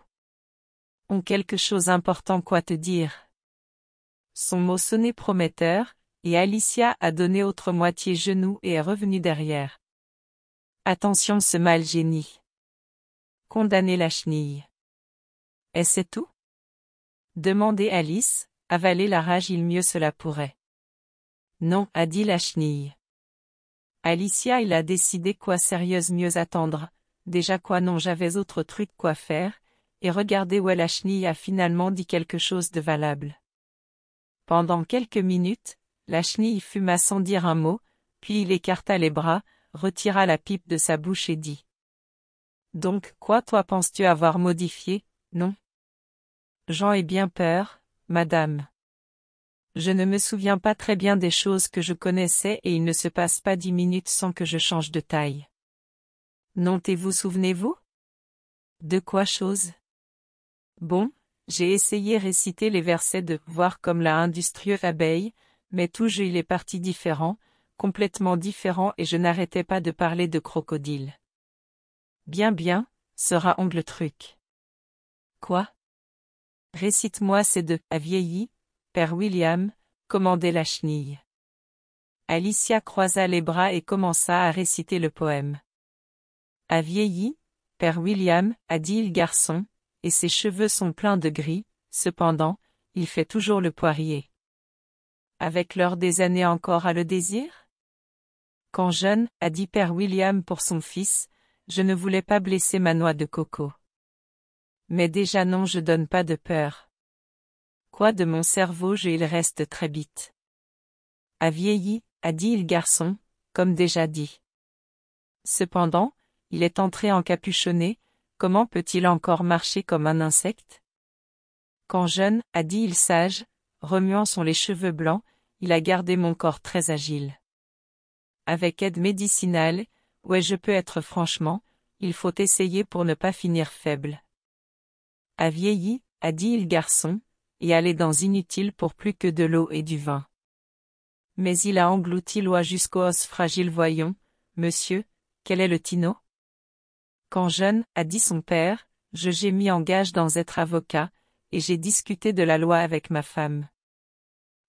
S1: Ont quelque chose important quoi te dire. Son mot sonnait prometteur, et Alicia a donné autre moitié genou et est revenue derrière. Attention ce mal génie. Condamner la chenille. Est-ce tout Demandez Alice, avaler la rage il mieux cela pourrait. Non, a dit la chenille. Alicia il a décidé quoi sérieuse mieux attendre, déjà quoi non j'avais autre truc quoi faire, et regardez où la chenille a finalement dit quelque chose de valable. Pendant quelques minutes, la chenille fuma sans dire un mot, puis il écarta les bras, retira la pipe de sa bouche et dit donc quoi toi penses-tu avoir modifié, non J'en ai bien peur, madame. Je ne me souviens pas très bien des choses que je connaissais et il ne se passe pas dix minutes sans que je change de taille. Non vous souvenez-vous De quoi chose Bon, j'ai essayé réciter les versets de « Voir comme la industrieuse abeille », mais tout jeu il est parti différent, complètement différent et je n'arrêtais pas de parler de crocodile. Bien bien, sera ongle truc. Quoi Récite-moi ces deux. A vieilli, père William, commandait la chenille. Alicia croisa les bras et commença à réciter le poème. A vieilli, père William, a dit le garçon, et ses cheveux sont pleins de gris, cependant, il fait toujours le poirier. Avec l'heure des années encore à le désir Quand jeune, a dit père William pour son fils, je ne voulais pas blesser ma noix de coco. Mais déjà non je donne pas de peur. Quoi de mon cerveau je il reste très vite. A vieilli, a dit il garçon, comme déjà dit. Cependant, il est entré capuchonné, comment peut-il encore marcher comme un insecte Quand jeune, a dit il sage, remuant son les cheveux blancs, il a gardé mon corps très agile. Avec aide médicinale, Ouais je peux être franchement, il faut essayer pour ne pas finir faible. A vieilli, a dit il garçon, et aller dans inutile pour plus que de l'eau et du vin. Mais il a englouti l'oie jusqu'au os fragile voyons, monsieur, quel est le tino Quand jeune, a dit son père, je j'ai mis en gage dans être avocat, et j'ai discuté de la loi avec ma femme.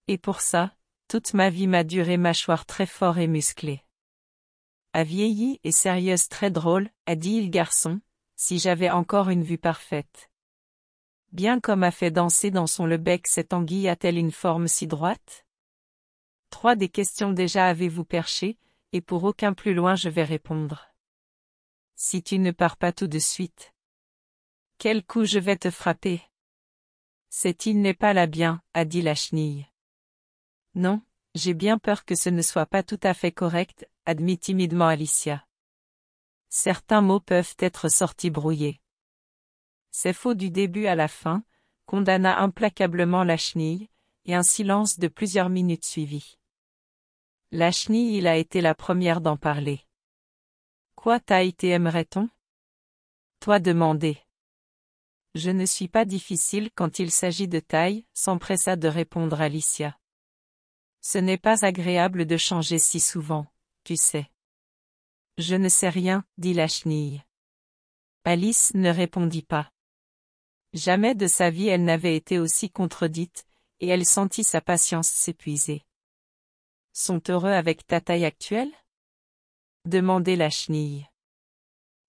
S1: Et pour ça, toute ma vie m'a duré mâchoire très fort et musclée a vieilli et sérieuse très drôle, a dit le garçon, si j'avais encore une vue parfaite. Bien comme a fait danser dans son lebec cette anguille a-t-elle une forme si droite Trois des questions déjà avez-vous perchées, et pour aucun plus loin je vais répondre. Si tu ne pars pas tout de suite. Quel coup je vais te frapper C'est il n'est pas là bien, a dit la chenille. Non, j'ai bien peur que ce ne soit pas tout à fait correct, admit timidement Alicia. Certains mots peuvent être sortis brouillés. C'est faux du début à la fin, condamna implacablement la chenille, et un silence de plusieurs minutes suivit. La chenille il a été la première d'en parler. Quoi taille taimerait aimerait-on Toi demander. Je ne suis pas difficile quand il s'agit de taille, s'empressa de répondre Alicia. Ce n'est pas agréable de changer si souvent tu sais. Je ne sais rien, dit la chenille. Alice ne répondit pas. Jamais de sa vie elle n'avait été aussi contredite, et elle sentit sa patience s'épuiser. Sont heureux avec ta taille actuelle demandait la chenille.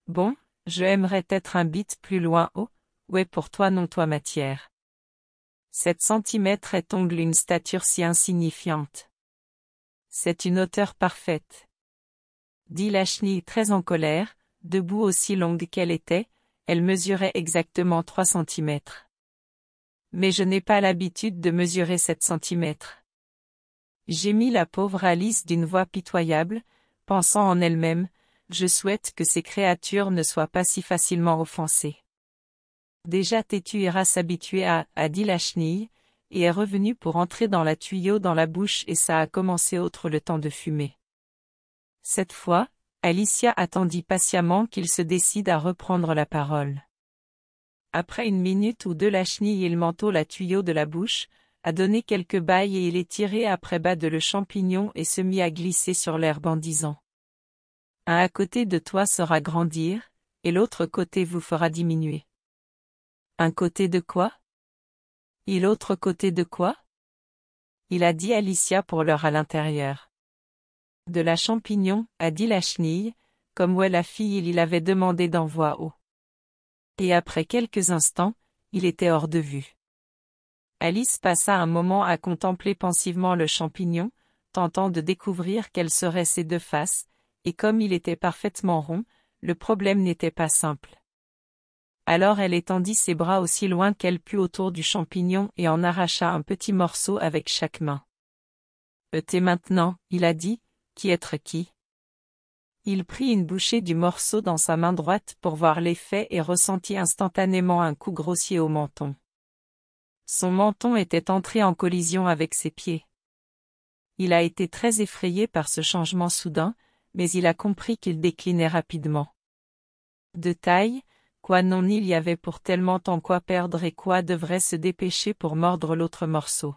S1: Bon, je aimerais être un bit plus loin haut, ouais pour toi non toi matière. Sept centimètres est ongle une stature si insignifiante. C'est une hauteur parfaite dit la chenille très en colère, debout aussi longue qu'elle était, elle mesurait exactement trois centimètres. Mais je n'ai pas l'habitude de mesurer sept centimètres. mis la pauvre Alice d'une voix pitoyable, pensant en elle-même, je souhaite que ces créatures ne soient pas si facilement offensées. Déjà Tétu ira s'habituer à, a dit la chenille, et est revenue pour entrer dans la tuyau dans la bouche et ça a commencé autre le temps de fumer. Cette fois, Alicia attendit patiemment qu'il se décide à reprendre la parole. Après une minute ou deux la chenille et le manteau la tuyau de la bouche, a donné quelques bails et il est tiré après bas de le champignon et se mit à glisser sur l'herbe en disant « Un à côté de toi sera grandir, et l'autre côté vous fera diminuer. »« Un côté de quoi ?»« Et l'autre côté de quoi ?» Il a dit Alicia pour l'heure à l'intérieur de la champignon, a dit la chenille, comme où est la fille il avait demandé d'envoi haut. Et après quelques instants, il était hors de vue. Alice passa un moment à contempler pensivement le champignon, tentant de découvrir quelles seraient ses deux faces, et comme il était parfaitement rond, le problème n'était pas simple. Alors elle étendit ses bras aussi loin qu'elle put autour du champignon et en arracha un petit morceau avec chaque main. « Et euh, maintenant, il a dit, qui être qui. Il prit une bouchée du morceau dans sa main droite pour voir l'effet et ressentit instantanément un coup grossier au menton. Son menton était entré en collision avec ses pieds. Il a été très effrayé par ce changement soudain, mais il a compris qu'il déclinait rapidement. De taille, quoi non il y avait pour tellement en quoi perdre et quoi devrait se dépêcher pour mordre l'autre morceau.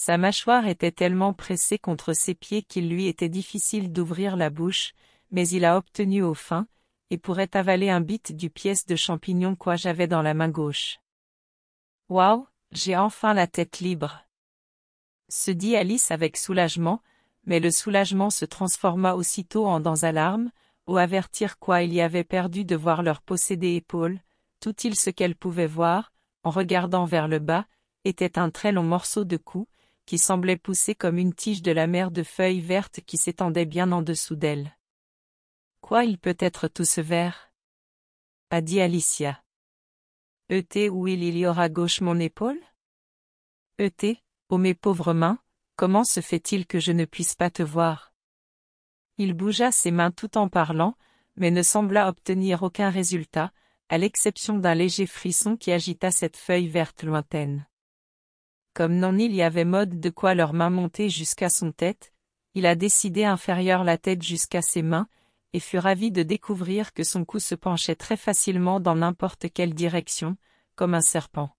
S1: Sa mâchoire était tellement pressée contre ses pieds qu'il lui était difficile d'ouvrir la bouche, mais il a obtenu au fin, et pourrait avaler un bit du pièce de champignon quoi j'avais dans la main gauche. Waouh, j'ai enfin la tête libre. Se dit Alice avec soulagement, mais le soulagement se transforma aussitôt en dans alarme, au avertir quoi il y avait perdu de voir leur possédé épaule, tout il ce qu'elle pouvait voir, en regardant vers le bas, était un très long morceau de cou, qui semblait pousser comme une tige de la mer de feuilles vertes qui s'étendait bien en dessous d'elle. Quoi il peut être tout ce vert a dit Alicia. E.T. où il y aura gauche mon épaule E.T., ô mes pauvres mains, comment se fait-il que je ne puisse pas te voir Il bougea ses mains tout en parlant, mais ne sembla obtenir aucun résultat, à l'exception d'un léger frisson qui agita cette feuille verte lointaine comme non il y avait mode de quoi leurs mains monter jusqu'à son tête, il a décidé inférieur la tête jusqu'à ses mains, et fut ravi de découvrir que son cou se penchait très facilement dans n'importe quelle direction, comme un serpent.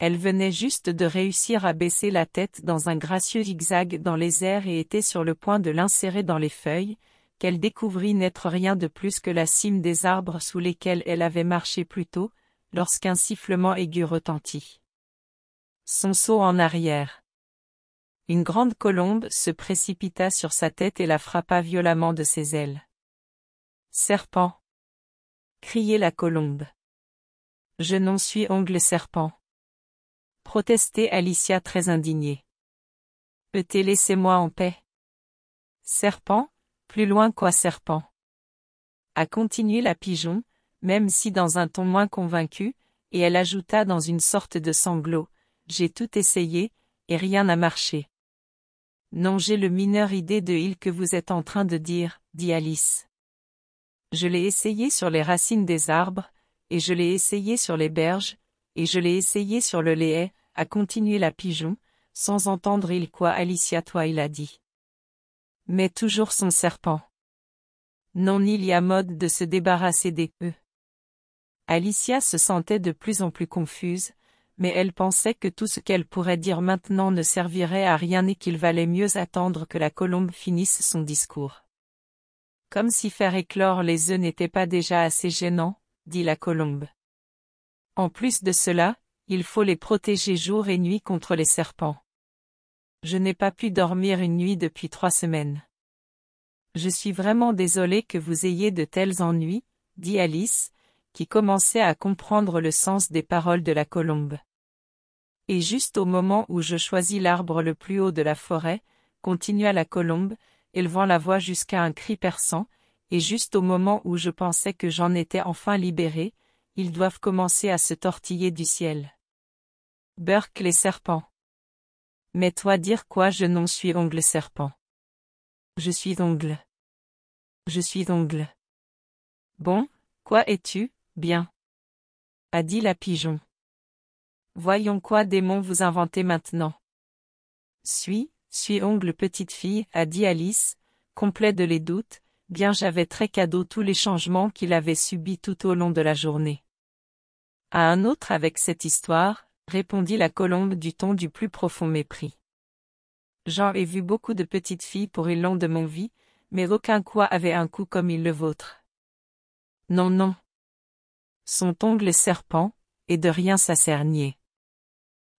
S1: Elle venait juste de réussir à baisser la tête dans un gracieux zigzag dans les airs et était sur le point de l'insérer dans les feuilles, qu'elle découvrit n'être rien de plus que la cime des arbres sous lesquels elle avait marché plus tôt, lorsqu'un sifflement aigu retentit. Son saut en arrière. Une grande colombe se précipita sur sa tête et la frappa violemment de ses ailes. Serpent. Criait la colombe. Je n'en suis ongle serpent. Protestait Alicia très indignée. Peut-être laissez-moi en paix. Serpent, plus loin quoi serpent. A continué la pigeon, même si dans un ton moins convaincu, et elle ajouta dans une sorte de sanglot, j'ai tout essayé, et rien n'a marché. Non, j'ai le mineur idée de il que vous êtes en train de dire, dit Alice. Je l'ai essayé sur les racines des arbres, et je l'ai essayé sur les berges, et je l'ai essayé sur le lait, a continué la pigeon, sans entendre il quoi Alicia toi il a dit. Mais toujours son serpent. Non il y a mode de se débarrasser des eux. Alicia se sentait de plus en plus confuse, mais elle pensait que tout ce qu'elle pourrait dire maintenant ne servirait à rien et qu'il valait mieux attendre que la colombe finisse son discours. Comme si faire éclore les œufs n'était pas déjà assez gênant, dit la colombe. En plus de cela, il faut les protéger jour et nuit contre les serpents. Je n'ai pas pu dormir une nuit depuis trois semaines. Je suis vraiment désolée que vous ayez de tels ennuis, dit Alice, qui commençait à comprendre le sens des paroles de la colombe. Et juste au moment où je choisis l'arbre le plus haut de la forêt, continua la colombe, élevant la voix jusqu'à un cri perçant, et juste au moment où je pensais que j'en étais enfin libéré, ils doivent commencer à se tortiller du ciel. Burke les serpents. Mais toi dire quoi je n'en suis ongle serpent. Je suis ongle. Je suis ongle. Bon, quoi es-tu, Bien. A dit la pigeon. Voyons quoi démon vous inventez maintenant. Suis, suis ongle petite fille, a dit Alice, complet de les doutes, bien j'avais très cadeau tous les changements qu'il avait subis tout au long de la journée. À un autre avec cette histoire, répondit la colombe du ton du plus profond mépris. J'en ai vu beaucoup de petites filles pour une longue de mon vie, mais aucun quoi avait un coup comme il le vôtre. Non non, son ongle serpent, et de rien s'assernier.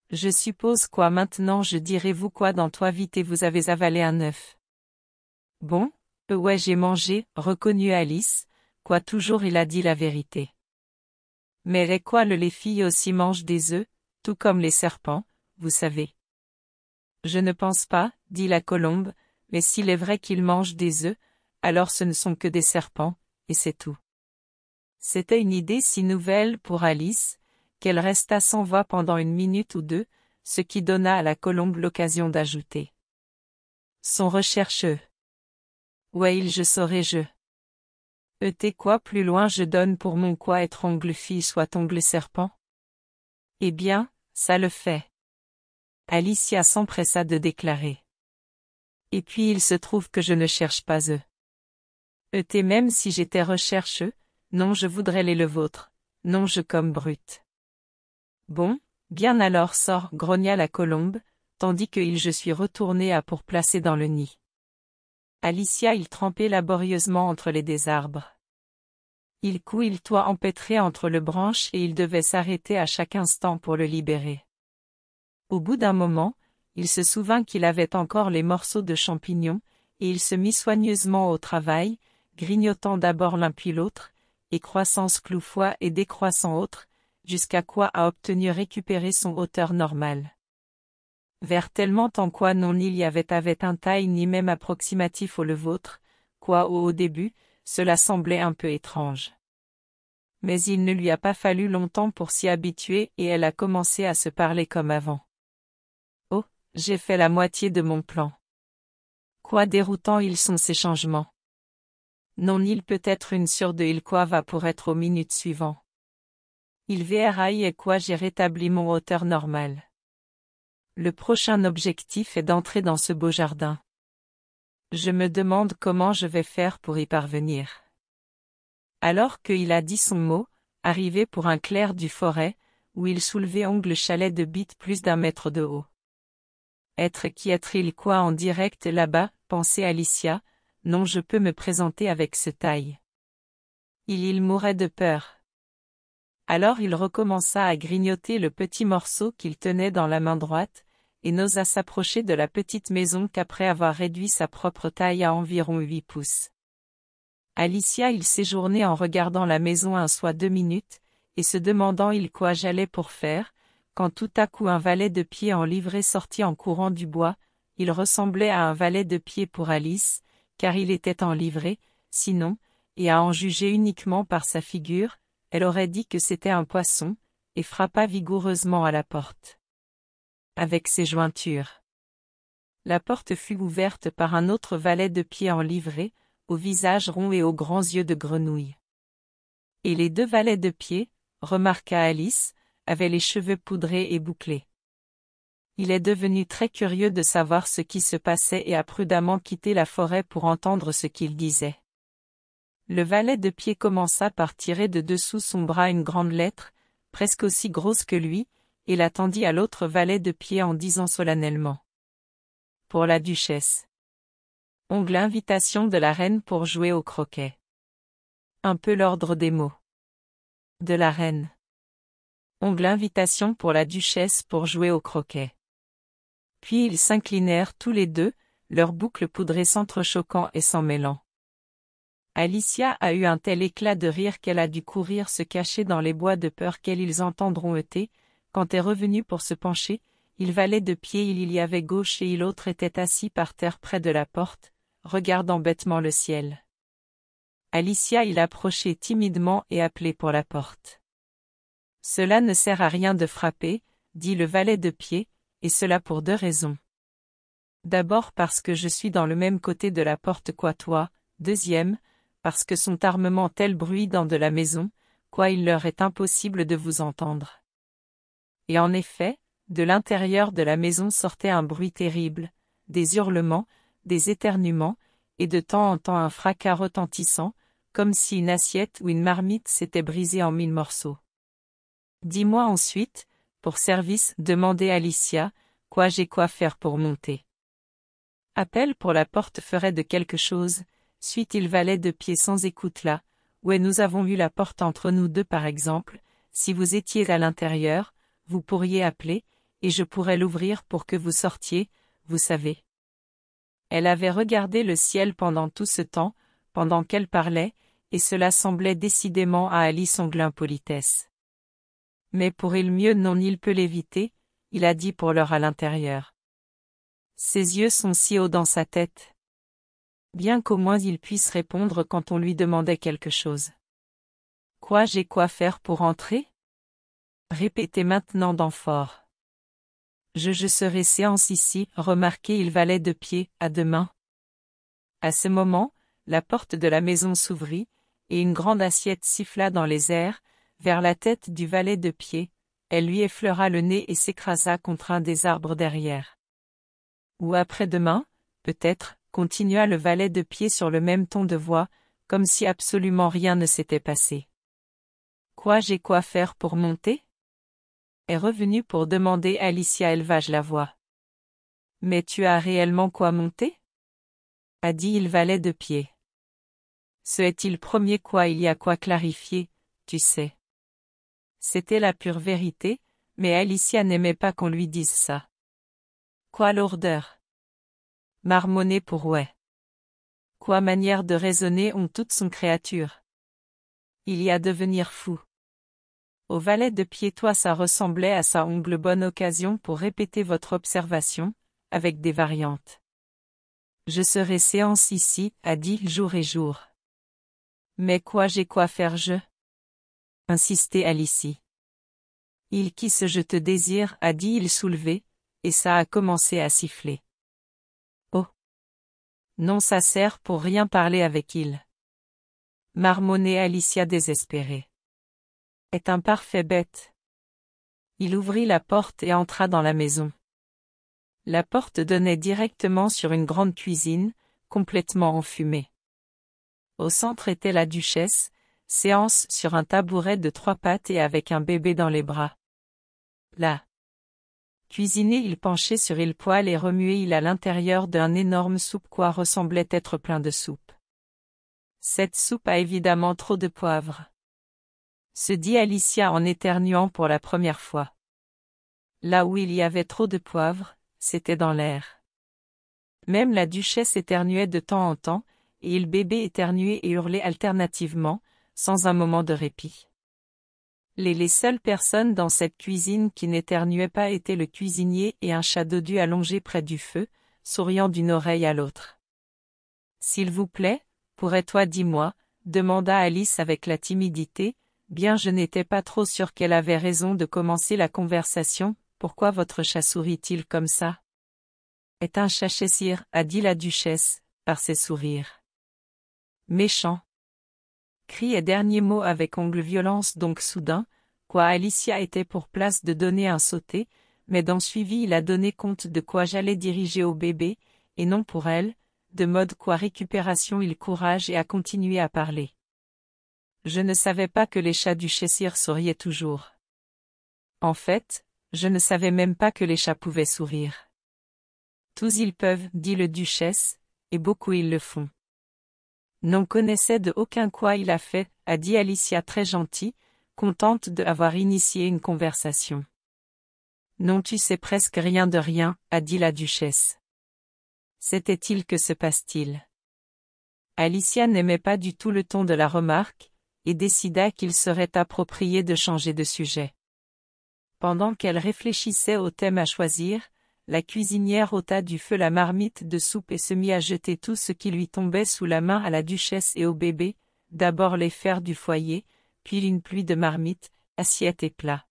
S1: Je suppose quoi maintenant je dirai vous quoi dans toi vite et vous avez avalé un œuf. Bon, euh ouais j'ai mangé, reconnu Alice, quoi toujours il a dit la vérité. Mais les quoi le les filles aussi mangent des œufs, tout comme les serpents, vous savez. Je ne pense pas, dit la colombe, mais s'il est vrai qu'ils mangent des œufs, alors ce ne sont que des serpents, et c'est tout. C'était une idée si nouvelle pour Alice, qu'elle resta sans voix pendant une minute ou deux, ce qui donna à la colombe l'occasion d'ajouter. Son rechercheux. Ouais, il je saurai je. Et quoi plus loin je donne pour mon quoi être ongle fille soit ongle serpent Eh bien, ça le fait. Alicia s'empressa de déclarer. Et puis il se trouve que je ne cherche pas eux. Et même si j'étais rechercheux, non je voudrais les le vôtre. Non je comme brute. Bon, bien alors sort, grogna la colombe, tandis que je suis retourné à pour placer dans le nid. Alicia il trempait laborieusement entre les désarbres. Il couille le toit empêtré entre le branche et il devait s'arrêter à chaque instant pour le libérer. Au bout d'un moment, il se souvint qu'il avait encore les morceaux de champignons, et il se mit soigneusement au travail, grignotant d'abord l'un puis l'autre, et croissance cloufois et décroissant autre, jusqu'à quoi a obtenu récupérer son hauteur normale. Vers tellement en quoi non il y avait avait un taille ni même approximatif au le vôtre, quoi au, au début, cela semblait un peu étrange. Mais il ne lui a pas fallu longtemps pour s'y habituer et elle a commencé à se parler comme avant. Oh, j'ai fait la moitié de mon plan. Quoi déroutant ils sont ces changements. Non il peut être une sur de il quoi va pour être aux minutes suivant. Il y et quoi j'ai rétabli mon hauteur normale. Le prochain objectif est d'entrer dans ce beau jardin. Je me demande comment je vais faire pour y parvenir. Alors qu'il a dit son mot, arrivé pour un clair du forêt, où il soulevait ongle chalet de bite plus d'un mètre de haut. Être qui être il quoi en direct là-bas, pensait Alicia, non je peux me présenter avec ce taille. Il il mourait de peur. Alors il recommença à grignoter le petit morceau qu'il tenait dans la main droite, et n'osa s'approcher de la petite maison qu'après avoir réduit sa propre taille à environ huit pouces. Alicia il séjournait en regardant la maison un soit deux minutes, et se demandant il quoi j'allais pour faire, quand tout à coup un valet de pied en livrée sortit en courant du bois, il ressemblait à un valet de pied pour Alice, car il était en livrée, sinon, et à en juger uniquement par sa figure, elle aurait dit que c'était un poisson, et frappa vigoureusement à la porte. Avec ses jointures. La porte fut ouverte par un autre valet de pied en livrée, au visage rond et aux grands yeux de grenouille. Et les deux valets de pied, remarqua Alice, avaient les cheveux poudrés et bouclés il est devenu très curieux de savoir ce qui se passait et a prudemment quitté la forêt pour entendre ce qu'il disait. Le valet de pied commença par tirer de dessous son bras une grande lettre, presque aussi grosse que lui, et la tendit à l'autre valet de pied en disant solennellement. Pour la duchesse. Ongle invitation de la reine pour jouer au croquet. Un peu l'ordre des mots. De la reine. Ongle invitation pour la duchesse pour jouer au croquet. Puis ils s'inclinèrent tous les deux, leurs boucles poudrées s'entrechoquant et s'en mêlant. Alicia a eu un tel éclat de rire qu'elle a dû courir se cacher dans les bois de peur ils entendront ôter, Quand est revenu pour se pencher, il valait de pied, il y avait gauche et l'autre était assis par terre près de la porte, regardant bêtement le ciel. Alicia il approchait timidement et appelait pour la porte. Cela ne sert à rien de frapper, dit le valet de pied, et cela pour deux raisons. D'abord parce que je suis dans le même côté de la porte quoi toi, deuxième, parce que sont armement tel bruit dans de la maison, quoi il leur est impossible de vous entendre. Et en effet, de l'intérieur de la maison sortait un bruit terrible, des hurlements, des éternuements, et de temps en temps un fracas retentissant, comme si une assiette ou une marmite s'était brisée en mille morceaux. Dis-moi ensuite, pour service, demandez Alicia, quoi j'ai quoi faire pour monter. Appel pour la porte ferait de quelque chose, suite il valait de pied sans écoute là, ouais nous avons eu la porte entre nous deux par exemple, si vous étiez à l'intérieur, vous pourriez appeler, et je pourrais l'ouvrir pour que vous sortiez, vous savez. Elle avait regardé le ciel pendant tout ce temps, pendant qu'elle parlait, et cela semblait décidément à Alice son politesse. Mais pour il mieux non il peut l'éviter, il a dit pour l'heure à l'intérieur. Ses yeux sont si hauts dans sa tête. Bien qu'au moins il puisse répondre quand on lui demandait quelque chose. Quoi j'ai quoi faire pour entrer Répétez maintenant d'enfort. fort. Je je serai séance ici, remarquez il valait de pied, à demain. À ce moment, la porte de la maison s'ouvrit, et une grande assiette siffla dans les airs, vers la tête du valet de pied, elle lui effleura le nez et s'écrasa contre un des arbres derrière. Ou après-demain, peut-être, continua le valet de pied sur le même ton de voix, comme si absolument rien ne s'était passé. Quoi j'ai quoi faire pour monter est revenu pour demander Alicia Elvage la voix. Mais tu as réellement quoi monter a dit le valet de pied. Ce est-il premier quoi il y a quoi clarifier, tu sais. C'était la pure vérité, mais Alicia n'aimait pas qu'on lui dise ça. Quoi lourdeur Marmonner pour ouais. Quoi manière de raisonner ont toute son créature. Il y a devenir fou. Au valet de pied ça ressemblait à sa ongle bonne occasion pour répéter votre observation, avec des variantes. Je serai séance ici, a dit jour et jour. Mais quoi j'ai quoi faire je insistait Alicie. Il qui se je te désire, a dit il soulevé, et ça a commencé à siffler. Oh. Non ça sert pour rien parler avec il. Marmonnait Alicia désespérée. Est un parfait bête. Il ouvrit la porte et entra dans la maison. La porte donnait directement sur une grande cuisine, complètement enfumée. Au centre était la duchesse, séance sur un tabouret de trois pattes et avec un bébé dans les bras. Là. Cuisiné il penchait sur il poêle et remuait il à l'intérieur d'un énorme soupe quoi ressemblait être plein de soupe. Cette soupe a évidemment trop de poivre. Se dit Alicia en éternuant pour la première fois. Là où il y avait trop de poivre, c'était dans l'air. Même la duchesse éternuait de temps en temps, et il bébé éternuait et hurlait alternativement, sans un moment de répit. Les seules personnes dans cette cuisine qui n'éternuaient pas étaient le cuisinier et un chat dodu allongé près du feu, souriant d'une oreille à l'autre. S'il vous plaît, pourrais-toi dis-moi, demanda Alice avec la timidité, bien je n'étais pas trop sûre qu'elle avait raison de commencer la conversation, pourquoi votre chat sourit-il comme ça Est un chat chessir, a dit la duchesse, par ses sourires. Méchant. Cri et dernier mot avec ongle violence donc soudain, quoi Alicia était pour place de donner un sauté, mais dans suivi il a donné compte de quoi j'allais diriger au bébé, et non pour elle, de mode quoi récupération il courage et a continué à parler. Je ne savais pas que les chats du Chessir souriaient toujours. En fait, je ne savais même pas que les chats pouvaient sourire. Tous ils peuvent, dit le duchesse, et beaucoup ils le font. « Non connaissait de aucun quoi il a fait, a dit Alicia très gentille, contente de avoir initié une conversation. Non tu sais presque rien de rien, a dit la duchesse. C'était-il que se passe-t-il Alicia n'aimait pas du tout le ton de la remarque, et décida qu'il serait approprié de changer de sujet. Pendant qu'elle réfléchissait au thème à choisir, la cuisinière ôta du feu la marmite de soupe et se mit à jeter tout ce qui lui tombait sous la main à la duchesse et au bébé, d'abord les fers du foyer, puis une pluie de marmite, assiettes et plats.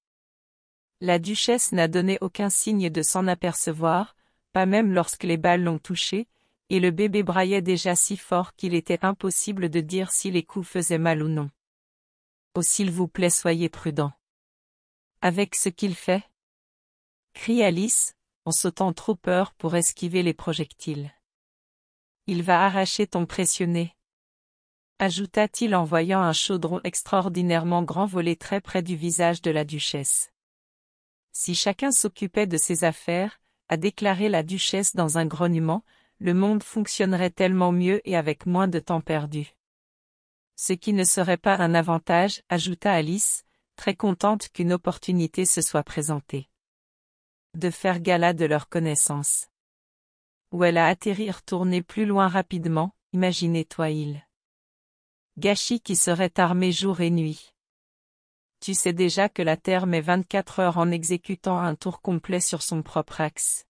S1: La duchesse n'a donné aucun signe de s'en apercevoir, pas même lorsque les balles l'ont touché, et le bébé braillait déjà si fort qu'il était impossible de dire si les coups faisaient mal ou non. Oh s'il vous plaît soyez prudent. Avec ce qu'il fait crie Alice, en sautant trop peur pour esquiver les projectiles. Il va arracher ton pressionné. Ajouta-t-il en voyant un chaudron extraordinairement grand voler très près du visage de la duchesse. Si chacun s'occupait de ses affaires, a déclaré la duchesse dans un grognement, le monde fonctionnerait tellement mieux et avec moins de temps perdu. Ce qui ne serait pas un avantage, ajouta Alice, très contente qu'une opportunité se soit présentée de faire gala de leurs connaissances. Ou elle a atterri tourner plus loin rapidement, imaginez-toi il. Gâchis qui serait armé jour et nuit. Tu sais déjà que la Terre met 24 heures en exécutant un tour complet sur son propre axe.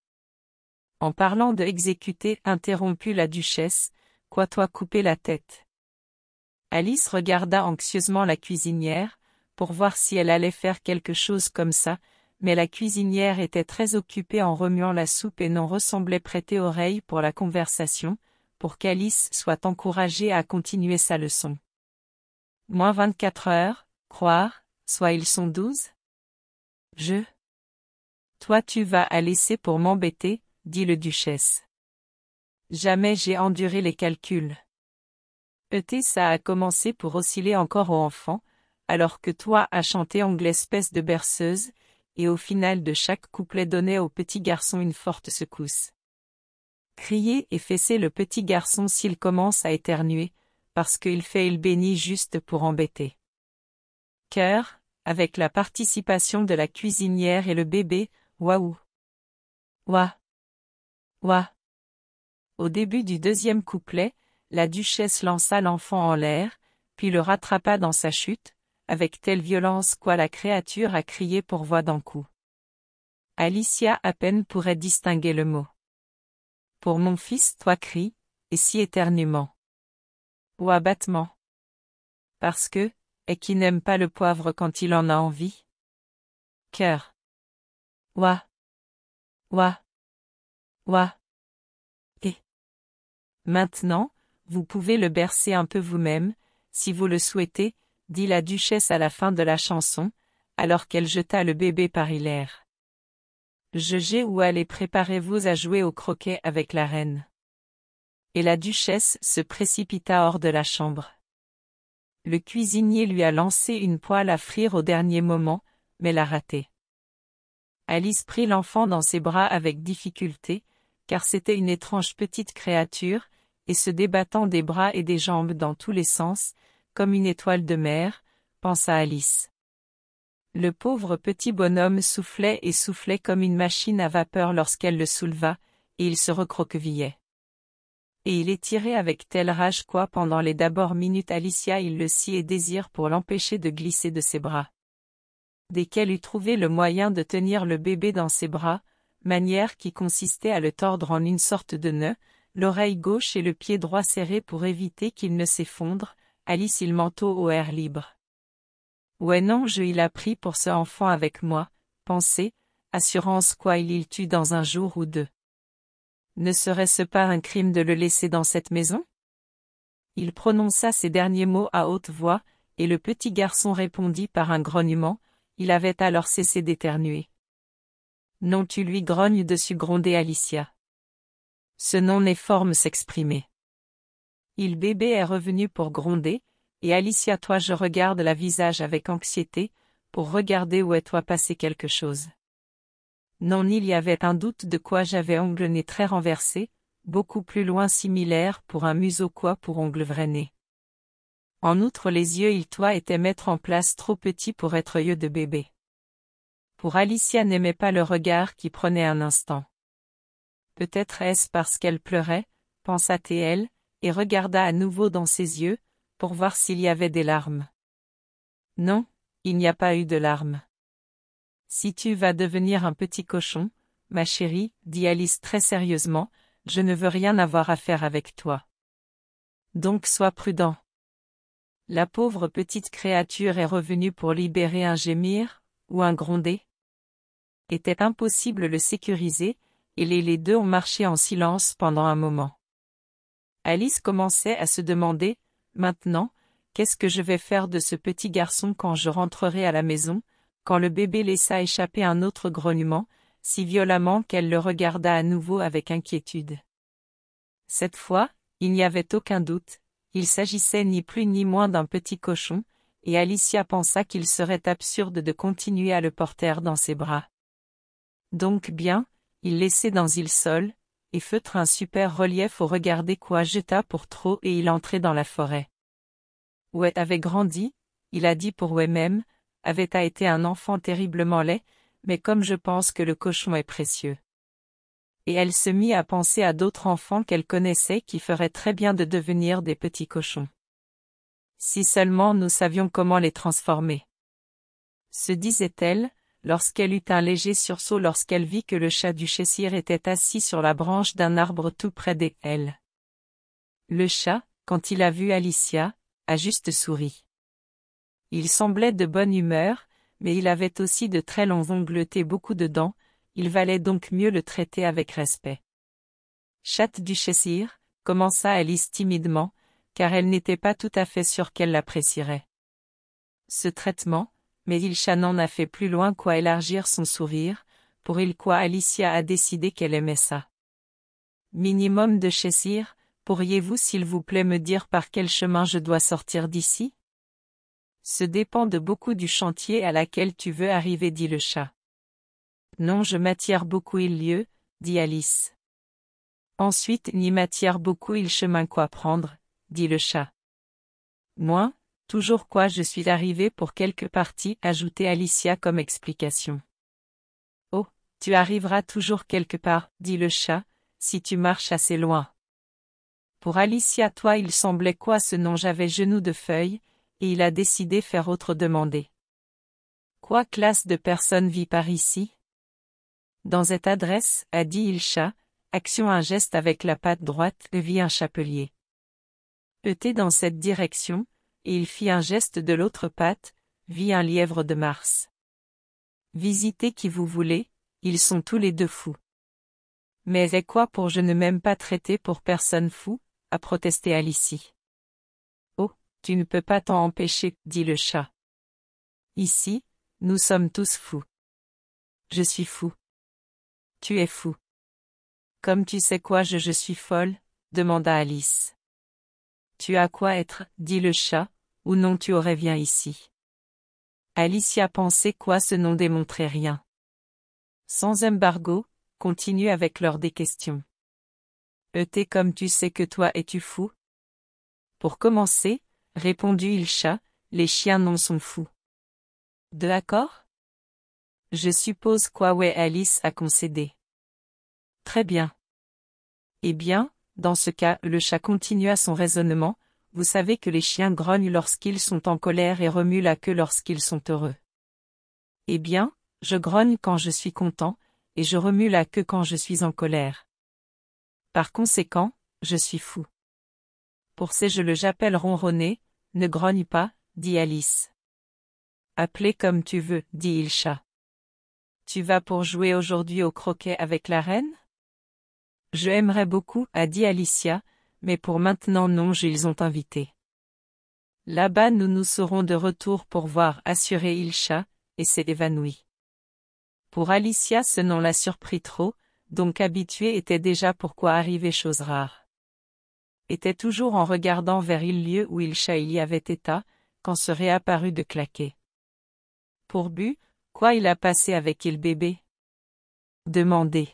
S1: En parlant de exécuter, interrompu la duchesse, quoi toi couper la tête. Alice regarda anxieusement la cuisinière, pour voir si elle allait faire quelque chose comme ça, mais la cuisinière était très occupée en remuant la soupe et n'en ressemblait prêter oreille pour la conversation, pour qu'Alice soit encouragée à continuer sa leçon. Moins vingt-quatre heures, croire, soit ils sont douze Je. Toi tu vas à laisser pour m'embêter, dit le duchesse. Jamais j'ai enduré les calculs. Et ça a commencé pour osciller encore aux enfants, alors que toi as chanté anglais espèce de berceuse, et au final de chaque couplet donnait au petit garçon une forte secousse. Criez et fessez le petit garçon s'il commence à éternuer, parce qu'il fait il bénit juste pour embêter. Cœur, avec la participation de la cuisinière et le bébé, waouh. Waouh. Waouh. Au début du deuxième couplet, la duchesse lança l'enfant en l'air, puis le rattrapa dans sa chute, avec telle violence quoi la créature a crié pour voix d'un coup. Alicia à peine pourrait distinguer le mot. Pour mon fils toi crie, et si éternuement. Ou abattement. Parce que, et qui n'aime pas le poivre quand il en a envie. Cœur. Ouah. Ouah. Ouah. Et. Maintenant, vous pouvez le bercer un peu vous-même, si vous le souhaitez, dit la duchesse à la fin de la chanson, alors qu'elle jeta le bébé par hilaire. Jugez ou allez préparez-vous à jouer au croquet avec la reine. Et la duchesse se précipita hors de la chambre. Le cuisinier lui a lancé une poêle à frire au dernier moment, mais l'a ratée. Alice prit l'enfant dans ses bras avec difficulté, car c'était une étrange petite créature, et se débattant des bras et des jambes dans tous les sens, comme une étoile de mer, pensa Alice. Le pauvre petit bonhomme soufflait et soufflait comme une machine à vapeur lorsqu'elle le souleva, et il se recroquevillait. Et il étirait avec telle rage quoi pendant les d'abord minutes Alicia il le scie et désire pour l'empêcher de glisser de ses bras. Dès qu'elle eut trouvé le moyen de tenir le bébé dans ses bras, manière qui consistait à le tordre en une sorte de nœud, l'oreille gauche et le pied droit serrés pour éviter qu'il ne s'effondre, Alice il manteau au air libre. Ouais non je il a pris pour ce enfant avec moi, Pensée assurance quoi il il tue dans un jour ou deux. Ne serait-ce pas un crime de le laisser dans cette maison Il prononça ces derniers mots à haute voix, et le petit garçon répondit par un grognement, il avait alors cessé d'éternuer. Non tu lui grognes dessus grondé Alicia. Ce nom n'est forme s'exprimer. Il bébé est revenu pour gronder, et Alicia toi je regarde la visage avec anxiété, pour regarder où est toi passé quelque chose. Non il y avait un doute de quoi j'avais ongle nez très renversé, beaucoup plus loin similaire pour un museau quoi pour ongle vrai né. En outre les yeux il toi étaient mettre en place trop petits pour être yeux de bébé. Pour Alicia n'aimait pas le regard qui prenait un instant. Peut-être est-ce parce qu'elle pleurait, pensa-t-elle, et regarda à nouveau dans ses yeux, pour voir s'il y avait des larmes. Non, il n'y a pas eu de larmes. Si tu vas devenir un petit cochon, ma chérie, dit Alice très sérieusement, je ne veux rien avoir à faire avec toi. Donc sois prudent. La pauvre petite créature est revenue pour libérer un gémir, ou un gronder. Était impossible le sécuriser, et les deux ont marché en silence pendant un moment. Alice commençait à se demander, maintenant, qu'est-ce que je vais faire de ce petit garçon quand je rentrerai à la maison, quand le bébé laissa échapper un autre grognement, si violemment qu'elle le regarda à nouveau avec inquiétude. Cette fois, il n'y avait aucun doute, il s'agissait ni plus ni moins d'un petit cochon, et Alicia pensa qu'il serait absurde de continuer à le porter dans ses bras. Donc bien, il laissait dans il seul, et feutre un super relief au regarder quoi jeta pour trop et il entrait dans la forêt. Ouette avait grandi, il a dit pour Ouette même avait a été un enfant terriblement laid, mais comme je pense que le cochon est précieux. Et elle se mit à penser à d'autres enfants qu'elle connaissait qui feraient très bien de devenir des petits cochons. Si seulement nous savions comment les transformer. Se disait-elle, lorsqu'elle eut un léger sursaut lorsqu'elle vit que le chat du Chessir était assis sur la branche d'un arbre tout près d'elle. Le chat, quand il a vu Alicia, a juste souri. Il semblait de bonne humeur, mais il avait aussi de très longs ongles et beaucoup de dents, il valait donc mieux le traiter avec respect. Chat du Chessir, commença Alice timidement, car elle n'était pas tout à fait sûre qu'elle l'apprécierait. Ce traitement, mais il fait plus loin quoi élargir son sourire, pour il quoi Alicia a décidé qu'elle aimait ça. Minimum de chez pourriez-vous s'il vous plaît me dire par quel chemin je dois sortir d'ici Ce dépend de beaucoup du chantier à laquelle tu veux arriver dit le chat. Non je m'attire beaucoup il lieu, dit Alice. Ensuite n'y m'attire beaucoup il chemin quoi prendre, dit le chat. Moins ?» Toujours quoi je suis arrivé pour quelque partie, ajoutait Alicia comme explication. Oh, tu arriveras toujours quelque part, dit le chat, si tu marches assez loin. Pour Alicia toi il semblait quoi ce nom j'avais genou de feuille, et il a décidé faire autre demander. Quoi classe de personne vit par ici Dans cette adresse, a dit il chat, action un geste avec la patte droite, vit un chapelier. Peut-être dans cette direction, et il fit un geste de l'autre patte, vit un lièvre de Mars. Visitez qui vous voulez, ils sont tous les deux fous. Mais et quoi pour je ne m'aime pas traiter pour personne fou, a protesté Alicie. Oh, tu ne peux pas t'en empêcher, dit le chat. Ici, nous sommes tous fous. Je suis fou. Tu es fou. Comme tu sais quoi je suis folle, demanda Alice. Tu as quoi être, dit le chat, ou non tu aurais bien ici. Alicia pensait quoi ce nom démontrait rien. Sans embargo, continue avec l'heure des questions. E.T. Euh, comme tu sais que toi es-tu fou Pour commencer, répondit il chat, les chiens non sont fous. De accord Je suppose quoi ouais Alice a concédé. Très bien. Eh bien, dans ce cas, le chat continua son raisonnement, vous savez que les chiens grognent lorsqu'ils sont en colère et remuent la queue lorsqu'ils sont heureux. Eh bien, je grogne quand je suis content, et je remue la queue quand je suis en colère. Par conséquent, je suis fou. Pour ces je le j'appelle ronronner, ne grogne pas, dit Alice. Appelez comme tu veux, dit Ilcha. Tu vas pour jouer aujourd'hui au croquet avec la reine Je aimerais beaucoup, a dit Alicia, mais pour maintenant non ils ont invité. Là-bas nous nous serons de retour pour voir assurer Ilcha, et s'est évanoui. Pour Alicia ce nom la surpris trop, donc habitué était déjà pourquoi arriver chose rare. Était toujours en regardant vers il lieu où Ilcha il y avait état, quand se réapparut de claquer. Pour but, quoi il a passé avec il bébé Demandez.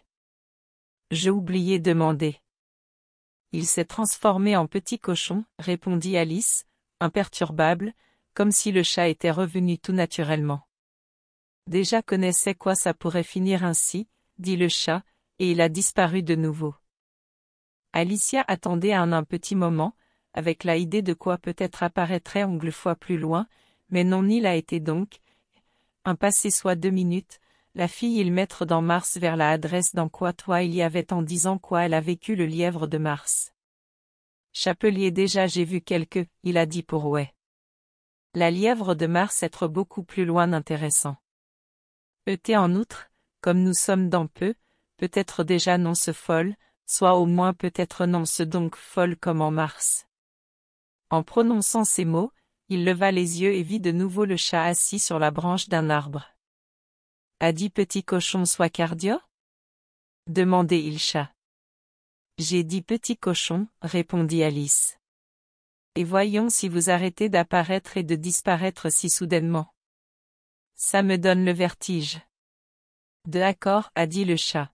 S1: J'ai oublié demander. Il s'est transformé en petit cochon, répondit Alice, imperturbable, comme si le chat était revenu tout naturellement. Déjà connaissait quoi ça pourrait finir ainsi, dit le chat, et il a disparu de nouveau. Alicia attendait un, petit moment, avec la idée de quoi peut-être apparaîtrait ongle fois plus loin, mais non il a été donc, un passé soit deux minutes, la fille il mettre dans Mars vers la adresse dans quoi toi il y avait en disant quoi elle a vécu le lièvre de Mars. Chapelier déjà j'ai vu quelques, il a dit pour ouais. La lièvre de Mars être beaucoup plus loin intéressant. Et en outre, comme nous sommes dans peu, peut-être déjà non ce folle, soit au moins peut-être non ce donc folle comme en Mars. En prononçant ces mots, il leva les yeux et vit de nouveau le chat assis sur la branche d'un arbre. A dit petit cochon soit cardio demandait chat. »« J'ai dit petit cochon, répondit Alice. Et voyons si vous arrêtez d'apparaître et de disparaître si soudainement. Ça me donne le vertige. De accord, a dit le chat.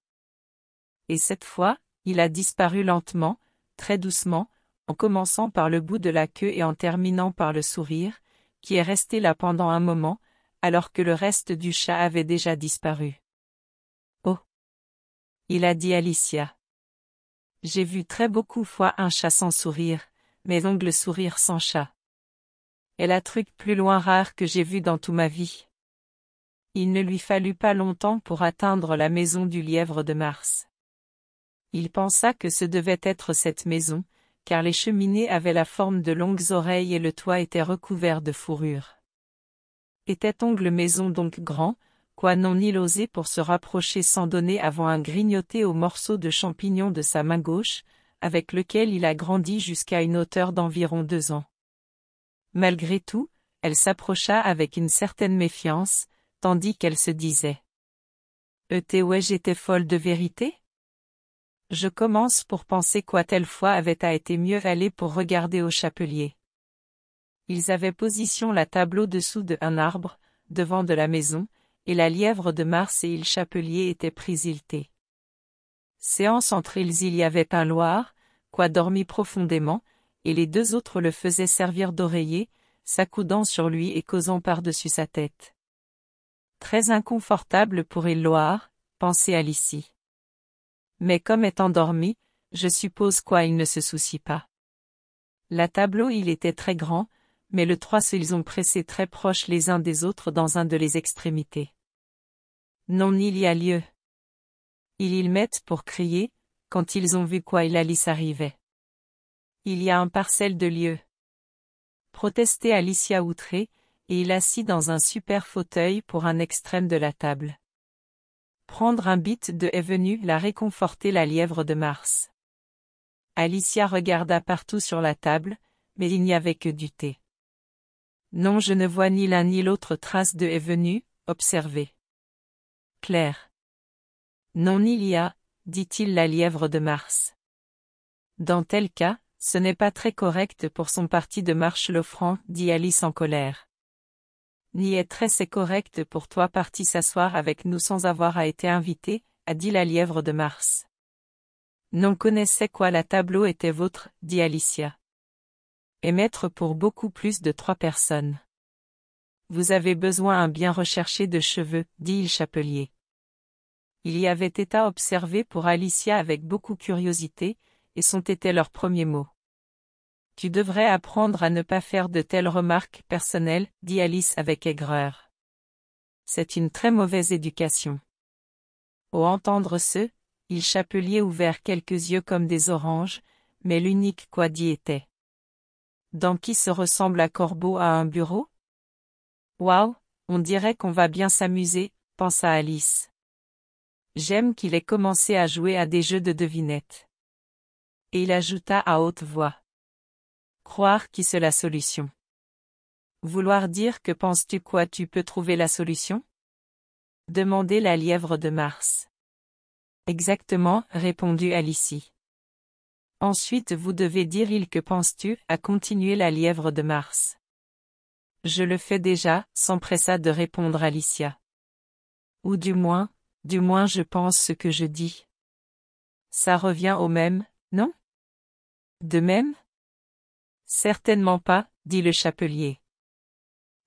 S1: Et cette fois, il a disparu lentement, très doucement, en commençant par le bout de la queue et en terminant par le sourire, qui est resté là pendant un moment, alors que le reste du chat avait déjà disparu. Oh Il a dit Alicia. J'ai vu très beaucoup fois un chat sans sourire, mais ongles sourire sans chat. Est la truc plus loin rare que j'ai vu dans toute ma vie. Il ne lui fallut pas longtemps pour atteindre la maison du lièvre de Mars. Il pensa que ce devait être cette maison, car les cheminées avaient la forme de longues oreilles et le toit était recouvert de fourrure était ongle maison donc grand, quoi non il osait pour se rapprocher sans donner avant un grignoté au morceau de champignon de sa main gauche, avec lequel il a grandi jusqu'à une hauteur d'environ deux ans. Malgré tout, elle s'approcha avec une certaine méfiance, tandis qu'elle se disait. E ouais j'étais folle de vérité Je commence pour penser quoi telle fois avait à été mieux allée pour regarder au chapelier. Ils avaient position la table dessous de un arbre, devant de la maison, et la lièvre de Mars et il Chapelier étaient prise Séance entre ils il y avait un loir, quoi dormit profondément, et les deux autres le faisaient servir d'oreiller, s'accoudant sur lui et causant par-dessus sa tête. Très inconfortable pour loir, pensait Alicie. Mais comme étant dormi, je suppose quoi il ne se soucie pas. La tableau il était très grand, mais le 3 s'ils ont pressé très proches les uns des autres dans un de les extrémités. Non il y a lieu. Ils ils mettent pour crier, quand ils ont vu quoi il Alice arrivait. Il y a un parcelle de lieu. Protestait Alicia outré, et il assit dans un super fauteuil pour un extrême de la table. Prendre un bit de est venu la réconforter la lièvre de Mars. Alicia regarda partout sur la table, mais il n'y avait que du thé. Non, je ne vois ni l'un ni l'autre trace de est venu, observez. Claire. Non, il y a, dit-il la lièvre de Mars. Dans tel cas, ce n'est pas très correct pour son parti de marche l'offrant, dit Alice en colère. Ni est très c'est correct pour toi parti s'asseoir avec nous sans avoir à été invité, a dit la lièvre de Mars. Non connaissait quoi la tableau était vôtre, dit Alicia émettre pour beaucoup plus de trois personnes. Vous avez besoin un bien recherché de cheveux, dit il chapelier. Il y avait état observé pour Alicia avec beaucoup curiosité, et sont étaient leurs premiers mots. Tu devrais apprendre à ne pas faire de telles remarques personnelles, dit Alice avec aigreur. C'est une très mauvaise éducation. Au entendre ce, il chapelier ouvert quelques yeux comme des oranges, mais l'unique quoi dit était. Dans qui se ressemble à corbeau à un bureau Waouh, on dirait qu'on va bien s'amuser, pensa Alice. J'aime qu'il ait commencé à jouer à des jeux de devinettes. Et il ajouta à haute voix. Croire qui c'est la solution. Vouloir dire que penses-tu quoi tu peux trouver la solution Demandez la lièvre de Mars. Exactement, répondit Alice. Ensuite vous devez dire il que penses-tu à continuer la lièvre de Mars. Je le fais déjà, s'empressa de répondre Alicia. Ou du moins, du moins je pense ce que je dis. Ça revient au même, non De même Certainement pas, dit le chapelier.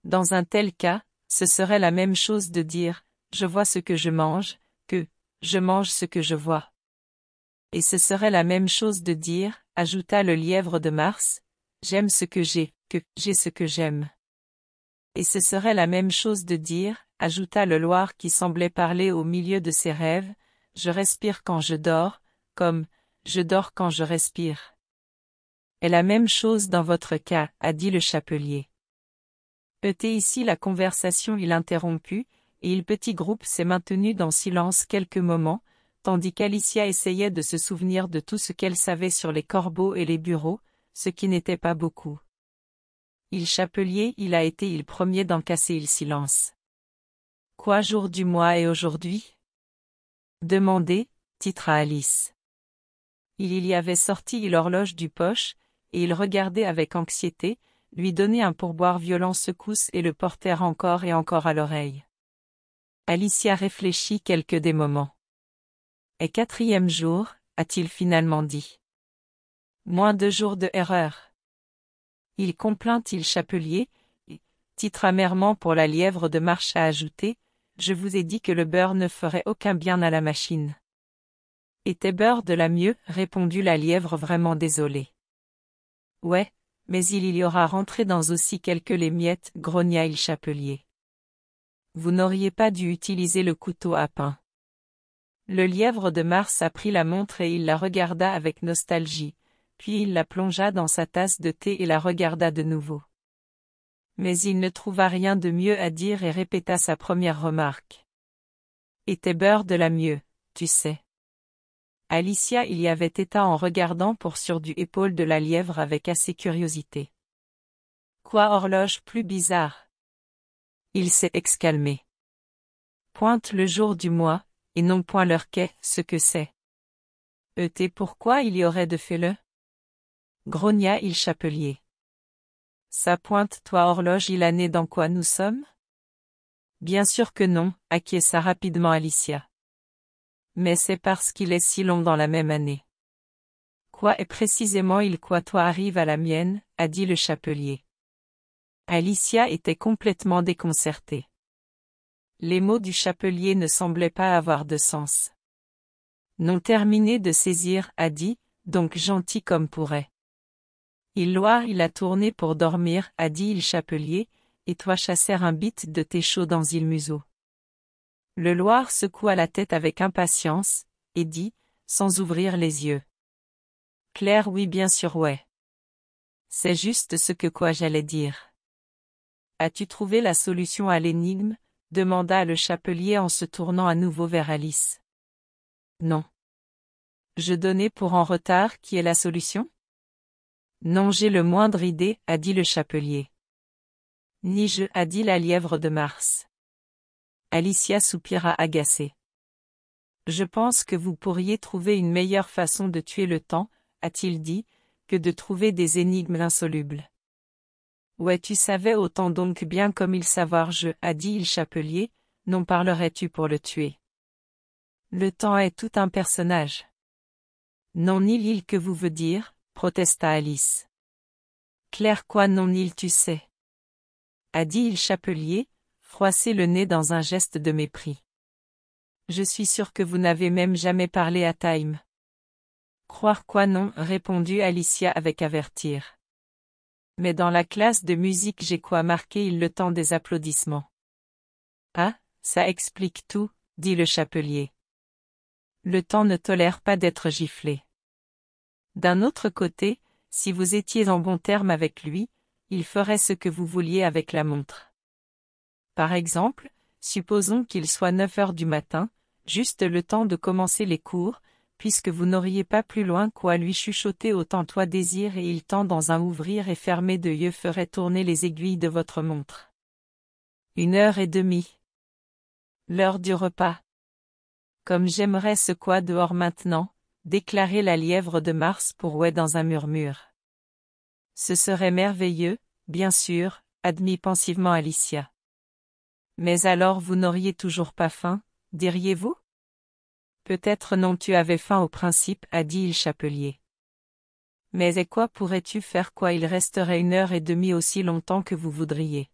S1: Dans un tel cas, ce serait la même chose de dire, je vois ce que je mange, que, je mange ce que je vois. Et ce serait la même chose de dire, ajouta le lièvre de Mars, j'aime ce que j'ai, que j'ai ce que j'aime. Et ce serait la même chose de dire, ajouta le Loir qui semblait parler au milieu de ses rêves, je respire quand je dors, comme, je dors quand je respire. Et la même chose dans votre cas, a dit le chapelier. Était ici la conversation il interrompu et le petit groupe s'est maintenu dans silence quelques moments, tandis qu'Alicia essayait de se souvenir de tout ce qu'elle savait sur les corbeaux et les bureaux, ce qui n'était pas beaucoup. Il chapelier il a été il premier d'en casser le silence. Quoi jour du mois et aujourd'hui Demandez, à Alice. Il y avait sorti l'horloge du poche, et il regardait avec anxiété, lui donnait un pourboire violent secousse et le portait encore et encore à l'oreille. Alicia réfléchit quelques des moments. Et quatrième jour, a-t-il finalement dit. Moins deux jours de erreur. Il complaint-il Chapelier, et, titre amèrement pour la lièvre de marche à ajouter, je vous ai dit que le beurre ne ferait aucun bien à la machine. Était beurre de la mieux, répondit la lièvre vraiment désolée. Ouais, mais il y aura rentré dans aussi quelques les miettes, grogna il Chapelier. Vous n'auriez pas dû utiliser le couteau à pain. Le lièvre de Mars a pris la montre et il la regarda avec nostalgie, puis il la plongea dans sa tasse de thé et la regarda de nouveau. Mais il ne trouva rien de mieux à dire et répéta sa première remarque. Et tes beurres de la mieux, tu sais. Alicia il y avait état en regardant pour surdu épaule de la lièvre avec assez curiosité. Quoi horloge plus bizarre Il s'est excalmé. Pointe le jour du mois, et non point leur quai, ce que c'est. Et pourquoi il y aurait de fait le grogna il chapelier. Ça pointe, toi horloge il année dans quoi nous sommes Bien sûr que non, acquiesça rapidement Alicia. Mais c'est parce qu'il est si long dans la même année. Quoi est précisément il quoi toi arrive à la mienne, a dit le chapelier. Alicia était complètement déconcertée. Les mots du chapelier ne semblaient pas avoir de sens. Non terminé de saisir, a dit, donc gentil comme pourrait. Il loire il a tourné pour dormir, a dit il chapelier, et toi chasser un bit de tes chauds dans il museau. Le Loir secoua la tête avec impatience, et dit, sans ouvrir les yeux. Claire oui bien sûr ouais. C'est juste ce que quoi j'allais dire. As-tu trouvé la solution à l'énigme demanda le chapelier en se tournant à nouveau vers Alice. Non. Je donnais pour en retard qui est la solution Non, j'ai le moindre idée, a dit le chapelier. Ni je, a dit la lièvre de Mars. Alicia soupira agacée. Je pense que vous pourriez trouver une meilleure façon de tuer le temps, a-t-il dit, que de trouver des énigmes insolubles. Ouais tu savais autant donc bien comme il savoir je, a dit il chapelier, non parlerais-tu pour le tuer. Le temps est tout un personnage. Non ni il que vous veut dire, protesta Alice. Claire quoi non il tu sais. A dit il chapelier, froissé le nez dans un geste de mépris. Je suis sûr que vous n'avez même jamais parlé à Time. Croire quoi non, répondit Alicia avec avertir. Mais dans la classe de musique j'ai quoi marquer il le temps des applaudissements. Ah, ça explique tout, dit le chapelier. Le temps ne tolère pas d'être giflé. D'un autre côté, si vous étiez en bon terme avec lui, il ferait ce que vous vouliez avec la montre. Par exemple, supposons qu'il soit 9 heures du matin, juste le temps de commencer les cours, puisque vous n'auriez pas plus loin quoi lui chuchoter autant toi désir et il tend dans un ouvrir et fermer de yeux ferait tourner les aiguilles de votre montre. Une heure et demie. L'heure du repas. Comme j'aimerais ce quoi dehors maintenant, déclarait la lièvre de Mars pour ouais dans un murmure. Ce serait merveilleux, bien sûr, admit pensivement Alicia. Mais alors vous n'auriez toujours pas faim, diriez-vous Peut-être non tu avais faim au principe, a dit le chapelier. Mais et quoi pourrais-tu faire quoi il resterait une heure et demie aussi longtemps que vous voudriez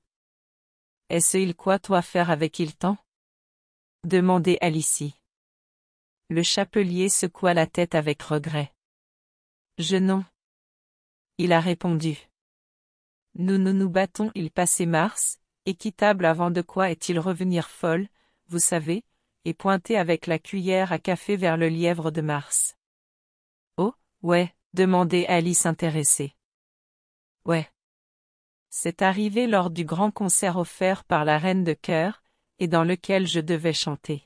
S1: Est-ce il quoi toi faire avec il temps Demandait Alicie. Le chapelier secoua la tête avec regret. Je non. Il a répondu. Nous nous nous battons il passait Mars, équitable avant de quoi est-il revenir folle, vous savez, et pointé avec la cuillère à café vers le lièvre de Mars. Oh, ouais, demandait Alice intéressée. Ouais. C'est arrivé lors du grand concert offert par la reine de cœur, et dans lequel je devais chanter.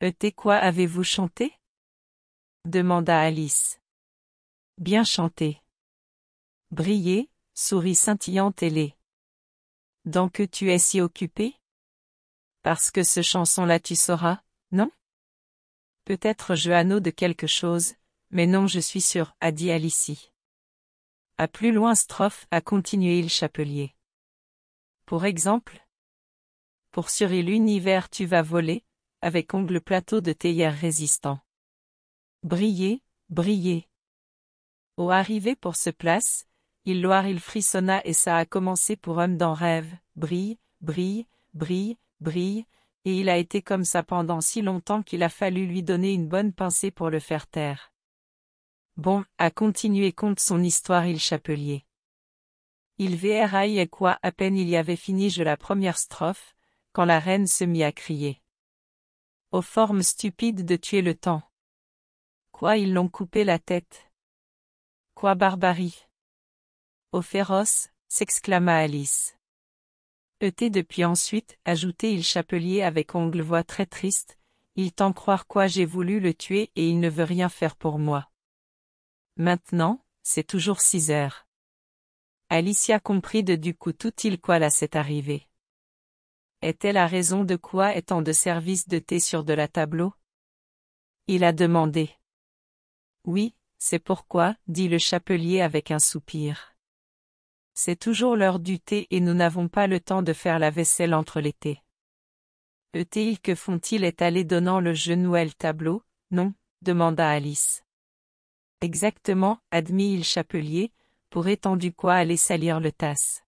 S1: Et quoi avez-vous chanté demanda Alice. Bien chanté. Briller, souris scintillante Dans Donc tu es si occupée parce que ce chanson-là tu sauras, non Peut-être je anneau de quelque chose, mais non je suis sûr, a dit Alici À plus loin strophe a continué il chapelier. Pour exemple Pour surer l'univers tu vas voler, avec ongle plateau de théière résistant. Briller, briller. Au arrivé pour ce place, il loire il frissonna et ça a commencé pour homme dans rêve, brille, brille, brille, brille, et il a été comme ça pendant si longtemps qu'il a fallu lui donner une bonne pincée pour le faire taire. Bon, à continuer compte son histoire il chapelier. Il verraille et quoi à peine il y avait fini je la première strophe, quand la reine se mit à crier. Aux formes stupides de tuer le temps. Quoi ils l'ont coupé la tête. Quoi barbarie. Ô féroce, s'exclama Alice. E depuis ensuite, ajoutait il Chapelier avec ongle voix très triste, il t'en croire quoi j'ai voulu le tuer et il ne veut rien faire pour moi. Maintenant, c'est toujours six heures. Alicia comprit de du coup tout il quoi là c'est arrivé. Est-elle à raison de quoi étant de service de thé sur de la tableau Il a demandé. Oui, c'est pourquoi, dit le chapelier avec un soupir. C'est toujours l'heure du thé et nous n'avons pas le temps de faire la vaisselle entre les thés. E « Eut-il que font-ils est allé donnant le genou à le tableau, non demanda Alice. Exactement, admit il Chapelier, pour étendu quoi aller salir le tasse.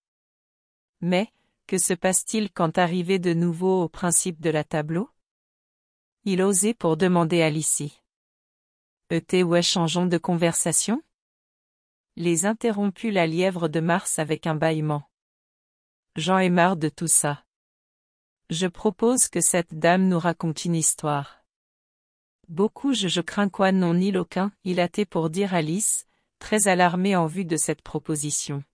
S1: Mais, que se passe-t-il quand arrivé de nouveau au principe de la tableau Il osait pour demander à Alicie. « E.T. ou échangeons de conversation les interromput la lièvre de Mars avec un bâillement. J'en ai marre de tout ça. Je propose que cette dame nous raconte une histoire. Beaucoup je je crains quoi non ni l'aucun, il été pour dire Alice, très alarmée en vue de cette proposition.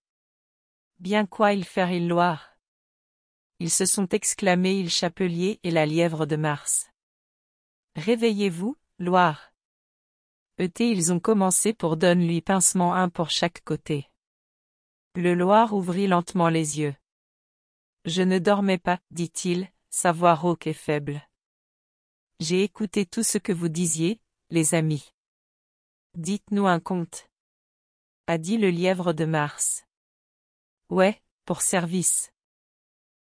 S1: Bien quoi il faire il loire. Ils se sont exclamés il chapelier et la lièvre de Mars. Réveillez-vous, Loire. ET ils ont commencé pour donner lui pincement un pour chaque côté. Le Loir ouvrit lentement les yeux. Je ne dormais pas, dit-il, sa voix rauque et faible. J'ai écouté tout ce que vous disiez, les amis. Dites-nous un conte. A dit le lièvre de Mars. Ouais, pour service.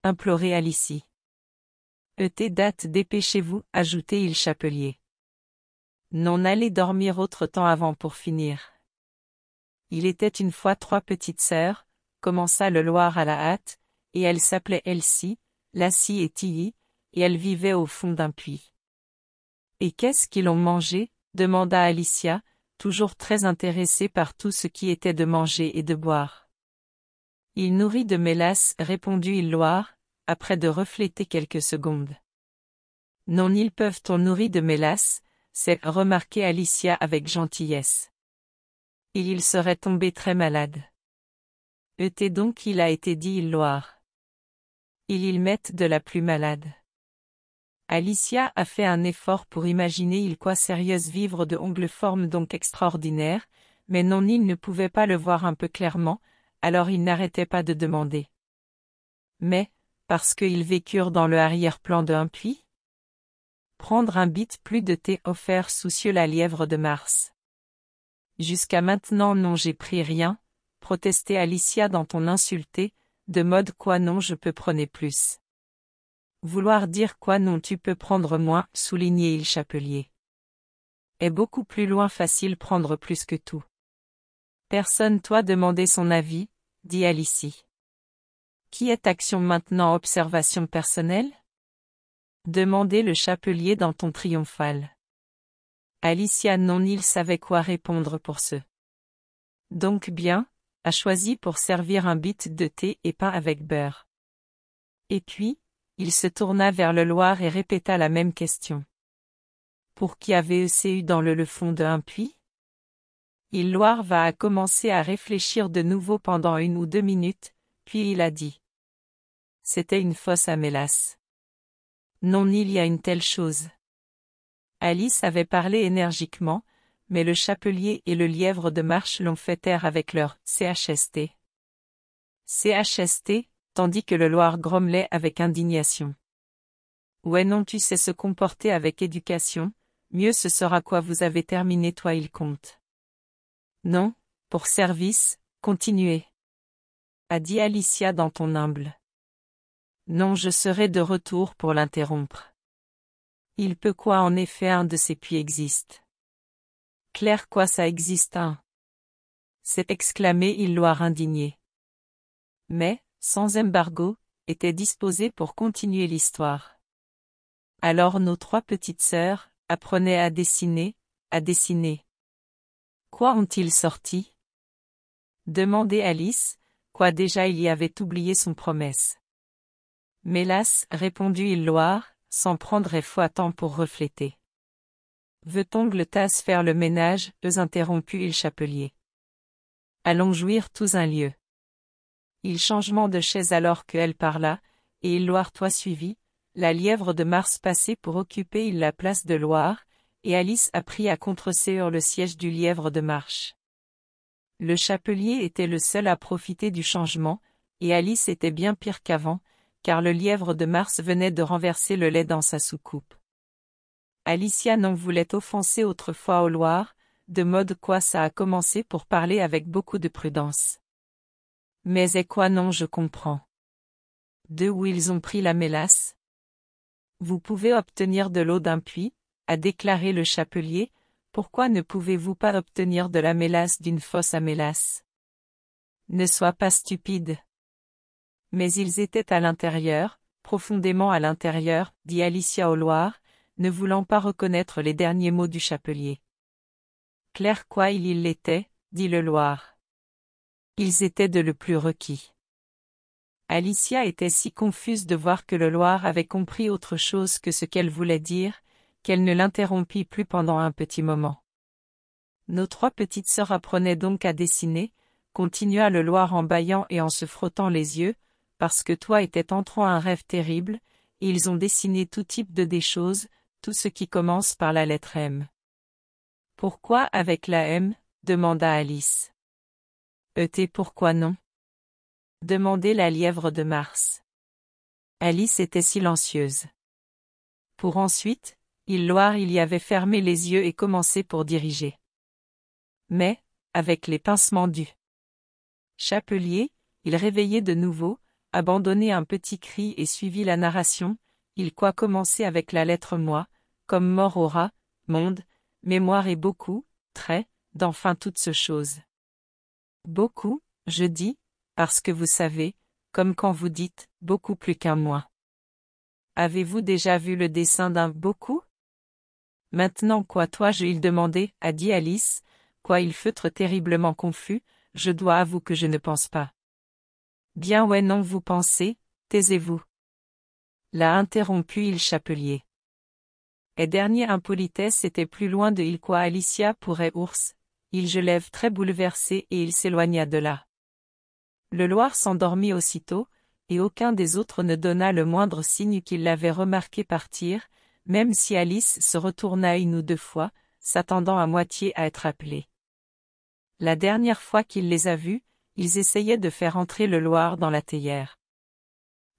S1: Implorez Alicie. E.T. date dépêchez-vous, ajoutait il chapelier. N'en allait dormir autre temps avant pour finir. Il était une fois trois petites sœurs, commença le Loir à la hâte, et elles s'appelaient Elsie, Lassie et Tilly, et elles vivaient au fond d'un puits. Et qu'est-ce qu'ils ont mangé demanda Alicia, toujours très intéressée par tout ce qui était de manger et de boire. Il nourrit de mélasse, répondit Loir, après de refléter quelques secondes. Non ils peuvent on nourrir de mélasse, c'est remarqué Alicia avec gentillesse. Il il serait tombé très malade. Et donc il a été dit il loire. Il il mette de la plus malade. Alicia a fait un effort pour imaginer il quoi sérieuse vivre de ongles forme donc extraordinaire, mais non il ne pouvait pas le voir un peu clairement, alors il n'arrêtait pas de demander. Mais, parce qu'ils vécurent dans le arrière-plan d'un puits, Prendre un bit plus de thé offert soucieux la lièvre de Mars. Jusqu'à maintenant non j'ai pris rien, protestait Alicia dans ton insulté, de mode quoi non je peux prendre plus. Vouloir dire quoi non tu peux prendre moins, soulignait il chapelier. Est beaucoup plus loin facile prendre plus que tout. Personne toi demander son avis, dit Alicia. Qui est action maintenant observation personnelle Demandez le chapelier dans ton triomphal. Alicia non il savait quoi répondre pour ce. Donc bien, a choisi pour servir un bit de thé et pain avec beurre. Et puis, il se tourna vers le Loir et répéta la même question. Pour qui avait-ce eu dans le, le fond d'un puits Il Loir va à commencer à réfléchir de nouveau pendant une ou deux minutes, puis il a dit. C'était une fosse à mélasse. Non il y a une telle chose. Alice avait parlé énergiquement, mais le chapelier et le lièvre de marche l'ont fait taire avec leur CHST. CHST, tandis que le Loir grommelait avec indignation. Ouais non tu sais se comporter avec éducation, mieux ce sera quoi vous avez terminé toi il compte. Non, pour service, continuez. A dit Alicia dans ton humble. Non je serai de retour pour l'interrompre. Il peut quoi en effet un de ces puits existe. Claire quoi ça existe un. C'est exclamé Illoire indigné. Mais, sans embargo, était disposé pour continuer l'histoire. Alors nos trois petites sœurs apprenaient à dessiner, à dessiner. Quoi ont-ils sorti Demandait Alice, quoi déjà il y avait oublié son promesse. Mélas, répondit Loire, « s'en prendrait fois temps pour refléter. Veut-on tasse faire le ménage eux interromput il Chapelier. Allons jouir tous un lieu. Il changement de chaise alors que elle parla, et il loire toi suivit, la lièvre de Mars passée pour occuper il la place de Loire, et Alice apprit à contre le siège du lièvre de Marche. Le chapelier était le seul à profiter du changement, et Alice était bien pire qu'avant, car le lièvre de Mars venait de renverser le lait dans sa soucoupe. Alicia n'en voulait offenser autrefois au Loir, de mode quoi ça a commencé pour parler avec beaucoup de prudence. Mais et quoi non je comprends. De où ils ont pris la mélasse Vous pouvez obtenir de l'eau d'un puits, a déclaré le chapelier, pourquoi ne pouvez-vous pas obtenir de la mélasse d'une fosse à mélasse Ne sois pas stupide. Mais ils étaient à l'intérieur, profondément à l'intérieur, dit Alicia au Loir, ne voulant pas reconnaître les derniers mots du chapelier. Clair quoi il l'était, dit le Loir. Ils étaient de le plus requis. Alicia était si confuse de voir que le Loir avait compris autre chose que ce qu'elle voulait dire, qu'elle ne l'interrompit plus pendant un petit moment. Nos trois petites sœurs apprenaient donc à dessiner, continua le Loir en bâillant et en se frottant les yeux, parce que toi étais en entrant un rêve terrible, et ils ont dessiné tout type de des choses, tout ce qui commence par la lettre M. Pourquoi avec la M demanda Alice. Et pourquoi non Demandait la lièvre de Mars. Alice était silencieuse. Pour ensuite, il Loire il y avait fermé les yeux et commencé pour diriger. Mais, avec les pincements du chapelier, il réveillait de nouveau, abandonné un petit cri et suivi la narration, il quoi commencer avec la lettre moi, comme mort aura, monde, mémoire et beaucoup, très, d'enfin toutes ces choses. Beaucoup, je dis, parce que vous savez, comme quand vous dites, beaucoup plus qu'un moi. Avez-vous déjà vu le dessin d'un beaucoup Maintenant quoi toi je il demandait, a dit Alice, quoi il feutre terriblement confus, je dois avouer que je ne pense pas. Bien ouais non vous pensez, taisez-vous. L'a interrompu il chapelier. Et dernier impolitesse était plus loin de il quoi Alicia pourrait ours, il je lève très bouleversé et il s'éloigna de là. Le Loir s'endormit aussitôt, et aucun des autres ne donna le moindre signe qu'il l'avait remarqué partir, même si Alice se retourna une ou deux fois, s'attendant à moitié à être appelée. La dernière fois qu'il les a vus, ils essayaient de faire entrer le Loir dans la théière.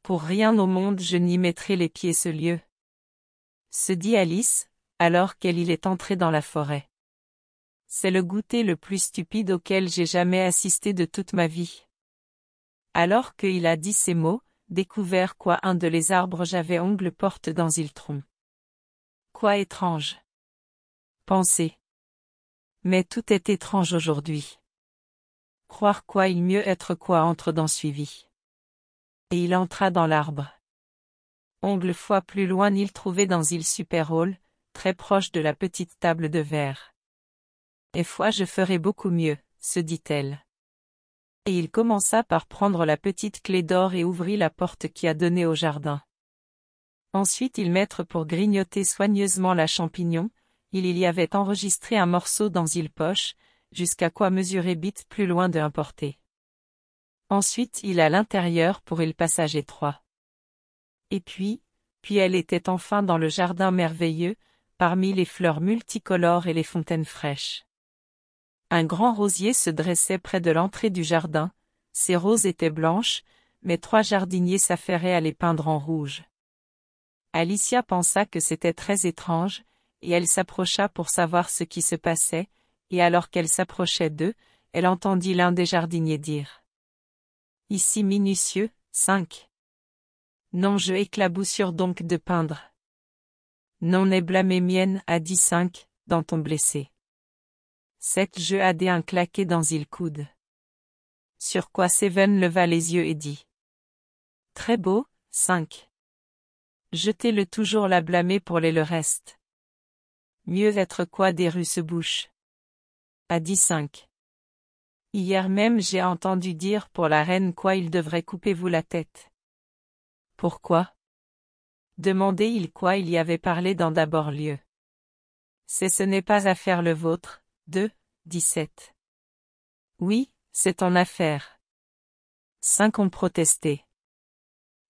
S1: Pour rien au monde je n'y mettrai les pieds ce lieu. Se dit Alice, alors qu'elle il est entrée dans la forêt. C'est le goûter le plus stupide auquel j'ai jamais assisté de toute ma vie. Alors qu'il a dit ces mots, découvert quoi un de les arbres j'avais ongle porte dans il trompe. « Quoi étrange. Pensez. Mais tout est étrange aujourd'hui. Croire quoi il mieux être quoi entre dans suivi. Et il entra dans l'arbre. Ongle fois plus loin il trouvait dans île super hall, très proche de la petite table de verre. Et fois je ferai beaucoup mieux, se dit-elle. Et il commença par prendre la petite clé d'or et ouvrit la porte qui a donné au jardin. Ensuite il maître pour grignoter soigneusement la champignon, il y avait enregistré un morceau dans île poche, jusqu'à quoi mesurer bite plus loin de importer. Ensuite il a l'intérieur pour il passage étroit. Et puis, puis elle était enfin dans le jardin merveilleux, parmi les fleurs multicolores et les fontaines fraîches. Un grand rosier se dressait près de l'entrée du jardin, ses roses étaient blanches, mais trois jardiniers s'affairaient à les peindre en rouge. Alicia pensa que c'était très étrange, et elle s'approcha pour savoir ce qui se passait, et alors qu'elle s'approchait d'eux, elle entendit l'un des jardiniers dire Ici minutieux, cinq. — Non, je éclaboussure donc de peindre. Non, est blâmée mienne, a dit cinq, dans ton blessé. Sept, jeux a un claqué dans il coude. Sur quoi Seven leva les yeux et dit Très beau, cinq. Jetez-le toujours la blâmer pour les le reste. Mieux être quoi des rues se a dit cinq Hier même j'ai entendu dire pour la reine quoi il devrait couper-vous la tête. Pourquoi Demandez-il quoi il y avait parlé dans d'abord lieu. C'est ce n'est pas affaire le vôtre, 2, 17. Oui, c'est en affaire. Cinq ont protesté.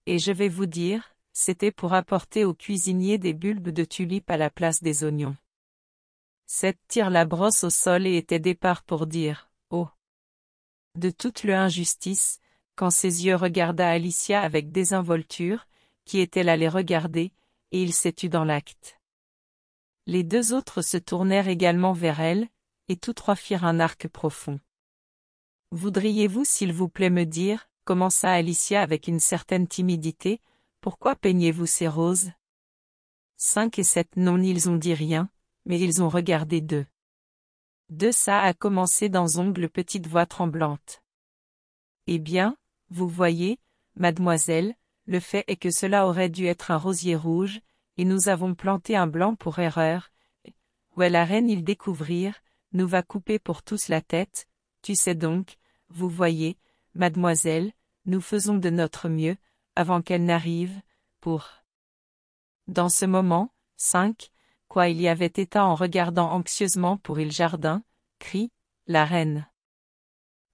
S1: Et je vais vous dire, c'était pour apporter au cuisinier des bulbes de tulipes à la place des oignons. Sept tire la brosse au sol et était départ pour dire « Oh !» De toute l'injustice, injustice, quand ses yeux regarda Alicia avec désinvolture, qui était à les regarder, et il s'est dans l'acte. Les deux autres se tournèrent également vers elle, et tous trois firent un arc profond. Voudriez-vous s'il vous plaît me dire, commença Alicia avec une certaine timidité, pourquoi peignez-vous ces roses Cinq et sept non ils ont dit rien, mais ils ont regardé deux. De ça a commencé dans ongles petite voix tremblante. Eh bien, vous voyez, mademoiselle, le fait est que cela aurait dû être un rosier rouge, et nous avons planté un blanc pour erreur. à la reine il découvrir, nous va couper pour tous la tête, tu sais donc, vous voyez, mademoiselle, nous faisons de notre mieux, avant qu'elle n'arrive, pour... Dans ce moment, cinq, quoi il y avait état en regardant anxieusement pour il jardin, cri, la reine.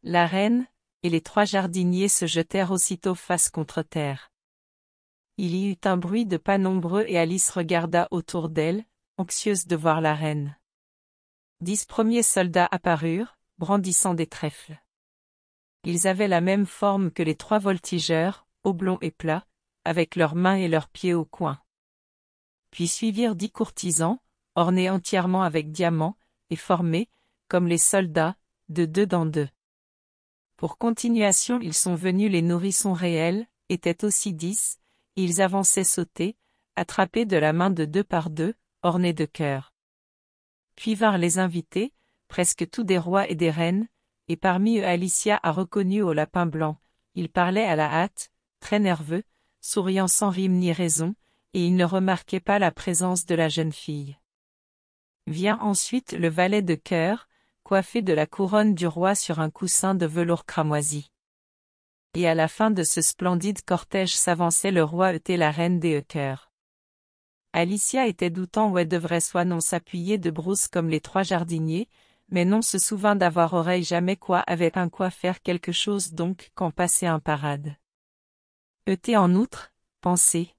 S1: La reine, et les trois jardiniers se jetèrent aussitôt face contre terre. Il y eut un bruit de pas nombreux et Alice regarda autour d'elle, anxieuse de voir la reine. Dix premiers soldats apparurent, brandissant des trèfles. Ils avaient la même forme que les trois voltigeurs, oblongs et plats, avec leurs mains et leurs pieds au coin. Puis suivirent dix courtisans, ornés entièrement avec diamants, et formés, comme les soldats, de deux dans deux. Pour continuation ils sont venus les nourrissons réels, étaient aussi dix, ils avançaient sautés, attrapés de la main de deux par deux, ornés de cœurs. Puis vinrent les invités, presque tous des rois et des reines, et parmi eux Alicia a reconnu au lapin blanc, il parlait à la hâte, très nerveux, souriant sans rime ni raison, et il ne remarquait pas la présence de la jeune fille. Vient ensuite le valet de cœur, coiffé de la couronne du roi sur un coussin de velours cramoisi. Et à la fin de ce splendide cortège s'avançait le roi et la reine des cœur. Alicia était doutant où elle devrait soit non s'appuyer de brousse comme les trois jardiniers, mais non se souvint d'avoir oreille jamais quoi avec un quoi faire quelque chose donc quand passait un parade. E.T. en outre, pensée,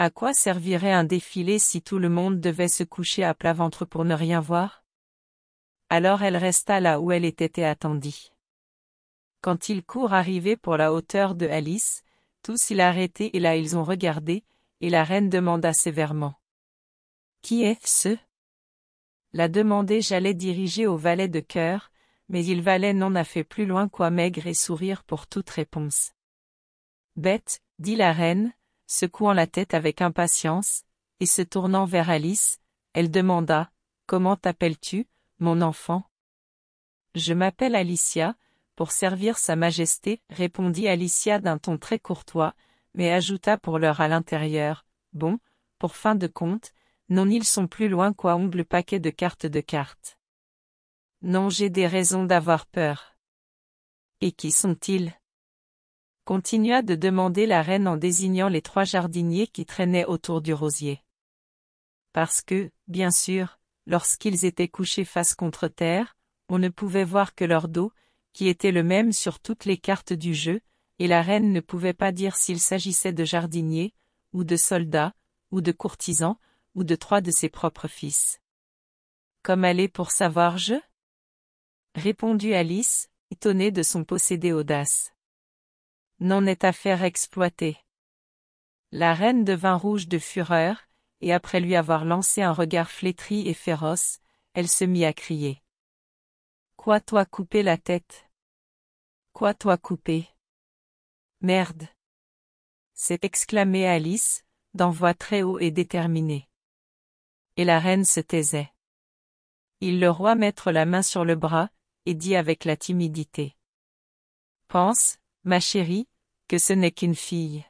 S1: à quoi servirait un défilé si tout le monde devait se coucher à plat ventre pour ne rien voir Alors elle resta là où elle était et attendit. Quand ils courent arriver pour la hauteur de Alice, tous ils arrêtaient et là ils ont regardé, et la reine demanda sévèrement. Qui est ce La demandé j'allais diriger au valet de cœur, mais il valait n'en a fait plus loin quoi maigre et sourire pour toute réponse. Bête, dit la reine, secouant la tête avec impatience, et se tournant vers Alice, elle demanda, Comment t'appelles-tu, mon enfant Je m'appelle Alicia, pour servir Sa Majesté, répondit Alicia d'un ton très courtois, mais ajouta pour l'heure à l'intérieur, Bon, pour fin de compte, non ils sont plus loin qu'un ongle paquet de cartes de cartes. Non j'ai des raisons d'avoir peur. Et qui sont-ils continua de demander la reine en désignant les trois jardiniers qui traînaient autour du rosier. Parce que, bien sûr, lorsqu'ils étaient couchés face contre terre, on ne pouvait voir que leur dos, qui était le même sur toutes les cartes du jeu, et la reine ne pouvait pas dire s'il s'agissait de jardiniers, ou de soldats, ou de courtisans, ou de trois de ses propres fils. Comme aller pour savoir je répondit Alice, étonnée de son possédé audace n'en est à faire exploiter. La reine devint rouge de fureur, et après lui avoir lancé un regard flétri et féroce, elle se mit à crier. Quoi toi couper la tête Quoi toi couper Merde s'est exclamée Alice, d'un voix très haut et déterminée. Et la reine se taisait. Il le roi mettre la main sur le bras, et dit avec la timidité. Pense, Ma chérie, que ce n'est qu'une fille.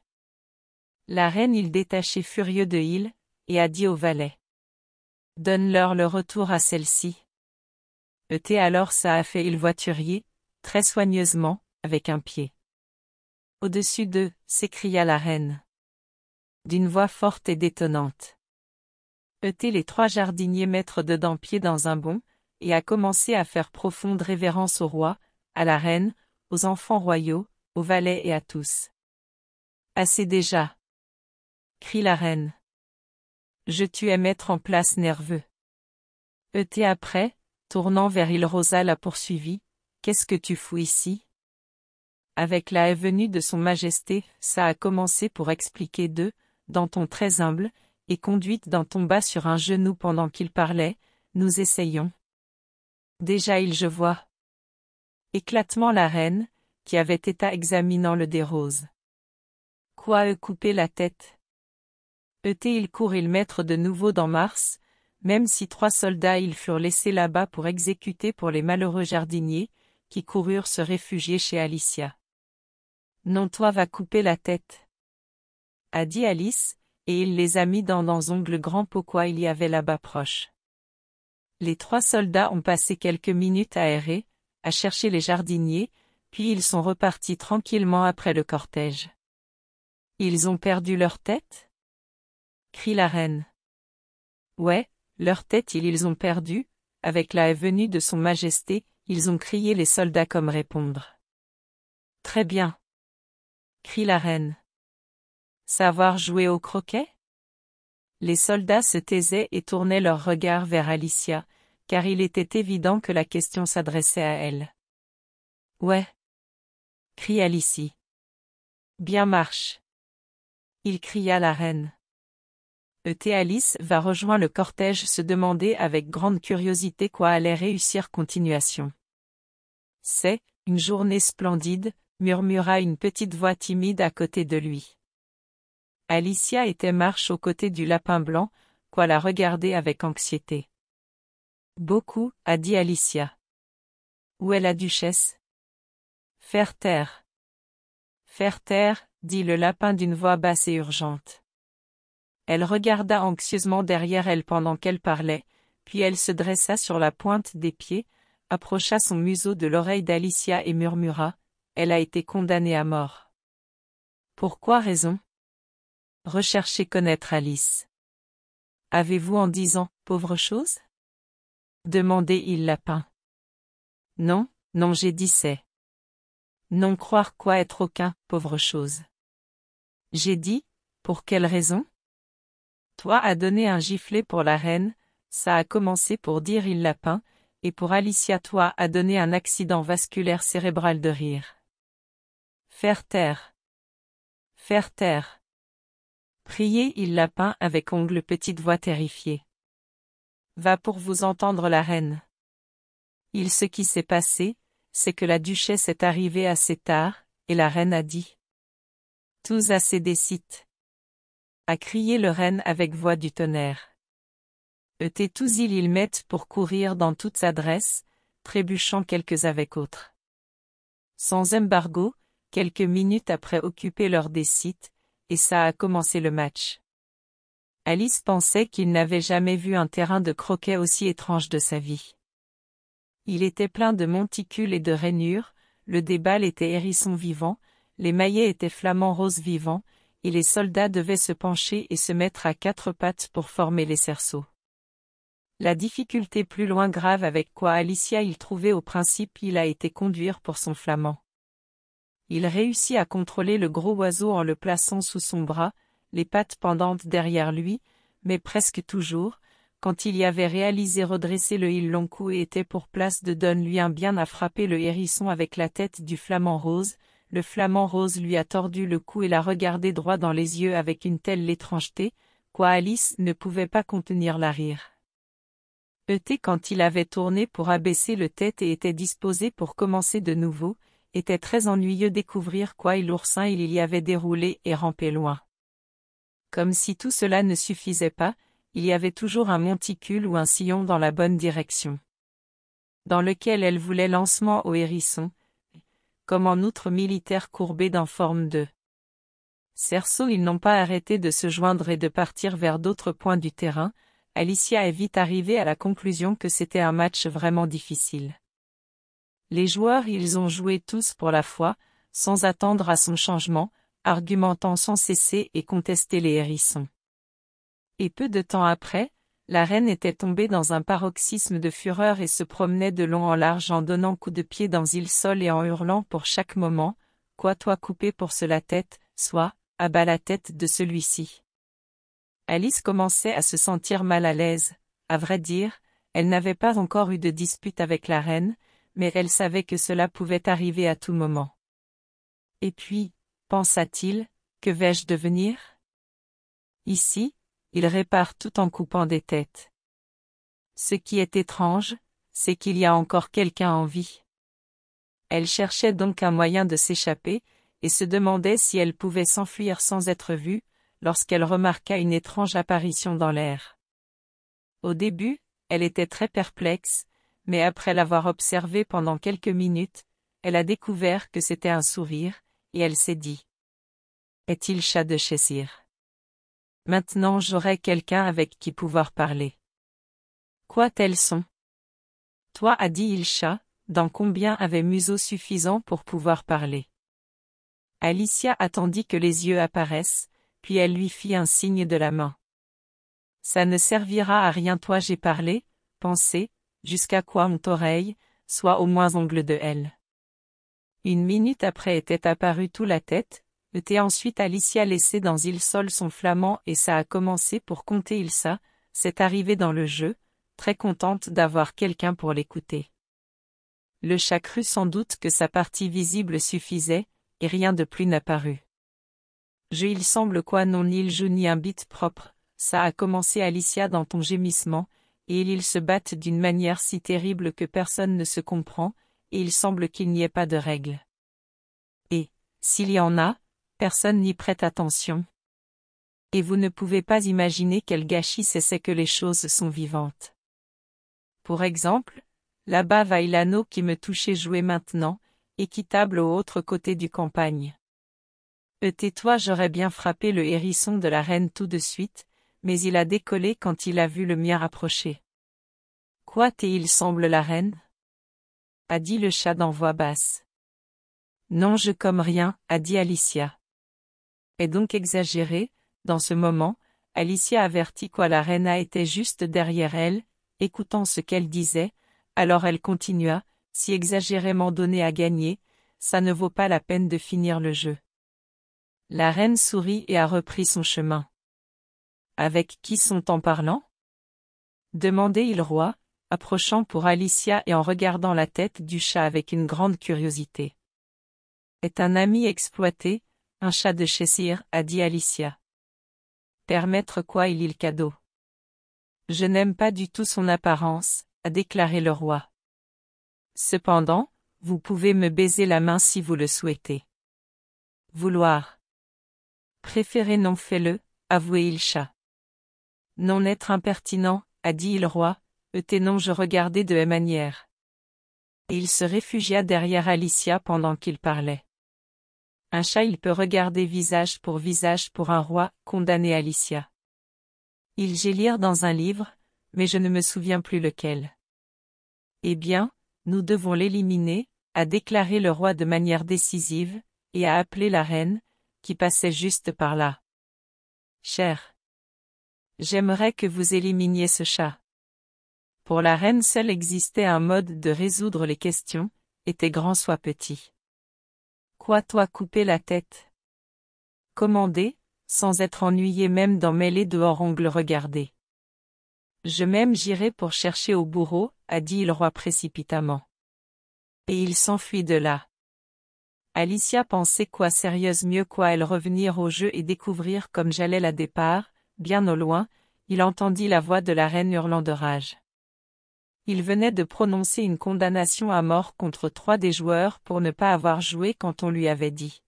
S1: La reine il détachait furieux de il, et a dit au valet. Donne-leur le retour à celle-ci. E.T. alors ça a fait il voiturier, très soigneusement, avec un pied. Au-dessus d'eux, s'écria la reine. D'une voix forte et détonnante. E.T. les trois jardiniers mettre dedans pied dans un bond, et a commencé à faire profonde révérence au roi, à la reine, aux enfants royaux, au valets et à tous. Assez déjà crie la reine. Je tu mettre en place nerveux. E.T. Euh, après, tournant vers il Rosa la poursuivit. Qu'est-ce que tu fous ici Avec la venue de son majesté, ça a commencé pour expliquer deux, dans ton très humble, et conduite dans ton bas sur un genou pendant qu'il parlait, nous essayons. Déjà il je vois. Éclatement la reine, qui avait état examinant le des roses. Quoi eux couper la tête Eté il court il mettre de nouveau dans Mars, même si trois soldats ils furent laissés là-bas pour exécuter pour les malheureux jardiniers, qui coururent se réfugier chez Alicia. Non toi va couper la tête. A dit Alice, et il les a mis dans dans ongles grand pourquoi il y avait là-bas proche. Les trois soldats ont passé quelques minutes à errer, à chercher les jardiniers, puis ils sont repartis tranquillement après le cortège. Ils ont perdu leur tête crie la reine. Ouais, leur tête ils, ont perdu, avec la venue de son majesté, ils ont crié les soldats comme répondre. Très bien crie la reine. Savoir jouer au croquet Les soldats se taisaient et tournaient leurs regards vers Alicia, car il était évident que la question s'adressait à elle. Ouais cria Alicie. Bien marche. Il cria la reine. E.T. Alice va rejoindre le cortège se demander avec grande curiosité quoi allait réussir continuation. C'est, une journée splendide, murmura une petite voix timide à côté de lui. Alicia était marche aux côtés du lapin blanc, quoi la regarder avec anxiété. Beaucoup, a dit Alicia. Où est la duchesse Faire taire. Faire taire, dit le lapin d'une voix basse et urgente. Elle regarda anxieusement derrière elle pendant qu'elle parlait, puis elle se dressa sur la pointe des pieds, approcha son museau de l'oreille d'Alicia et murmura, Elle a été condamnée à mort. Pourquoi raison Recherchez connaître Alice. Avez-vous en disant, pauvre chose demandait il lapin. Non, non j'ai dit c'est. Non croire quoi être aucun, pauvre chose. J'ai dit, pour quelle raison Toi as donné un giflet pour la reine, ça a commencé pour dire il peint, et pour Alicia toi a donné un accident vasculaire cérébral de rire. Faire taire. Faire taire. Prier il lapin avec ongle petite voix terrifiée. Va pour vous entendre la reine. Il ce qui s'est passé, c'est que la duchesse est arrivée assez tard, et la reine a dit. Tous à ses décites. A crié le reine avec voix du tonnerre. Et tous il ils mettent pour courir dans toutes adresses, trébuchant quelques avec autres. Sans embargo, quelques minutes après occuper leur décite, et ça a commencé le match. Alice pensait qu'il n'avait jamais vu un terrain de croquet aussi étrange de sa vie. Il était plein de monticules et de rainures, le débal était hérisson vivant, les maillets étaient flamants roses vivants, et les soldats devaient se pencher et se mettre à quatre pattes pour former les cerceaux. La difficulté plus loin grave avec quoi Alicia il trouvait au principe il a été conduire pour son flamand. Il réussit à contrôler le gros oiseau en le plaçant sous son bras, les pattes pendantes derrière lui, mais presque toujours, quand il y avait réalisé redresser le il long et était pour place de donne lui un bien à frapper le hérisson avec la tête du flamant rose, le flamant rose lui a tordu le cou et l'a regardé droit dans les yeux avec une telle étrangeté, quoi Alice ne pouvait pas contenir la rire. E.T. quand il avait tourné pour abaisser le tête et était disposé pour commencer de nouveau, était très ennuyeux découvrir quoi il l'oursin il y avait déroulé et rampé loin. Comme si tout cela ne suffisait pas, il y avait toujours un monticule ou un sillon dans la bonne direction. Dans lequel elle voulait lancement au hérisson, comme en outre militaire courbé dans forme de. Cerceau ils n'ont pas arrêté de se joindre et de partir vers d'autres points du terrain, Alicia est vite arrivée à la conclusion que c'était un match vraiment difficile. Les joueurs ils ont joué tous pour la fois, sans attendre à son changement, argumentant sans cesser et contester les hérissons. Et peu de temps après, la reine était tombée dans un paroxysme de fureur et se promenait de long en large en donnant coups de pied dans il sol et en hurlant pour chaque moment, « Quoi toi couper pour cela tête, soit, bas la tête de celui-ci ». Alice commençait à se sentir mal à l'aise, à vrai dire, elle n'avait pas encore eu de dispute avec la reine, mais elle savait que cela pouvait arriver à tout moment. Et puis, pensa-t-il, que vais-je devenir Ici, il répare tout en coupant des têtes. Ce qui est étrange, c'est qu'il y a encore quelqu'un en vie. Elle cherchait donc un moyen de s'échapper, et se demandait si elle pouvait s'enfuir sans être vue, lorsqu'elle remarqua une étrange apparition dans l'air. Au début, elle était très perplexe, mais après l'avoir observée pendant quelques minutes, elle a découvert que c'était un sourire, et elle s'est dit. Est-il chat de Chessir ?» Maintenant j'aurai quelqu'un avec qui pouvoir parler. Quoi tels sont Toi a dit Ilcha, dans combien avait Museau suffisant pour pouvoir parler Alicia attendit que les yeux apparaissent, puis elle lui fit un signe de la main. Ça ne servira à rien toi j'ai parlé, pensé, jusqu'à quoi mon oreille, soit au moins ongle de elle. Une minute après était apparue tout la tête, et ensuite Alicia laissée dans Il Sol son flamand et ça a commencé pour compter Ilsa, c'est arrivé dans le jeu, très contente d'avoir quelqu'un pour l'écouter. Le chat crut sans doute que sa partie visible suffisait, et rien de plus n'apparut. Je il semble quoi non il joue ni un bit propre, ça a commencé Alicia dans ton gémissement, et ils se battent d'une manière si terrible que personne ne se comprend, et il semble qu'il n'y ait pas de règles. Et, s'il y en a, personne n'y prête attention. Et vous ne pouvez pas imaginer quel gâchis c'est que les choses sont vivantes. Pour exemple, là-bas va l'anneau qui me touchait jouer maintenant, équitable au autre côté du campagne. E.T. Euh, tais-toi j'aurais bien frappé le hérisson de la reine tout de suite, mais il a décollé quand il a vu le mien approcher. Quoi t'es il semble la reine a dit le chat d'en voix basse. Non je comme rien, a dit Alicia est donc exagérée, dans ce moment, Alicia avertit quoi la reine été juste derrière elle, écoutant ce qu'elle disait, alors elle continua, si exagérément donné à gagner, ça ne vaut pas la peine de finir le jeu. La reine sourit et a repris son chemin. Avec qui sont en parlant demandait il roi, approchant pour Alicia et en regardant la tête du chat avec une grande curiosité. Est un ami exploité, un chat de Chessir, a dit Alicia. Permettre quoi il il cadeau Je n'aime pas du tout son apparence, a déclaré le roi. Cependant, vous pouvez me baiser la main si vous le souhaitez. Vouloir. Préférez non fais-le, avouez il chat. Non être impertinent, a dit il roi, et non je regardais de manière. Et il se réfugia derrière Alicia pendant qu'il parlait. Un chat il peut regarder visage pour visage pour un roi, condamné Alicia. Il lire dans un livre, mais je ne me souviens plus lequel. Eh bien, nous devons l'éliminer, a déclaré le roi de manière décisive, et a appelé la reine, qui passait juste par là. Cher. J'aimerais que vous éliminiez ce chat. Pour la reine seule existait un mode de résoudre les questions, était grand soit petit toi couper la tête Commander, sans être ennuyé même d'en mêler dehors ongle regardé. »« Je même j'irai pour chercher au bourreau, a dit le roi précipitamment. Et il s'enfuit de là. Alicia pensait quoi sérieuse mieux quoi elle revenir au jeu et découvrir comme j'allais la départ, bien au loin, il entendit la voix de la reine hurlant de rage. Il venait de prononcer une condamnation à mort contre trois des joueurs pour ne pas avoir joué quand on lui avait dit.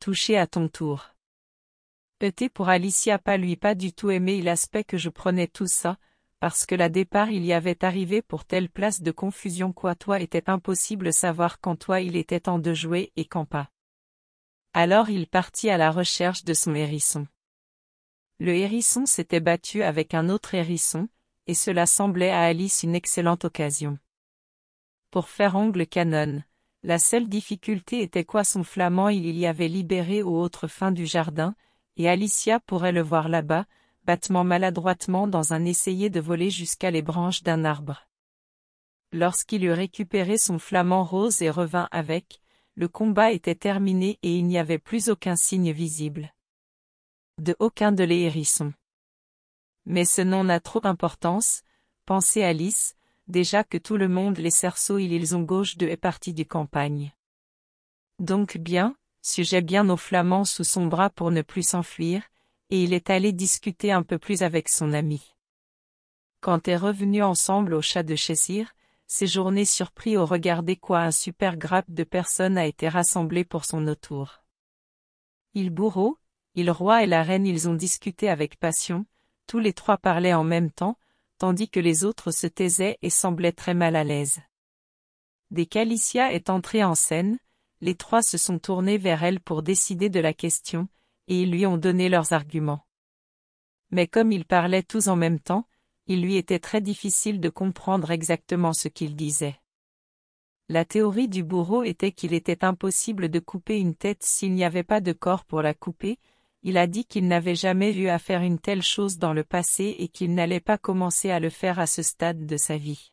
S1: Touché à ton tour. E.T. pour Alicia pas lui pas du tout aimé l'aspect que je prenais tout ça, parce que la départ il y avait arrivé pour telle place de confusion quoi toi était impossible savoir quand toi il était temps de jouer et quand pas. Alors il partit à la recherche de son hérisson. Le hérisson s'était battu avec un autre hérisson, et cela semblait à Alice une excellente occasion. Pour faire ongle canon, la seule difficulté était quoi son flamand il y avait libéré aux autres fins du jardin, et Alicia pourrait le voir là-bas, battement maladroitement dans un essayer de voler jusqu'à les branches d'un arbre. Lorsqu'il eut récupéré son flamand rose et revint avec, le combat était terminé et il n'y avait plus aucun signe visible. De aucun de les hérissons. Mais ce nom n'a trop d'importance, pensait Alice, déjà que tout le monde les cerceaux et ont gauche de est parti du campagne. Donc bien, sujet bien aux flamands sous son bras pour ne plus s'enfuir, et il est allé discuter un peu plus avec son ami. Quand est revenu ensemble au chat de Cheshire, journées surpris au regarder quoi un super grappe de personnes a été rassemblée pour son autour. Il bourreau, il roi et la reine ils ont discuté avec passion, tous les trois parlaient en même temps, tandis que les autres se taisaient et semblaient très mal à l'aise. Dès qu'Alicia est entrée en scène, les trois se sont tournés vers elle pour décider de la question, et ils lui ont donné leurs arguments. Mais comme ils parlaient tous en même temps, il lui était très difficile de comprendre exactement ce qu'ils disaient. La théorie du bourreau était qu'il était impossible de couper une tête s'il n'y avait pas de corps pour la couper, il a dit qu'il n'avait jamais vu à faire une telle chose dans le passé et qu'il n'allait pas commencer à le faire à ce stade de sa vie.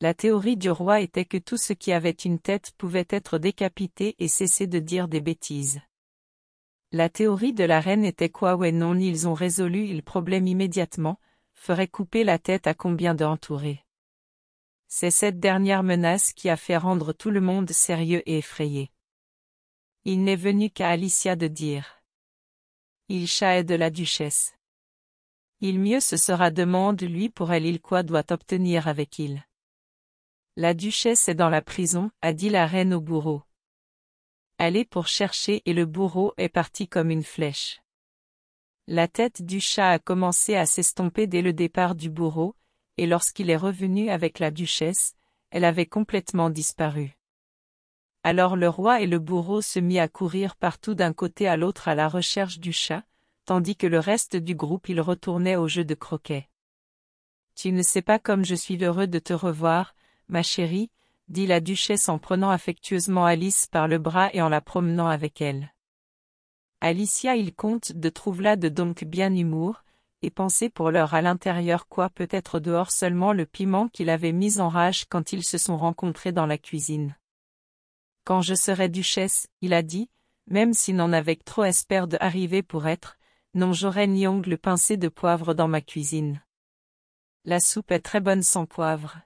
S1: La théorie du roi était que tout ce qui avait une tête pouvait être décapité et cesser de dire des bêtises. La théorie de la reine était quoi ouais non ils ont résolu le problème immédiatement, ferait couper la tête à combien d'entourés. C'est cette dernière menace qui a fait rendre tout le monde sérieux et effrayé. Il n'est venu qu'à Alicia de dire. Il chat est de la duchesse. Il mieux se sera demande lui pour elle il quoi doit obtenir avec il. La duchesse est dans la prison, a dit la reine au bourreau. Elle est pour chercher et le bourreau est parti comme une flèche. La tête du chat a commencé à s'estomper dès le départ du bourreau, et lorsqu'il est revenu avec la duchesse, elle avait complètement disparu. Alors le roi et le bourreau se mirent à courir partout d'un côté à l'autre à la recherche du chat, tandis que le reste du groupe il retournait au jeu de croquet. Tu ne sais pas comme je suis heureux de te revoir, ma chérie, dit la duchesse en prenant affectueusement Alice par le bras et en la promenant avec elle. Alicia il compte de là de donc bien humour, et penser pour l'heure à l'intérieur quoi peut-être dehors seulement le piment qu'il avait mis en rage quand ils se sont rencontrés dans la cuisine. Quand je serai duchesse, il a dit, même s'il n'en avait trop espère de arriver pour être, non j'aurai ni ongle pincé de poivre dans ma cuisine. La soupe est très bonne sans poivre.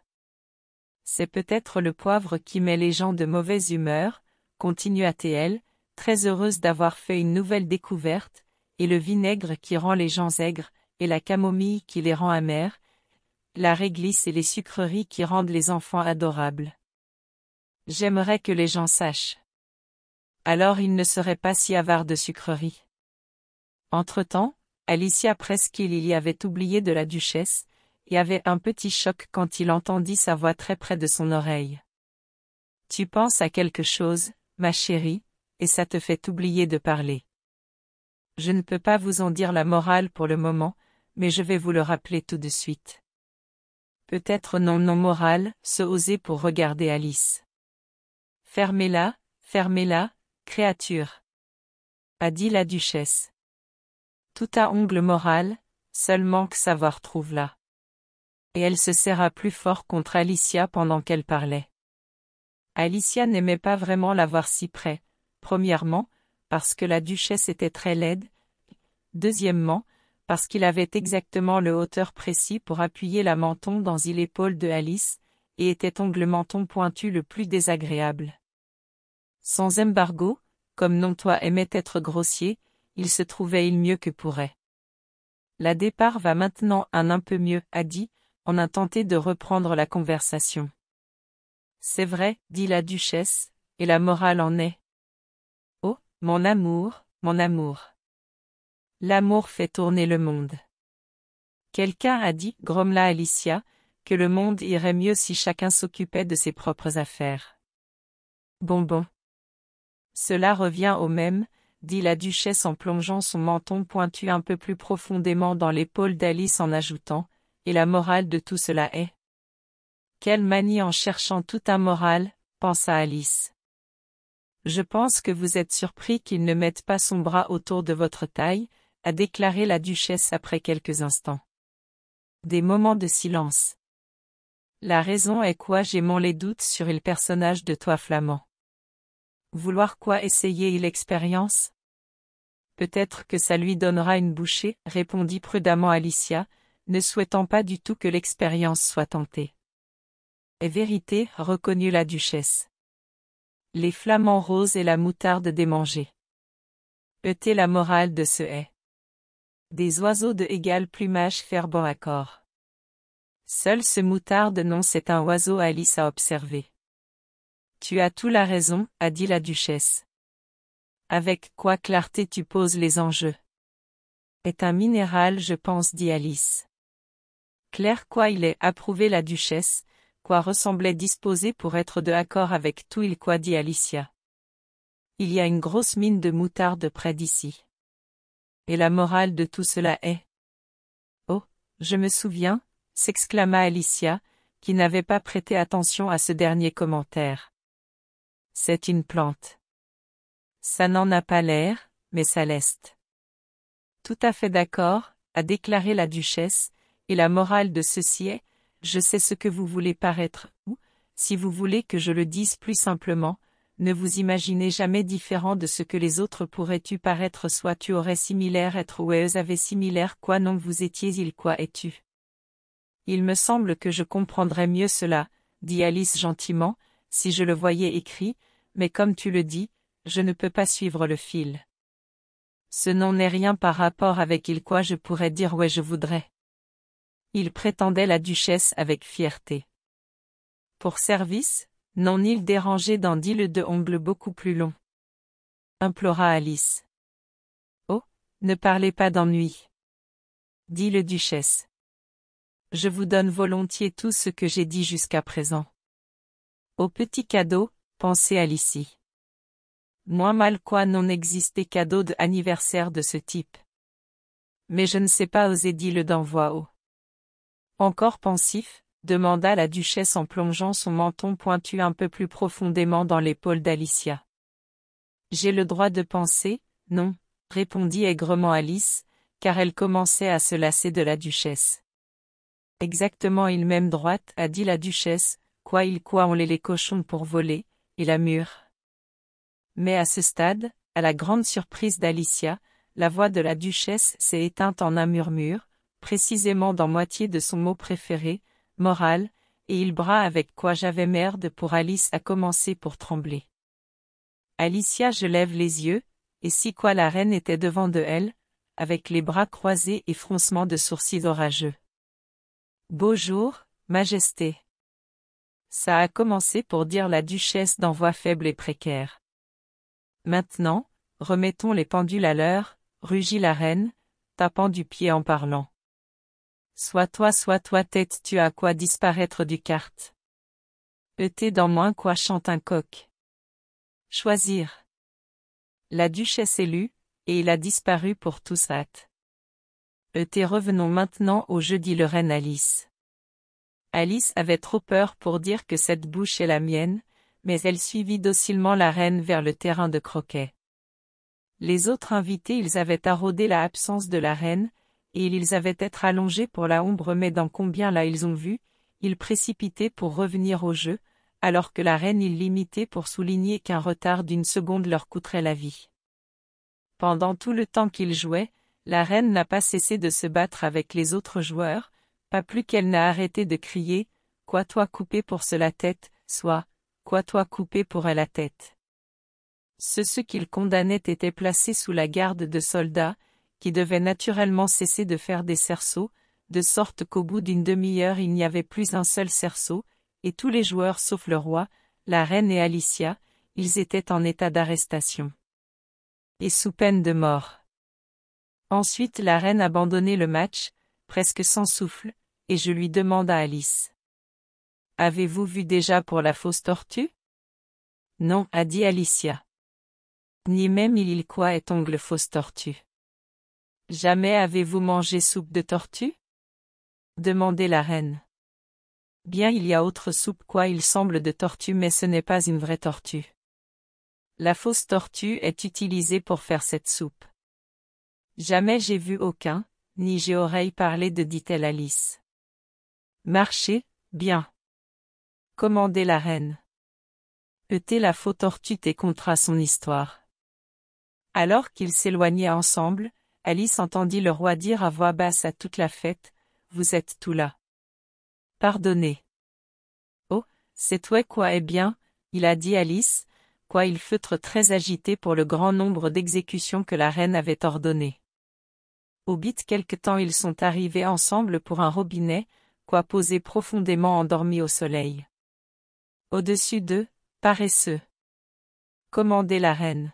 S1: C'est peut-être le poivre qui met les gens de mauvaise humeur, continua t très heureuse d'avoir fait une nouvelle découverte, et le vinaigre qui rend les gens aigres, et la camomille qui les rend amères, la réglisse et les sucreries qui rendent les enfants adorables. J'aimerais que les gens sachent. Alors ils ne seraient pas si avares de sucreries. Entre-temps, Alicia Presqu'il il y avait oublié de la duchesse, et avait un petit choc quand il entendit sa voix très près de son oreille. Tu penses à quelque chose, ma chérie, et ça te fait oublier de parler. Je ne peux pas vous en dire la morale pour le moment, mais je vais vous le rappeler tout de suite. Peut-être non non morale, se oser pour regarder Alice. Fermez-la, fermez-la, créature. A dit la duchesse. Tout a ongle moral, seulement que savoir trouve la Et elle se serra plus fort contre Alicia pendant qu'elle parlait. Alicia n'aimait pas vraiment la voir si près, premièrement, parce que la duchesse était très laide, deuxièmement, parce qu'il avait exactement le hauteur précis pour appuyer la menton dans l'épaule de Alice, et était ongle menton pointu le plus désagréable. Sans embargo, comme non-toi aimait être grossier, il se trouvait il mieux que pourrait. La départ va maintenant un un peu mieux, a dit, en intenté tenté de reprendre la conversation. C'est vrai, dit la duchesse, et la morale en est. Oh, mon amour, mon amour. L'amour fait tourner le monde. Quelqu'un a dit, grommela Alicia, que le monde irait mieux si chacun s'occupait de ses propres affaires. Bonbon. Cela revient au même, dit la duchesse en plongeant son menton pointu un peu plus profondément dans l'épaule d'Alice en ajoutant, et la morale de tout cela est. Quelle manie en cherchant tout un moral, pensa Alice. Je pense que vous êtes surpris qu'il ne mette pas son bras autour de votre taille, a déclaré la duchesse après quelques instants. Des moments de silence. La raison est quoi j'aimant les doutes sur le personnage de toi flamand. Vouloir quoi essayer l'expérience Peut-être que ça lui donnera une bouchée, répondit prudemment Alicia, ne souhaitant pas du tout que l'expérience soit tentée. Et vérité, reconnut la duchesse. Les flamants roses et la moutarde démangée. Eutez la morale de ce est. Des oiseaux de égal plumage faire à accord. Seul ce moutarde non c'est un oiseau Alice a observé. Tu as tout la raison, a dit la duchesse. Avec quoi clarté tu poses les enjeux. Est un minéral, je pense, dit Alice. Clair quoi il est, approuvé la duchesse, quoi ressemblait disposé pour être de accord avec tout il quoi dit Alicia. Il y a une grosse mine de moutarde près d'ici. Et la morale de tout cela est. Oh, je me souviens, s'exclama Alicia, qui n'avait pas prêté attention à ce dernier commentaire. C'est une plante. Ça n'en a pas l'air, mais ça l'est. Tout à fait d'accord, a déclaré la duchesse, et la morale de ceci est, je sais ce que vous voulez paraître, ou, si vous voulez que je le dise plus simplement, ne vous imaginez jamais différent de ce que les autres pourraient tu paraître soit tu aurais similaire être ou eux avaient similaire quoi non vous étiez il quoi es-tu. Il me semble que je comprendrais mieux cela, dit Alice gentiment, si je le voyais écrit, mais comme tu le dis, je ne peux pas suivre le fil. Ce nom n'est rien par rapport avec il quoi je pourrais dire ouais je voudrais. Il prétendait la duchesse avec fierté. Pour service, non il dérangeait dans dit le de ongles beaucoup plus long. Implora Alice. Oh, ne parlez pas d'ennui. Dit le duchesse. Je vous donne volontiers tout ce que j'ai dit jusqu'à présent. Au petit cadeau, Pensez à l'ici. Moins mal quoi non exister cadeau d'anniversaire de ce type. Mais je ne sais pas oser dire le d'envoi haut. Encore pensif, demanda la duchesse en plongeant son menton pointu un peu plus profondément dans l'épaule d'Alicia. J'ai le droit de penser, non, répondit aigrement Alice, car elle commençait à se lasser de la duchesse. Exactement il même droite, a dit la duchesse, quoi il quoi on les les cochons pour voler, la mûre. Mais à ce stade, à la grande surprise d'Alicia, la voix de la duchesse s'est éteinte en un murmure, précisément dans moitié de son mot préféré, moral, et il bras avec quoi j'avais merde pour Alice à commencer pour trembler. Alicia je lève les yeux, et si quoi la reine était devant de elle, avec les bras croisés et froncement de sourcils orageux. Beau jour, majesté. Ça a commencé pour dire la duchesse voix faible et précaire. Maintenant, remettons les pendules à l'heure, rugit la reine, tapant du pied en parlant. sois toi, soit toi tête, tu as quoi disparaître du carte. E t'es dans moins quoi chante un coq. Choisir. La duchesse élue, et il a disparu pour tous hâte. Eté revenons maintenant au jeudi le reine Alice. Alice avait trop peur pour dire que cette bouche est la mienne, mais elle suivit docilement la reine vers le terrain de croquet. Les autres invités ils avaient arrodé la absence de la reine, et ils avaient être allongés pour la ombre mais dans combien là ils ont vu, ils précipitaient pour revenir au jeu, alors que la reine ils l'imitaient pour souligner qu'un retard d'une seconde leur coûterait la vie. Pendant tout le temps qu'ils jouaient, la reine n'a pas cessé de se battre avec les autres joueurs, pas plus qu'elle n'a arrêté de crier, quoi toi couper pour cela tête, soit, quoi toi couper pour elle la tête. Ceux, ceux qu'il condamnait étaient placés sous la garde de soldats, qui devaient naturellement cesser de faire des cerceaux, de sorte qu'au bout d'une demi-heure il n'y avait plus un seul cerceau, et tous les joueurs sauf le roi, la reine et Alicia, ils étaient en état d'arrestation. Et sous peine de mort. Ensuite la reine abandonnait le match, presque sans souffle, et je lui demande à Alice. Avez-vous vu déjà pour la fausse tortue Non, a dit Alicia. Ni même il, il quoi est ongle fausse tortue. Jamais avez-vous mangé soupe de tortue demandait la reine. Bien il y a autre soupe quoi il semble de tortue mais ce n'est pas une vraie tortue. La fausse tortue est utilisée pour faire cette soupe. Jamais j'ai vu aucun, ni j'ai oreille parler de dit-elle Alice. « Marchez, bien. Commandez la reine. Euté la faux tortue et contra son histoire. Alors qu'ils s'éloignaient ensemble, Alice entendit le roi dire à voix basse à toute la fête, Vous êtes tout là. Pardonnez. Oh, c'est toi quoi et eh bien, il a dit Alice, quoi il feutre très agité pour le grand nombre d'exécutions que la reine avait ordonnées. Au bit quelque temps ils sont arrivés ensemble pour un robinet, quoi poser profondément endormi au soleil. Au-dessus d'eux, paresseux. Commandez la reine.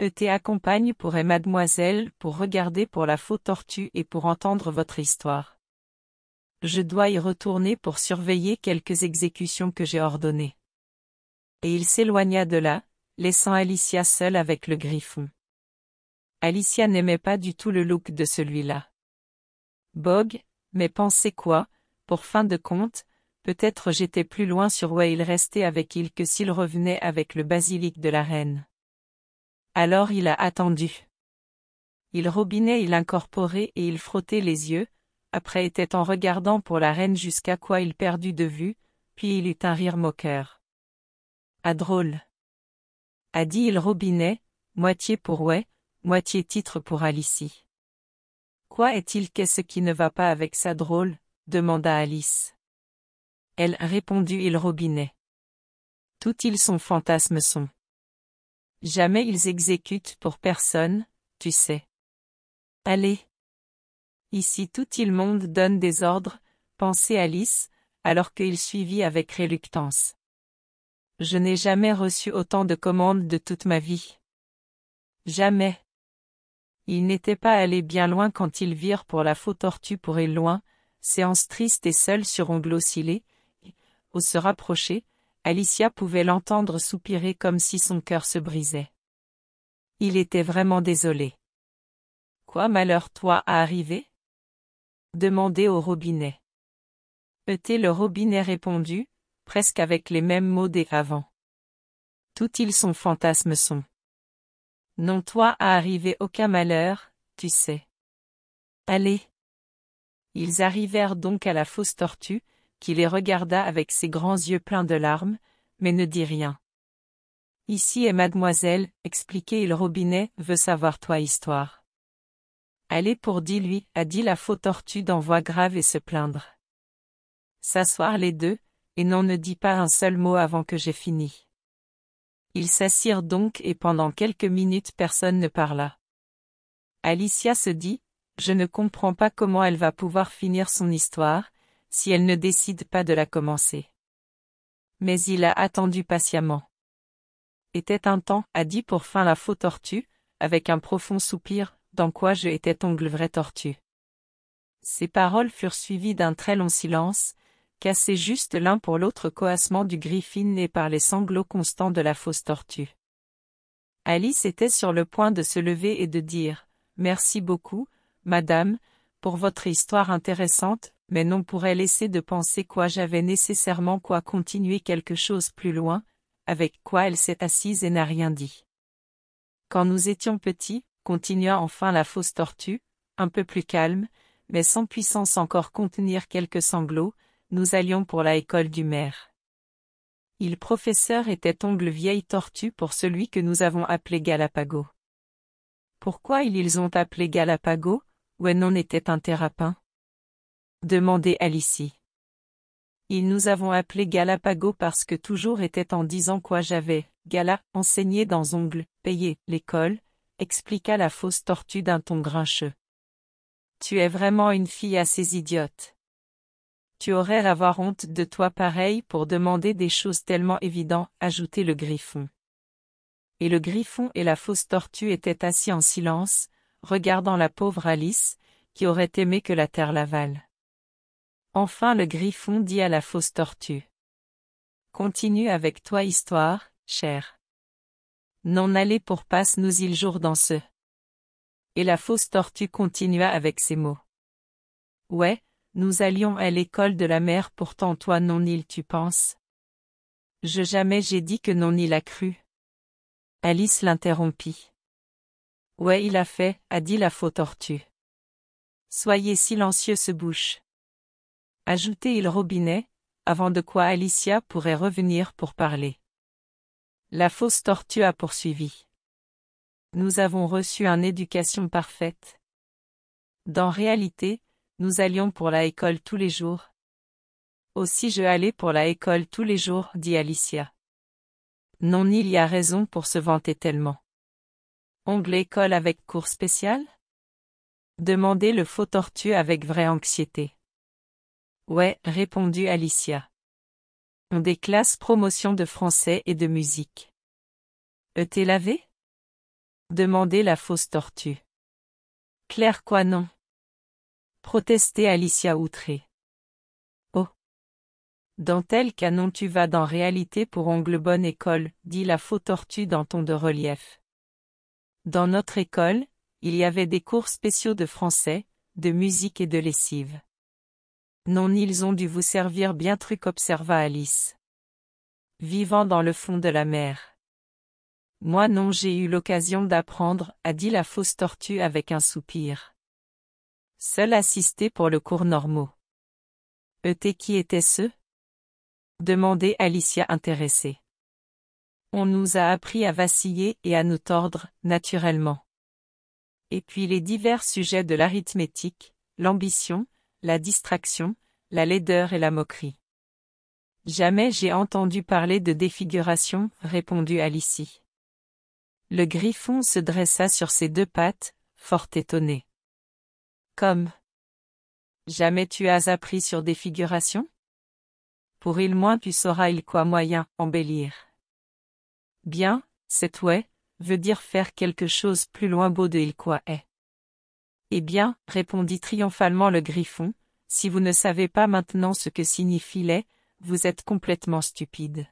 S1: E.T. accompagne pour et mademoiselle, pour regarder pour la faux tortue et pour entendre votre histoire. Je dois y retourner pour surveiller quelques exécutions que j'ai ordonnées. Et il s'éloigna de là, laissant Alicia seule avec le griffon. Alicia n'aimait pas du tout le look de celui-là. Bog, mais pensez quoi, pour fin de compte, peut-être j'étais plus loin sur où il restait avec il que s'il revenait avec le basilic de la reine. Alors il a attendu. Il robinait, il incorporait et il frottait les yeux, après était en regardant pour la reine jusqu'à quoi il perdut de vue, puis il eut un rire moqueur. Ah drôle. A dit il robinait, moitié pour ouais, moitié titre pour Alicie. « Quoi est-il qu'est-ce qui ne va pas avec ça drôle demanda Alice. Elle répondit il robinet. Tout ils sont fantasmes sont. Jamais ils exécutent pour personne, tu sais. Allez. Ici tout il monde donne des ordres, pensait Alice, alors qu'il suivit avec réluctance. Je n'ai jamais reçu autant de commandes de toute ma vie. Jamais. Ils n'étaient pas allés bien loin quand ils virent pour la faux tortue pour loin, séance triste et seule sur ongle et, Au se rapprocher, Alicia pouvait l'entendre soupirer comme si son cœur se brisait. Il était vraiment désolé. Quoi malheur toi à arriver Demandez au robinet. Était le robinet répondu, presque avec les mêmes mots des avant. Tout ils son fantasme sont. Non toi à arriver aucun malheur, tu sais. Allez. Ils arrivèrent donc à la fausse tortue, qui les regarda avec ses grands yeux pleins de larmes, mais ne dit rien. Ici est mademoiselle, expliquait il Robinet, veut savoir toi histoire. Allez pour dis-lui, a dit la faux tortue d'en voix grave et se plaindre. S'asseoir les deux, et n'en ne dit pas un seul mot avant que j'ai fini. Ils s'assirent donc et pendant quelques minutes personne ne parla. Alicia se dit, je ne comprends pas comment elle va pouvoir finir son histoire, si elle ne décide pas de la commencer. Mais il a attendu patiemment. Était un temps, a dit pour fin la faux tortue, avec un profond soupir, dans quoi je étais ongle vrai-tortue. tortue. Ces paroles furent suivies d'un très long silence, cassé juste l'un pour l'autre coassement du griffin né par les sanglots constants de la fausse tortue. Alice était sur le point de se lever et de dire « Merci beaucoup, madame, pour votre histoire intéressante, mais non pourrait laisser de penser quoi j'avais nécessairement quoi continuer quelque chose plus loin, avec quoi elle s'est assise et n'a rien dit. Quand nous étions petits, continua enfin la fausse tortue, un peu plus calme, mais sans puissance encore contenir quelques sanglots, nous allions pour la école du maire. Il professeur était ongle vieille tortue pour celui que nous avons appelé Galapago. Pourquoi ils, ils ont appelé Galapago, when on était un terrapin Demandez Alicie. Ils nous avons appelé Galapago parce que toujours était en disant quoi j'avais, Gala, enseigné dans ongle, payé, l'école, expliqua la fausse tortue d'un ton grincheux. Tu es vraiment une fille assez idiote. Tu aurais avoir honte de toi pareil pour demander des choses tellement évidentes, ajoutait le griffon. Et le griffon et la fausse tortue étaient assis en silence, regardant la pauvre Alice, qui aurait aimé que la terre l'avale. Enfin le griffon dit à la fausse tortue. Continue avec toi histoire, chère. Non allez pour passe nous il jour dans ce. Et la fausse tortue continua avec ces mots. Ouais, nous allions à l'école de la mer pourtant toi non il tu penses. Je jamais j'ai dit que non il a cru. Alice l'interrompit. Ouais il a fait, a dit la faux tortue. Soyez silencieux ce bouche. ajoutait il robinet, avant de quoi Alicia pourrait revenir pour parler. La fausse tortue a poursuivi. Nous avons reçu une éducation parfaite. Dans réalité, nous allions pour la école tous les jours. Aussi je allais pour la école tous les jours, dit Alicia. Non il y a raison pour se vanter tellement. Ongle école avec cours spécial Demandez le faux tortue avec vraie anxiété. Ouais, répondit Alicia. On des classes promotion de français et de musique. E t'es lavé Demandait la fausse tortue. Claire quoi non protestait Alicia outré. Oh Dans tel canon tu vas dans réalité pour ongle bonne école, dit la faux tortue dans ton de relief. Dans notre école, il y avait des cours spéciaux de français, de musique et de lessive. Non ils ont dû vous servir bien truc observa Alice. Vivant dans le fond de la mer. Moi non j'ai eu l'occasion d'apprendre, a dit la fausse tortue avec un soupir. Seul assisté pour le cours normaux. E.T. qui était-ce »« Demandait Alicia intéressée. On nous a appris à vaciller et à nous tordre, naturellement. Et puis les divers sujets de l'arithmétique, l'ambition, la distraction, la laideur et la moquerie. Jamais j'ai entendu parler de défiguration, répondit Alicia. Le griffon se dressa sur ses deux pattes, fort étonné. Comme. Jamais tu as appris sur des figurations Pour il moins tu sauras il quoi moyen, embellir. Bien, cette ouais, veut dire faire quelque chose plus loin beau de il quoi est. Eh bien, répondit triomphalement le griffon, si vous ne savez pas maintenant ce que signifie les, vous êtes complètement stupide.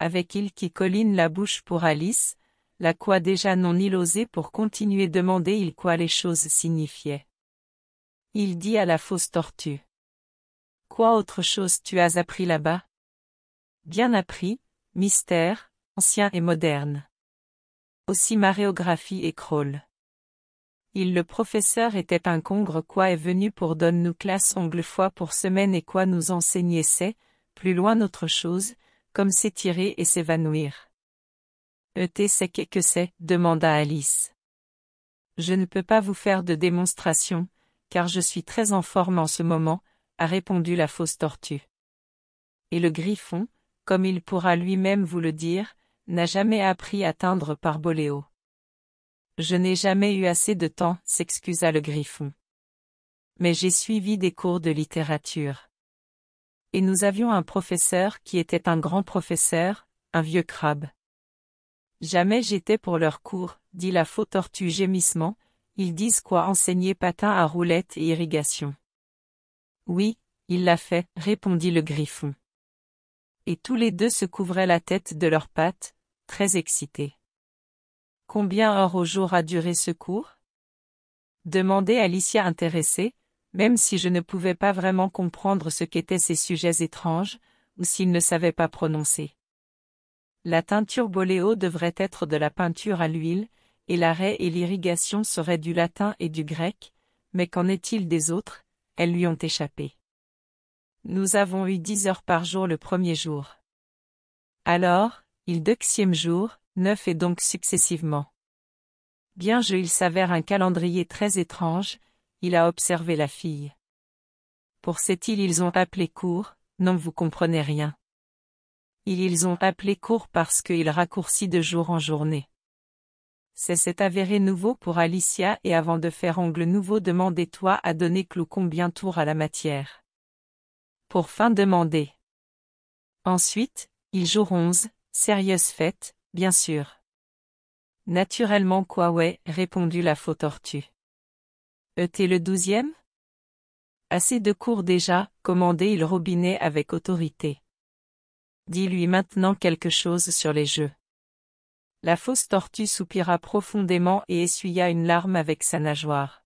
S1: Avec il qui colline la bouche pour Alice, la quoi déjà non il osait pour continuer demander il quoi les choses signifiaient. Il dit à la fausse tortue. Quoi autre chose tu as appris là-bas Bien appris, mystère, ancien et moderne. Aussi maréographie et crawl. Il le professeur était un congre quoi est venu pour donne nous classe ongle fois pour semaine et quoi nous enseigner c'est, plus loin autre chose, comme s'étirer et s'évanouir. E et c'est que c'est demanda Alice. Je ne peux pas vous faire de démonstration, car je suis très en forme en ce moment, a répondu la fausse tortue. Et le griffon, comme il pourra lui-même vous le dire, n'a jamais appris à teindre par Boléo. Je n'ai jamais eu assez de temps, s'excusa le griffon. Mais j'ai suivi des cours de littérature. Et nous avions un professeur qui était un grand professeur, un vieux crabe. Jamais j'étais pour leurs cours, dit la fausse tortue gémissement, ils disent quoi enseigner patin à roulette et irrigation. Oui, il l'a fait, répondit le griffon. Et tous les deux se couvraient la tête de leurs pattes, très excités. Combien heures au jour a duré ce cours demandait Alicia intéressée, même si je ne pouvais pas vraiment comprendre ce qu'étaient ces sujets étranges, ou s'ils ne savaient pas prononcer. La teinture boléo devrait être de la peinture à l'huile, et l'arrêt et l'irrigation seraient du latin et du grec, mais qu'en est-il des autres Elles lui ont échappé. Nous avons eu dix heures par jour le premier jour. Alors, il deuxième jour, neuf et donc successivement. Bien je il s'avère un calendrier très étrange, il a observé la fille. Pour cette île ils ont appelé court, non vous comprenez rien. Ils ils ont appelé court parce qu'il raccourcit de jour en journée c'est cet avéré nouveau pour Alicia et avant de faire ongle nouveau demandez-toi à donner clou combien tour à la matière. Pour fin demander. Ensuite, il joue onze, sérieuse fête, bien sûr. Naturellement quoi ouais, répondit la faux tortue. E.T. le douzième Assez de cours déjà, commandait il robinet avec autorité. Dis-lui maintenant quelque chose sur les jeux. La fausse tortue soupira profondément et essuya une larme avec sa nageoire.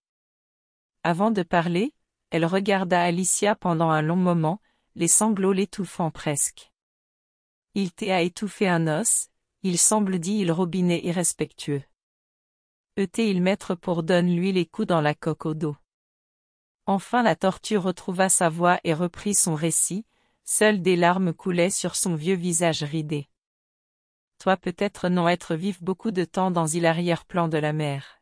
S1: Avant de parler, elle regarda Alicia pendant un long moment, les sanglots l'étouffant presque. Il t'a étouffé un os, il semble dit-il robinet irrespectueux. E.T. il maître pour donne-lui les coups dans la coque au dos. Enfin la tortue retrouva sa voix et reprit son récit, seules des larmes coulaient sur son vieux visage ridé. Soit peut-être non être vif beaucoup de temps dans il arrière-plan de la mer.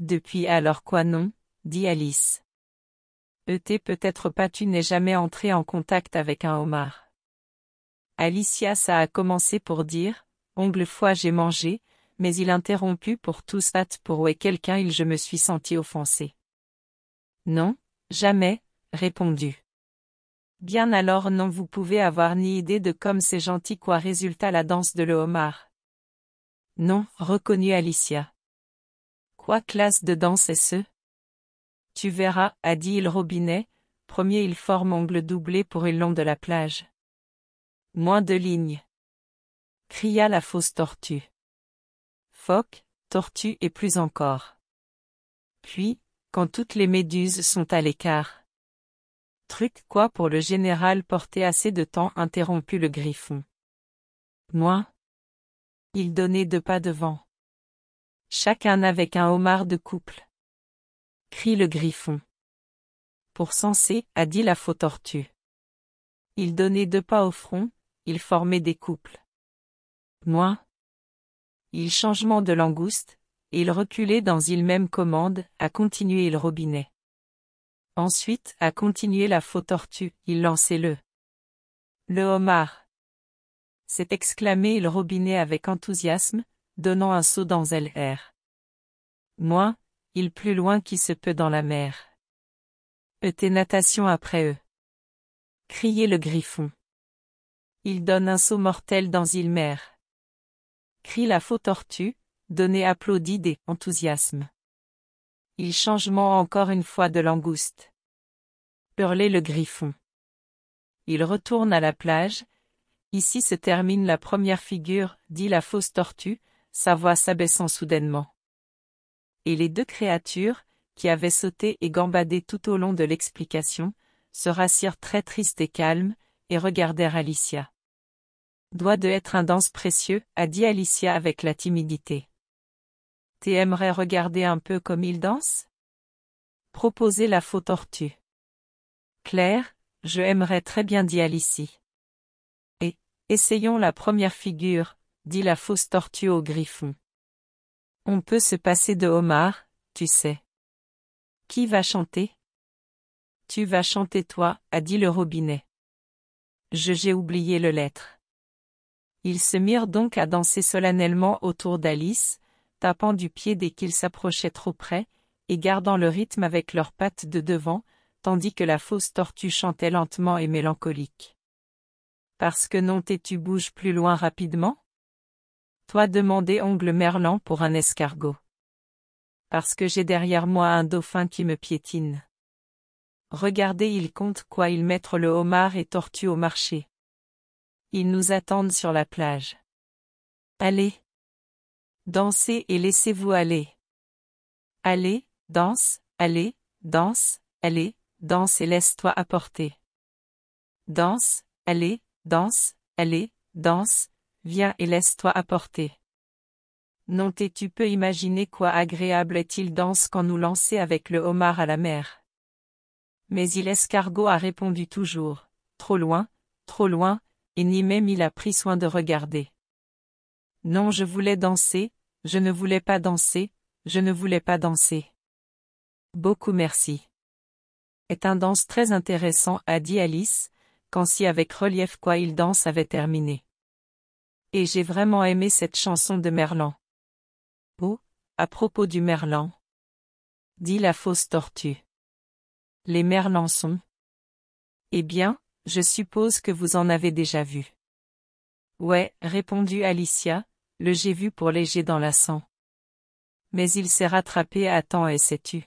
S1: Depuis alors quoi non dit Alice. Et peut-être pas tu n'es jamais entré en contact avec un homard. Alicia ça a commencé pour dire, ongle fois j'ai mangé, mais il interrompu pour tout sat pour ouais quelqu'un il je me suis senti offensé. Non, jamais, répondu. Bien alors non vous pouvez avoir ni idée de comme c'est gentil quoi résulta la danse de le homard. Non, reconnut Alicia. Quoi classe de danse est-ce Tu verras, a dit il Robinet, premier il forme ongle doublé pour une long de la plage. Moins de lignes. Cria la fausse tortue. Phoque, tortue et plus encore. Puis, quand toutes les méduses sont à l'écart, Truc quoi pour le général porter assez de temps interrompit le griffon. Moi Il donnait deux pas devant. Chacun avec un homard de couple. Crie le griffon. Pour censer, a dit la faux tortue. Il donnait deux pas au front, il formait des couples. Moi Il changement de langouste, et il reculait dans il même commande, à continuer le robinet. Ensuite, à continuer la faux tortue, il lançait le. Le homard. s'est exclamé il robinet avec enthousiasme, donnant un saut dans l'air. Moins, il plus loin qui se peut dans la mer. E tes natation après eux. Criait le griffon. Il donne un saut mortel dans île mer. Crie la faux tortue, donnez applaudis des enthousiasmes. Il changement encore une fois de langouste. Hurlait le griffon. Il retourne à la plage. Ici se termine la première figure, dit la fausse tortue, sa voix s'abaissant soudainement. Et les deux créatures, qui avaient sauté et gambadé tout au long de l'explication, se rassirent très tristes et calmes, et regardèrent Alicia. Doit de être un danse précieux, a dit Alicia avec la timidité aimerais regarder un peu comme il danse Proposer la faux tortue. Claire, je aimerais très bien d'y aller ici. Et, essayons la première figure, dit la fausse tortue au griffon. On peut se passer de homard, tu sais. Qui va chanter Tu vas chanter toi, a dit le robinet. Je j'ai oublié le lettre. Ils se mirent donc à danser solennellement autour d'Alice, tapant du pied dès qu'ils s'approchaient trop près, et gardant le rythme avec leurs pattes de devant, tandis que la fausse tortue chantait lentement et mélancolique. Parce que non t'es tu bouges plus loin rapidement Toi demandé Ongle Merlan pour un escargot. Parce que j'ai derrière moi un dauphin qui me piétine. Regardez il compte quoi ils mettent le homard et tortue au marché. Ils nous attendent sur la plage. Allez Dansez et laissez-vous aller. Allez, danse, allez, danse, allez, danse et laisse-toi apporter. Danse, allez, danse, allez, danse, viens et laisse-toi apporter. Non tes tu peux imaginer quoi agréable est-il danse quand nous lancer avec le homard à la mer. Mais il escargot a répondu toujours, trop loin, trop loin, et ni même il a pris soin de regarder. Non je voulais danser, je ne voulais pas danser, je ne voulais pas danser. Beaucoup merci. Est un danse très intéressant, a dit Alice, quand si avec relief quoi il danse avait terminé. Et j'ai vraiment aimé cette chanson de Merlan. Oh, à propos du Merlan. Dit la fausse tortue. Les Merlans sont. Eh bien, je suppose que vous en avez déjà vu. Ouais, répondit Alicia, le j'ai vu pour léger dans la sang. Mais il s'est rattrapé à temps et s'est tu.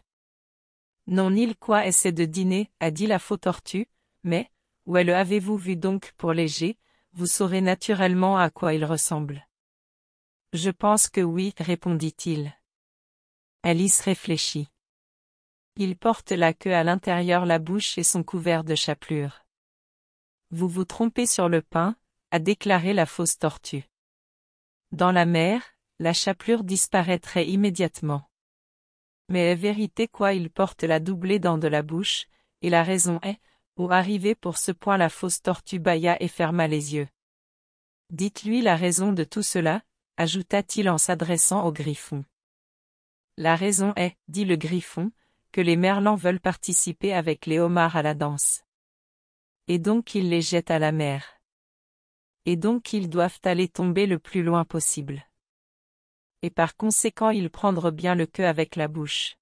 S1: Non il quoi essaie de dîner, a dit la faux tortue, mais, où le avez-vous vu donc pour léger, vous saurez naturellement à quoi il ressemble. Je pense que oui, répondit-il. Alice réfléchit. Il porte la queue à l'intérieur la bouche et son couvert de chapelure. Vous vous trompez sur le pain, a déclaré la fausse tortue. Dans la mer, la chapelure disparaîtrait immédiatement. Mais est vérité quoi il porte la doublée dans de la bouche, et la raison est, où arrivé pour ce point la fausse tortue bâilla et ferma les yeux. Dites-lui la raison de tout cela, ajouta-t-il en s'adressant au griffon. La raison est, dit le griffon, que les merlans veulent participer avec les homards à la danse. Et donc il les jette à la mer et donc ils doivent aller tomber le plus loin possible. Et par conséquent ils prendre bien le queue avec la bouche.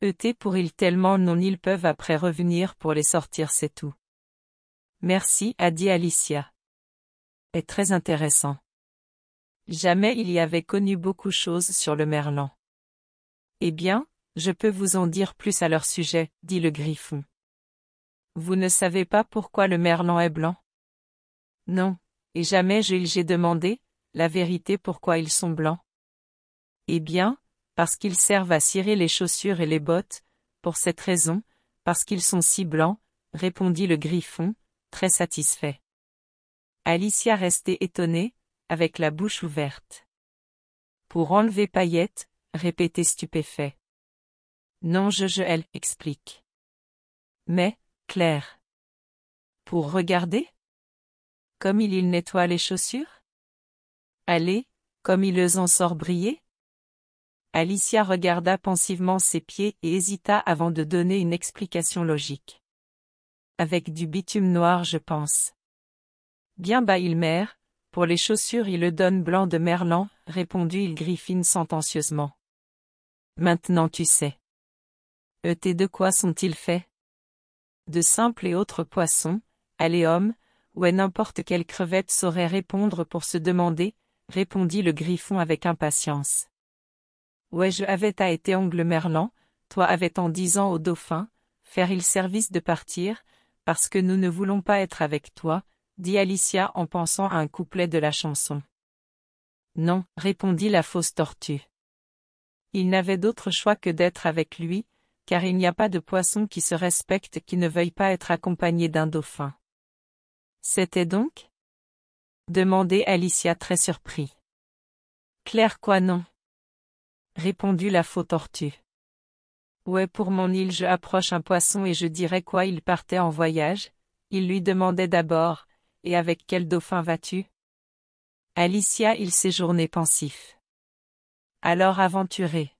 S1: Et pour ils tellement non ils peuvent après revenir pour les sortir c'est tout. Merci, a dit Alicia. Est très intéressant. Jamais il y avait connu beaucoup choses sur le merlan. Eh bien, je peux vous en dire plus à leur sujet, dit le griffon. Vous ne savez pas pourquoi le merlan est blanc non. Et jamais je j'ai demandé, la vérité pourquoi ils sont blancs. Eh bien, parce qu'ils servent à cirer les chaussures et les bottes, pour cette raison, parce qu'ils sont si blancs, répondit le griffon, très satisfait. Alicia restait étonnée, avec la bouche ouverte. Pour enlever paillettes, répétait stupéfait. Non, je, je, elle, explique. Mais, Claire. Pour regarder comme il nettoie les chaussures Allez, comme il les en sort briller Alicia regarda pensivement ses pieds et hésita avant de donner une explication logique. Avec du bitume noir je pense. Bien bas il mère, pour les chaussures il le donne blanc de Merlan, répondit il griffine sentencieusement. Maintenant tu sais. Et de quoi sont-ils faits De simples et autres poissons, allez homme, Ouais n'importe quelle crevette saurait répondre pour se demander, répondit le griffon avec impatience. Ouais je avais à été ongle merlan, toi avais en disant au dauphin, faire il service de partir, parce que nous ne voulons pas être avec toi, dit Alicia en pensant à un couplet de la chanson. Non, répondit la fausse tortue. Il n'avait d'autre choix que d'être avec lui, car il n'y a pas de poisson qui se respecte qui ne veuille pas être accompagné d'un dauphin. C'était donc demandait Alicia très surpris. Claire quoi non répondit la faux tortue. Ouais pour mon île je approche un poisson et je dirais quoi il partait en voyage, il lui demandait d'abord, et avec quel dauphin vas-tu Alicia il séjournait pensif. Alors aventuré.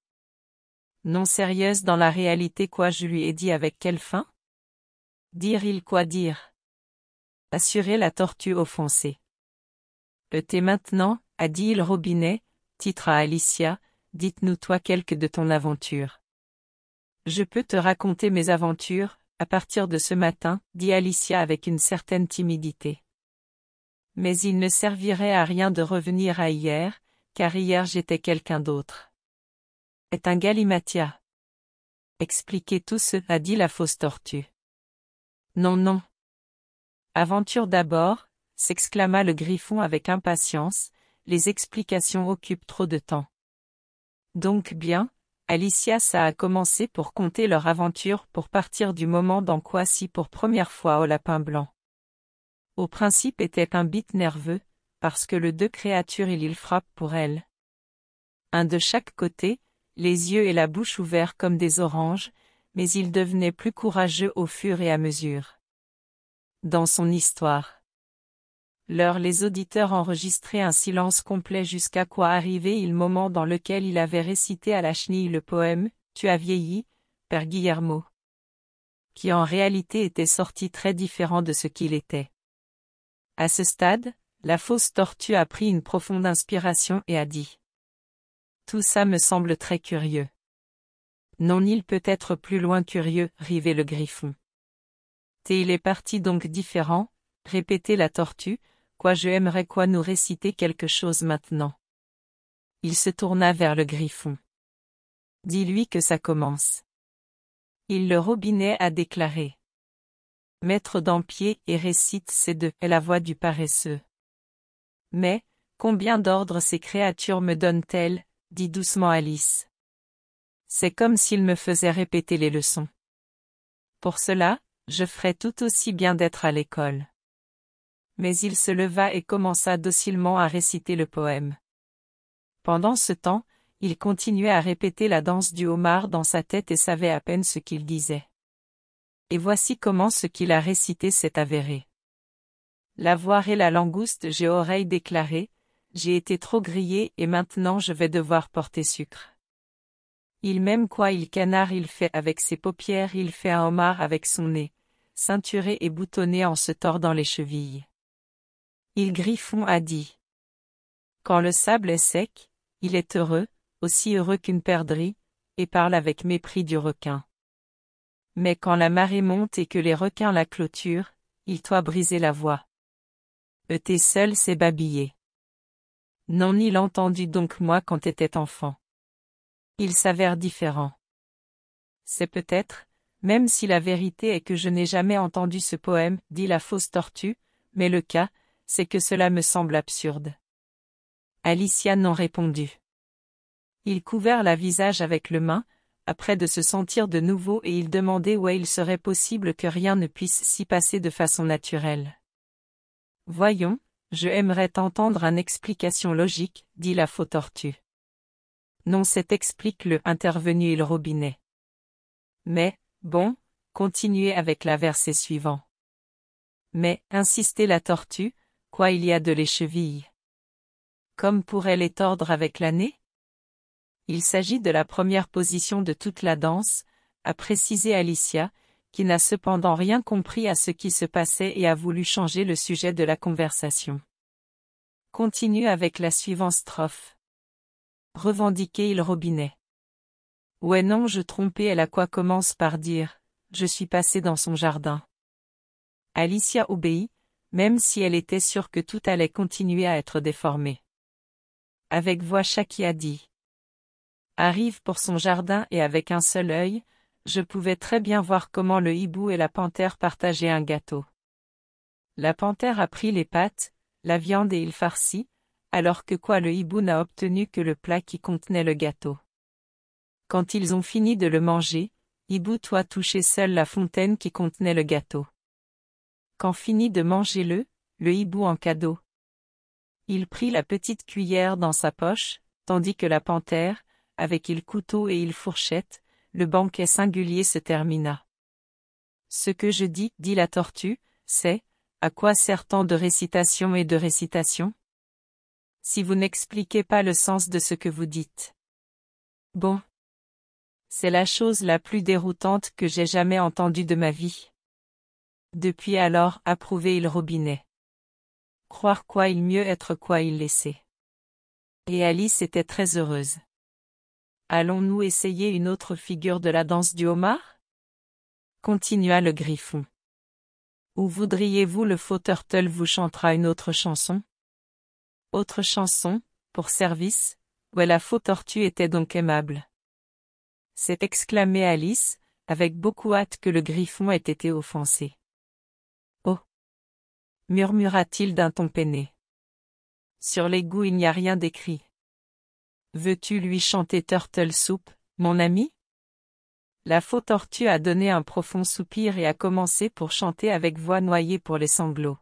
S1: Non sérieuse dans la réalité quoi je lui ai dit avec quelle fin Dire il quoi dire assurer la tortue offensée. Le thé maintenant, a dit il Robinet, titre à Alicia, dites-nous toi quelque de ton aventure. Je peux te raconter mes aventures, à partir de ce matin, dit Alicia avec une certaine timidité. Mais il ne servirait à rien de revenir à hier, car hier j'étais quelqu'un d'autre. Est un galimatia. Expliquez tout ce, a dit la fausse tortue. Non non, Aventure d'abord, s'exclama le griffon avec impatience, les explications occupent trop de temps. Donc bien, Alicia a commencé pour compter leur aventure pour partir du moment dans quoi si pour première fois au lapin blanc. Au principe était un bit nerveux, parce que le deux créatures il il frappe pour elle. Un de chaque côté, les yeux et la bouche ouverts comme des oranges, mais il devenait plus courageux au fur et à mesure dans son histoire. l'heure les auditeurs enregistraient un silence complet jusqu'à quoi arrivait il moment dans lequel il avait récité à la chenille le poème « Tu as vieilli, Père Guillermo » qui en réalité était sorti très différent de ce qu'il était. À ce stade, la fausse tortue a pris une profonde inspiration et a dit « Tout ça me semble très curieux. » Non il peut être plus loin curieux, rivait le griffon. T'es il est parti donc différent, répétait la tortue, quoi je aimerais quoi nous réciter quelque chose maintenant. Il se tourna vers le griffon. Dis-lui que ça commence. Il le robinet a déclaré. Maître pied et récite ces deux est la voix du paresseux. Mais, combien d'ordres ces créatures me donnent-elles, dit doucement Alice. C'est comme s'il me faisait répéter les leçons. Pour cela, je ferais tout aussi bien d'être à l'école. Mais il se leva et commença docilement à réciter le poème. Pendant ce temps, il continuait à répéter la danse du homard dans sa tête et savait à peine ce qu'il disait. Et voici comment ce qu'il a récité s'est avéré. La voix et la langouste j'ai oreille déclarée, j'ai été trop grillé et maintenant je vais devoir porter sucre. Il m'aime quoi il canard il fait avec ses paupières il fait un homard avec son nez. Ceinturé et boutonné en se tordant les chevilles. Il Griffon a dit. Quand le sable est sec, il est heureux, aussi heureux qu'une perdrix, et parle avec mépris du requin. Mais quand la marée monte et que les requins la clôturent, il doit briser la voix. E seul s'est babillé. Non il entendit donc moi quand t'étais enfant. Il s'avère différent. C'est peut-être, même si la vérité est que je n'ai jamais entendu ce poème, dit la fausse tortue, mais le cas, c'est que cela me semble absurde. Alicia n'en répondit. Il couvert la visage avec le main, après de se sentir de nouveau et il demandait où il serait possible que rien ne puisse s'y passer de façon naturelle. Voyons, je aimerais t'entendre une explication logique, dit la fausse tortue. Non, c'est explique-le, intervenu il robinet. Mais, Bon, continuez avec la verset suivant. Mais, insistait la tortue, quoi il y a de l'écheville Comme pourrait les tordre avec l'année Il s'agit de la première position de toute la danse, a précisé Alicia, qui n'a cependant rien compris à ce qui se passait et a voulu changer le sujet de la conversation. Continue avec la suivante strophe. Revendiquez il robinet. Ouais non je trompais elle a quoi commence par dire, je suis passé dans son jardin. Alicia obéit, même si elle était sûre que tout allait continuer à être déformé. Avec voix a dit. Arrive pour son jardin et avec un seul œil, je pouvais très bien voir comment le hibou et la panthère partageaient un gâteau. La panthère a pris les pâtes, la viande et il farci, alors que quoi le hibou n'a obtenu que le plat qui contenait le gâteau. Quand ils ont fini de le manger, Hibou toit touché seul la fontaine qui contenait le gâteau. Quand fini de manger le, le hibou en cadeau. Il prit la petite cuillère dans sa poche, tandis que la panthère, avec il couteau et il fourchette, le banquet singulier se termina. Ce que je dis, dit la tortue, c'est, à quoi sert tant de récitation et de récitation Si vous n'expliquez pas le sens de ce que vous dites. Bon, c'est la chose la plus déroutante que j'ai jamais entendue de ma vie. Depuis alors, approuvé il robinet. Croire quoi il mieux être quoi il laissait. Et Alice était très heureuse. Allons-nous essayer une autre figure de la danse du homard Continua le griffon. Ou voudriez-vous le faux turtle vous chantera une autre chanson Autre chanson, pour service, ouais la faux tortue était donc aimable s'est exclamée Alice, avec beaucoup hâte que le griffon ait été offensé. Oh murmura-t-il d'un ton peiné. Sur goûts il n'y a rien d'écrit. Veux-tu lui chanter Turtle Soup, mon ami La faux tortue a donné un profond soupir et a commencé pour chanter avec voix noyée pour les sanglots.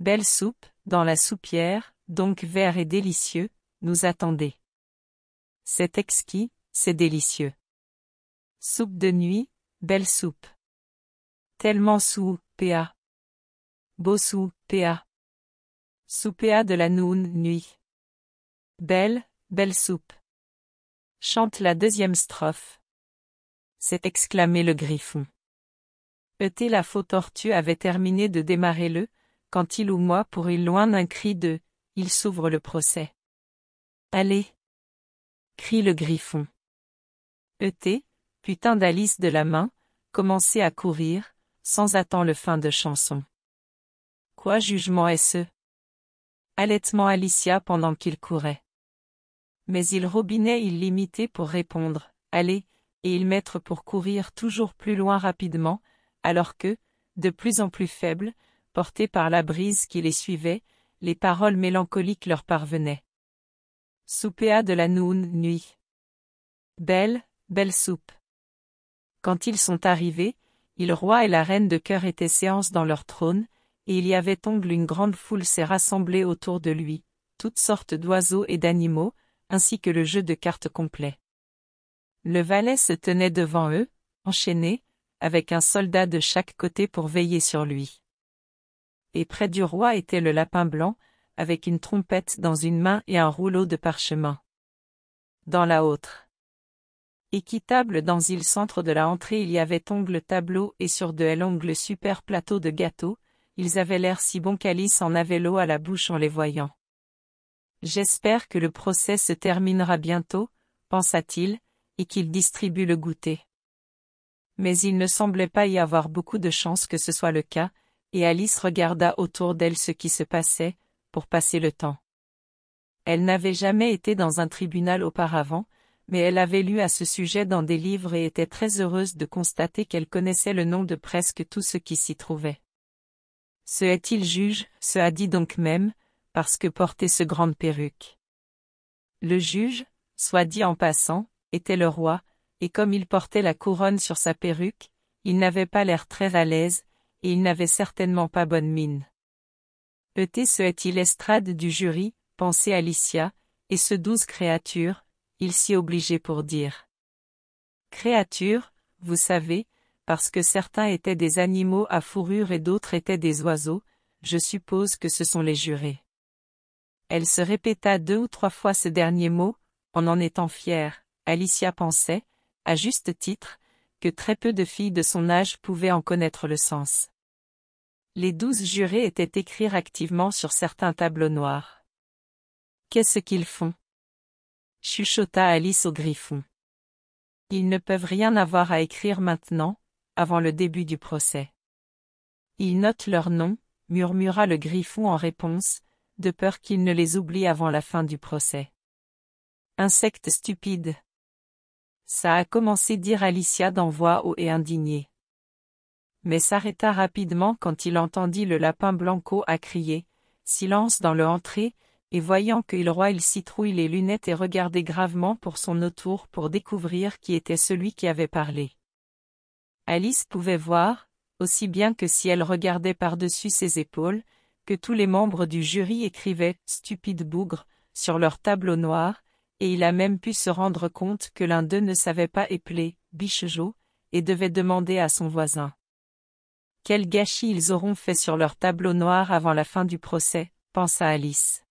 S1: Belle soupe, dans la soupière, donc vert et délicieux, nous attendait. C'est exquis, c'est délicieux. Soupe de nuit, belle soupe. Tellement sous, PA. Beau sous, PA. Soupea de la noun, nuit. Belle, belle soupe. Chante la deuxième strophe. C'est exclamé le griffon. E.T. la faux tortue avait terminé de démarrer le, quand il ou moi pour loin d'un cri de, il s'ouvre le procès. Allez! crie le griffon. E.T., putain d'Alice de la main, commençait à courir, sans attendre le fin de chanson. Quoi jugement est-ce Allaitement Alicia pendant qu'il courait. Mais il robinait illimité pour répondre, allez, et il mettre pour courir toujours plus loin rapidement, alors que, de plus en plus faible, porté par la brise qui les suivait, les paroles mélancoliques leur parvenaient. Soupéa de la Noon, nuit. Belle, Belle soupe. Quand ils sont arrivés, il roi et la reine de cœur étaient séance dans leur trône, et il y avait ongle une grande foule s'est rassemblée autour de lui, toutes sortes d'oiseaux et d'animaux, ainsi que le jeu de cartes complet. Le valet se tenait devant eux, enchaîné, avec un soldat de chaque côté pour veiller sur lui. Et près du roi était le lapin blanc, avec une trompette dans une main et un rouleau de parchemin. Dans la autre. Équitable dans le centre de la entrée il y avait ongles tableau et sur de l'ongle super plateau de gâteau, ils avaient l'air si bons qu'Alice en avait l'eau à la bouche en les voyant. J'espère que le procès se terminera bientôt, pensa-t-il, et qu'il distribue le goûter. Mais il ne semblait pas y avoir beaucoup de chance que ce soit le cas, et Alice regarda autour d'elle ce qui se passait, pour passer le temps. Elle n'avait jamais été dans un tribunal auparavant, mais elle avait lu à ce sujet dans des livres et était très heureuse de constater qu'elle connaissait le nom de presque tout ce qui s'y trouvait. Ce est-il juge, ce a dit donc même, parce que portait ce grande perruque. Le juge, soit dit en passant, était le roi, et comme il portait la couronne sur sa perruque, il n'avait pas l'air très à l'aise, et il n'avait certainement pas bonne mine. E.T. ce est-il estrade du jury, pensait Alicia, et ce douze créatures, il s'y obligeait pour dire Créatures, vous savez, parce que certains étaient des animaux à fourrure et d'autres étaient des oiseaux, je suppose que ce sont les jurés. Elle se répéta deux ou trois fois ce dernier mot, en en étant fière, Alicia pensait, à juste titre, que très peu de filles de son âge pouvaient en connaître le sens. Les douze jurés étaient écrire activement sur certains tableaux noirs. Qu'est-ce qu'ils font chuchota Alice au griffon. Ils ne peuvent rien avoir à écrire maintenant, avant le début du procès. Ils notent leur nom, murmura le griffon en réponse, de peur qu'il ne les oublie avant la fin du procès. Insecte stupide. Ça a commencé dire Alicia d'en voix haut et indignée. Mais s'arrêta rapidement quand il entendit le lapin blanco à crier, silence dans le entrée, et voyant que il roi il citrouille les lunettes et regardait gravement pour son autour pour découvrir qui était celui qui avait parlé. Alice pouvait voir, aussi bien que si elle regardait par-dessus ses épaules, que tous les membres du jury écrivaient « stupide bougre » sur leur tableau noir, et il a même pu se rendre compte que l'un d'eux ne savait pas épeler « bichejo » et devait demander à son voisin. Quel gâchis ils auront fait sur leur tableau noir avant la fin du procès, pensa Alice.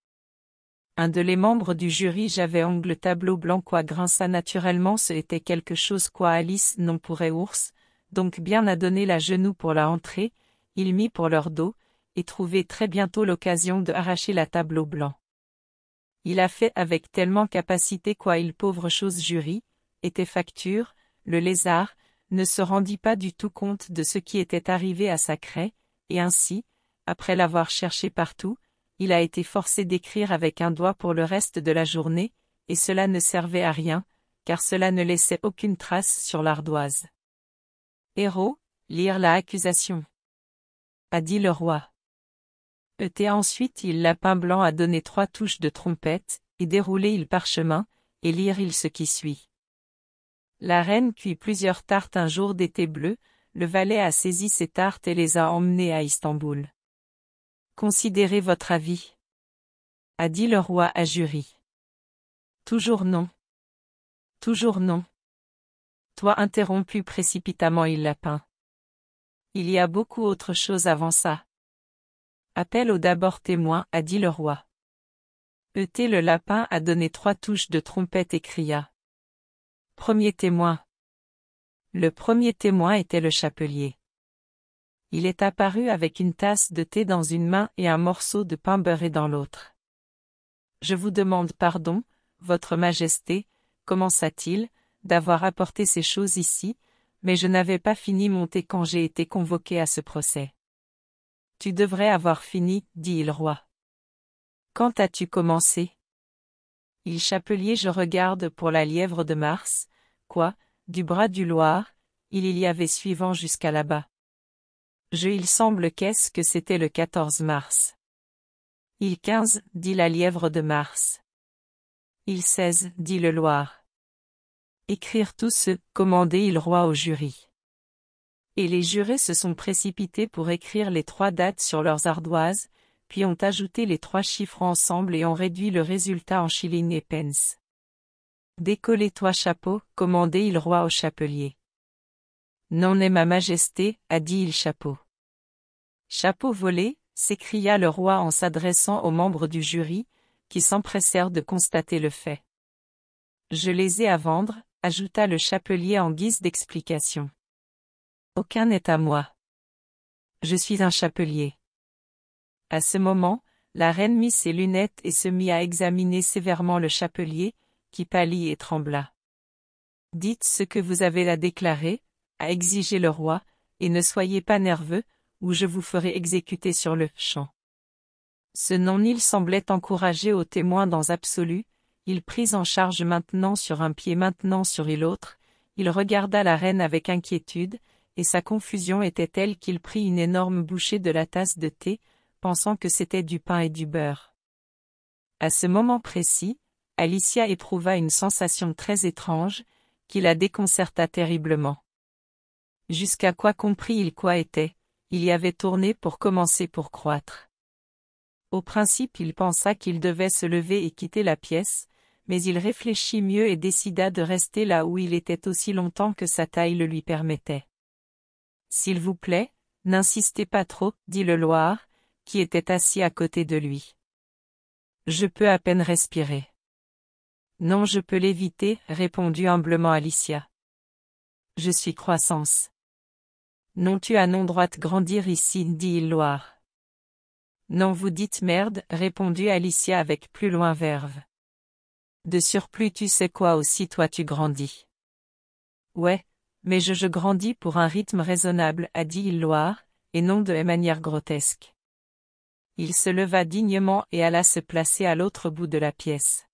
S1: Un de les membres du jury j'avais angle tableau blanc quoi grinça naturellement ce était quelque chose quoi Alice non pourrait ours, donc bien à donner la genou pour la entrée, il mit pour leur dos, et trouvait très bientôt l'occasion de arracher la tableau blanc. Il a fait avec tellement capacité quoi il pauvre chose jury, était facture, le lézard, ne se rendit pas du tout compte de ce qui était arrivé à sa craie, et ainsi, après l'avoir cherché partout, il a été forcé d'écrire avec un doigt pour le reste de la journée, et cela ne servait à rien, car cela ne laissait aucune trace sur l'ardoise. Héros, lire la accusation. A dit le roi. Et ensuite il lapin blanc a donné trois touches de trompette, et déroulé il parchemin, et lire il ce qui suit. La reine cuit plusieurs tartes un jour d'été bleu, le valet a saisi ces tartes et les a emmenées à Istanbul. Considérez votre avis. A dit le roi à Jury. Toujours non. Toujours non. Toi interrompu précipitamment il lapin. Il y a beaucoup autre chose avant ça. Appelle au d'abord témoin, a dit le roi. Euté le lapin a donné trois touches de trompette et cria. Premier témoin. Le premier témoin était le chapelier il est apparu avec une tasse de thé dans une main et un morceau de pain beurré dans l'autre. Je vous demande pardon, Votre Majesté, commença-t-il, d'avoir apporté ces choses ici, mais je n'avais pas fini mon thé quand j'ai été convoqué à ce procès. Tu devrais avoir fini, dit le roi. Quand as-tu commencé Il chapelier je regarde pour la lièvre de Mars, quoi, du bras du Loir, il y avait suivant jusqu'à là-bas il semble qu'est-ce que c'était le 14 mars. Il 15, dit la lièvre de Mars. Il 16, dit le Loir. Écrire tous ce, commandez il roi au jury. Et les jurés se sont précipités pour écrire les trois dates sur leurs ardoises, puis ont ajouté les trois chiffres ensemble et ont réduit le résultat en shillings et pence. Décollez-toi chapeau, commandez il roi au chapelier. Non est ma majesté, a dit il chapeau. Chapeau volé, s'écria le roi en s'adressant aux membres du jury, qui s'empressèrent de constater le fait. Je les ai à vendre, ajouta le chapelier en guise d'explication. Aucun n'est à moi. Je suis un chapelier. À ce moment, la reine mit ses lunettes et se mit à examiner sévèrement le chapelier, qui pâlit et trembla. Dites ce que vous avez à déclarer, a exigé le roi, et ne soyez pas nerveux, ou je vous ferai exécuter sur le champ. Ce non n'il semblait encourager aux témoins dans absolu, il prit en charge maintenant sur un pied maintenant sur l'autre, il regarda la reine avec inquiétude, et sa confusion était telle qu'il prit une énorme bouchée de la tasse de thé, pensant que c'était du pain et du beurre. À ce moment précis, Alicia éprouva une sensation très étrange, qui la déconcerta terriblement. Jusqu'à quoi comprit-il quoi était il y avait tourné pour commencer pour croître. Au principe il pensa qu'il devait se lever et quitter la pièce, mais il réfléchit mieux et décida de rester là où il était aussi longtemps que sa taille le lui permettait. S'il vous plaît, n'insistez pas trop, dit le Loir, qui était assis à côté de lui. Je peux à peine respirer. Non, je peux l'éviter, répondit humblement Alicia. Je suis croissance. Non tu as non droite grandir ici, dit Loire. Non vous dites merde, répondit Alicia avec plus loin verve. De surplus tu sais quoi aussi toi tu grandis. Ouais, mais je je grandis pour un rythme raisonnable, a dit Loire, et non de manière grotesque. Il se leva dignement et alla se placer à l'autre bout de la pièce.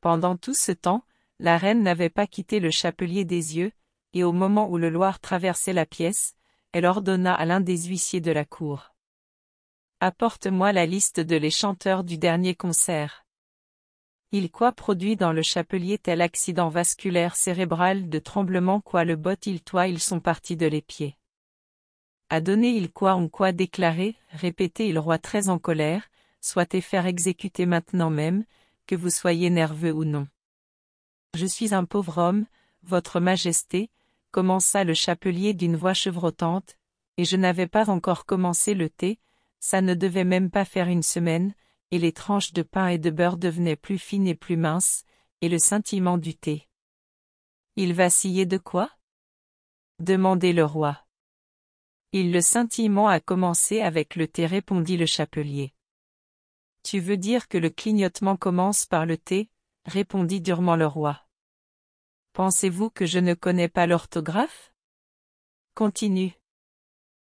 S1: Pendant tout ce temps, la reine n'avait pas quitté le chapelier des yeux, et au moment où le Loir traversait la pièce, elle ordonna à l'un des huissiers de la cour. Apporte-moi la liste de les chanteurs du dernier concert. Il quoi produit dans le chapelier tel accident vasculaire cérébral de tremblement quoi le bot il toi ils sont partis de les pieds. A donner il quoi ou quoi déclarer, répéter il roi très en colère, soit et faire exécuter maintenant même, que vous soyez nerveux ou non. Je suis un pauvre homme, votre majesté, commença le chapelier d'une voix chevrotante, et je n'avais pas encore commencé le thé, ça ne devait même pas faire une semaine, et les tranches de pain et de beurre devenaient plus fines et plus minces, et le scintillement du thé. Il vacillait de quoi demandait le roi. Il le scintillement a commencé avec le thé répondit le chapelier. Tu veux dire que le clignotement commence par le thé répondit durement le roi. Pensez-vous que je ne connais pas l'orthographe Continue.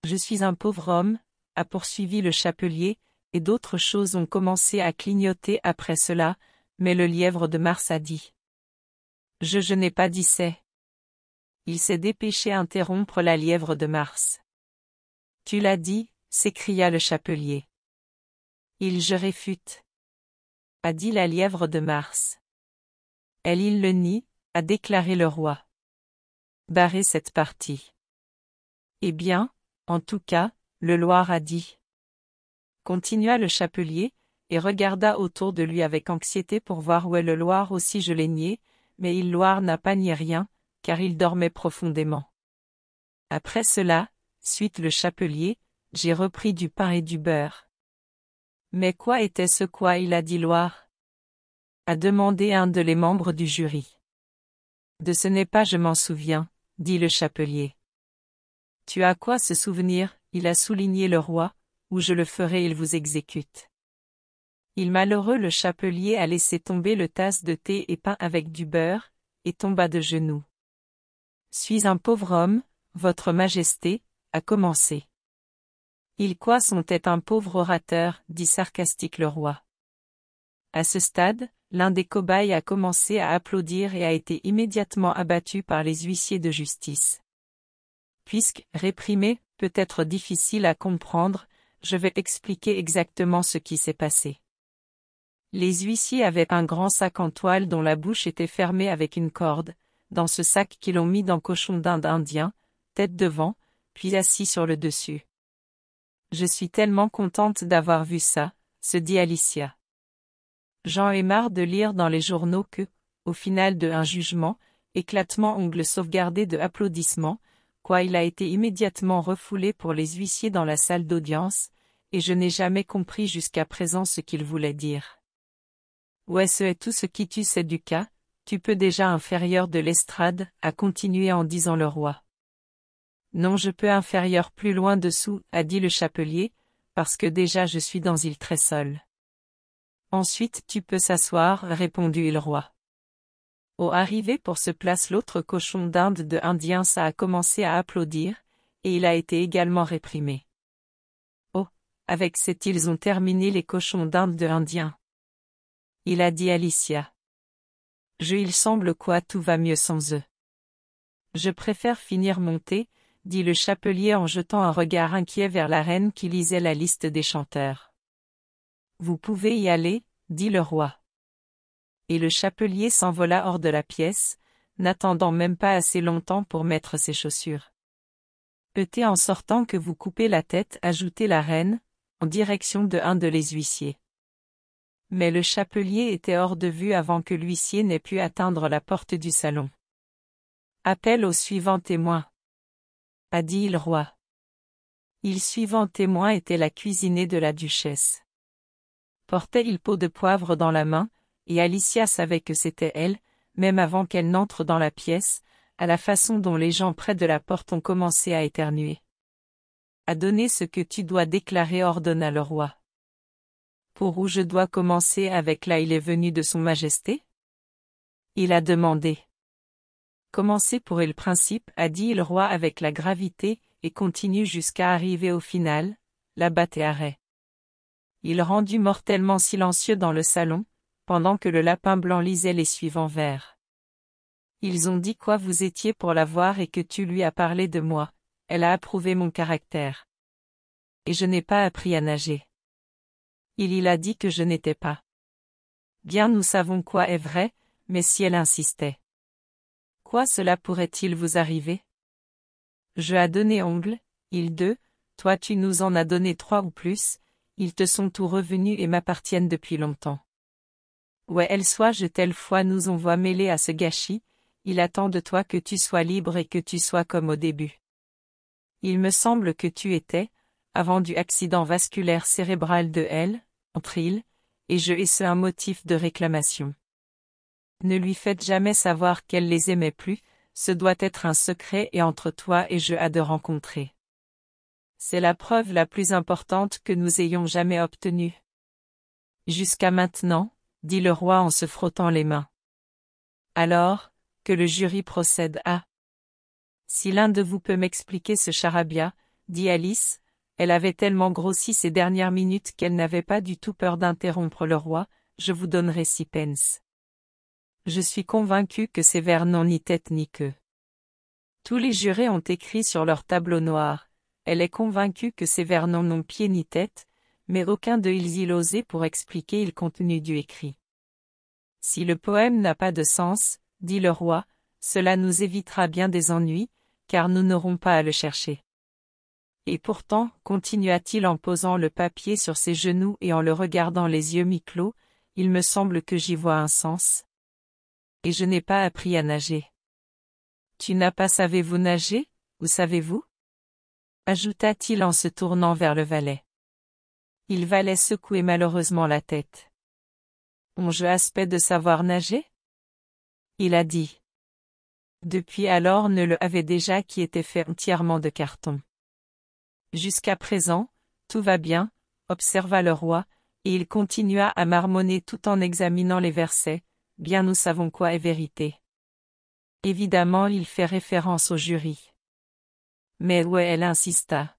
S1: Je suis un pauvre homme, a poursuivi le chapelier, et d'autres choses ont commencé à clignoter après cela, mais le lièvre de Mars a dit. Je, je n'ai pas dit c'est. Il s'est dépêché à interrompre la lièvre de Mars. Tu l'as dit, s'écria le chapelier. Il je réfute. A dit la lièvre de Mars. Elle il le nie, a déclaré le roi. Barrez cette partie. Eh bien, en tout cas, le Loir a dit. Continua le chapelier, et regarda autour de lui avec anxiété pour voir où est le Loir aussi je l'ai nié, mais il Loir n'a pas nié rien, car il dormait profondément. Après cela, suite le chapelier, j'ai repris du pain et du beurre. Mais quoi était ce quoi il a dit loir a demandé un de les membres du jury. De ce n'est pas je m'en souviens, dit le chapelier. Tu as quoi se souvenir, il a souligné le roi, ou je le ferai il vous exécute. Il malheureux le chapelier a laissé tomber le tasse de thé et pain avec du beurre, et tomba de genoux. Suis un pauvre homme, votre majesté, a commencé. Il quoi tête un pauvre orateur, dit sarcastique le roi. À ce stade, l'un des cobayes a commencé à applaudir et a été immédiatement abattu par les huissiers de justice. Puisque, réprimé, peut être difficile à comprendre, je vais expliquer exactement ce qui s'est passé. Les huissiers avaient un grand sac en toile dont la bouche était fermée avec une corde, dans ce sac qu'ils ont mis dans cochon d'Inde indien, tête devant, puis assis sur le dessus. Je suis tellement contente d'avoir vu ça, se dit Alicia. J'en ai marre de lire dans les journaux que, au final de un jugement, éclatement ongle sauvegardé de applaudissements, quoi il a été immédiatement refoulé pour les huissiers dans la salle d'audience, et je n'ai jamais compris jusqu'à présent ce qu'il voulait dire. Ouais ce est tout ce qui tu sais du cas, tu peux déjà inférieur de l'estrade, a continué en disant le roi. Non je peux inférieur plus loin dessous, a dit le chapelier, parce que déjà je suis dans il très seul. Ensuite tu peux s'asseoir, répondit le roi. Au arrivé pour se place l'autre cochon d'Inde de Indien ça a commencé à applaudir, et il a été également réprimé. Oh, avec cet ils ont terminé les cochons d'Inde de Indien. Il a dit Alicia. Je il semble quoi tout va mieux sans eux. Je préfère finir mon thé, dit le chapelier en jetant un regard inquiet vers la reine qui lisait la liste des chanteurs. Vous pouvez y aller, dit le roi. Et le chapelier s'envola hors de la pièce, n'attendant même pas assez longtemps pour mettre ses chaussures. Peut-être en sortant que vous coupez la tête, ajoutait la reine, en direction de un de les huissiers. Mais le chapelier était hors de vue avant que l'huissier n'ait pu atteindre la porte du salon. Appelle au suivant témoin. A dit le roi. Il suivant témoin était la cuisinée de la duchesse. Portait il peau de poivre dans la main, et Alicia savait que c'était elle, même avant qu'elle n'entre dans la pièce, à la façon dont les gens près de la porte ont commencé à éternuer. À donner ce que tu dois déclarer ordonna le roi. Pour où je dois commencer avec là il est venu de son majesté Il a demandé. Commencez pour le principe, a dit le roi avec la gravité, et continue jusqu'à arriver au final, la tes arrêt il rendit mortellement silencieux dans le salon, pendant que le lapin blanc lisait les suivants vers. Ils ont dit quoi vous étiez pour la voir et que tu lui as parlé de moi, elle a approuvé mon caractère. Et je n'ai pas appris à nager. Il y a dit que je n'étais pas. Bien nous savons quoi est vrai, mais si elle insistait. Quoi cela pourrait-il vous arriver Je a donné ongle, il deux, toi tu nous en as donné trois ou plus, ils te sont tout revenus et m'appartiennent depuis longtemps. Ouais elle soit je telle fois nous envoie mêlés à ce gâchis, il attend de toi que tu sois libre et que tu sois comme au début. Il me semble que tu étais, avant du accident vasculaire cérébral de elle, entre ils, et je et ce un motif de réclamation. Ne lui faites jamais savoir qu'elle les aimait plus, ce doit être un secret et entre toi et je a de rencontrer. C'est la preuve la plus importante que nous ayons jamais obtenue. Jusqu'à maintenant, dit le roi en se frottant les mains. Alors, que le jury procède à. Si l'un de vous peut m'expliquer ce charabia, dit Alice, elle avait tellement grossi ces dernières minutes qu'elle n'avait pas du tout peur d'interrompre le roi, je vous donnerai six pence. Je suis convaincu que ces vers n'ont ni tête ni queue. Tous les jurés ont écrit sur leur tableau noir, elle est convaincue que ces vers n'ont pied ni tête, mais aucun d'eux ils y pour expliquer le contenu du écrit. Si le poème n'a pas de sens, dit le roi, cela nous évitera bien des ennuis, car nous n'aurons pas à le chercher. Et pourtant, continua-t-il en posant le papier sur ses genoux et en le regardant les yeux mi-clos, il me semble que j'y vois un sens. Et je n'ai pas appris à nager. Tu n'as pas savez-vous nager, ou savez-vous ajouta-t-il en se tournant vers le valet. Il valait secouer malheureusement la tête. joue aspect de savoir nager Il a dit. Depuis alors ne le avait déjà qui était fait entièrement de carton. Jusqu'à présent, tout va bien, observa le roi, et il continua à marmonner tout en examinant les versets, bien nous savons quoi est vérité. Évidemment il fait référence au jury. Mais ouais elle insista.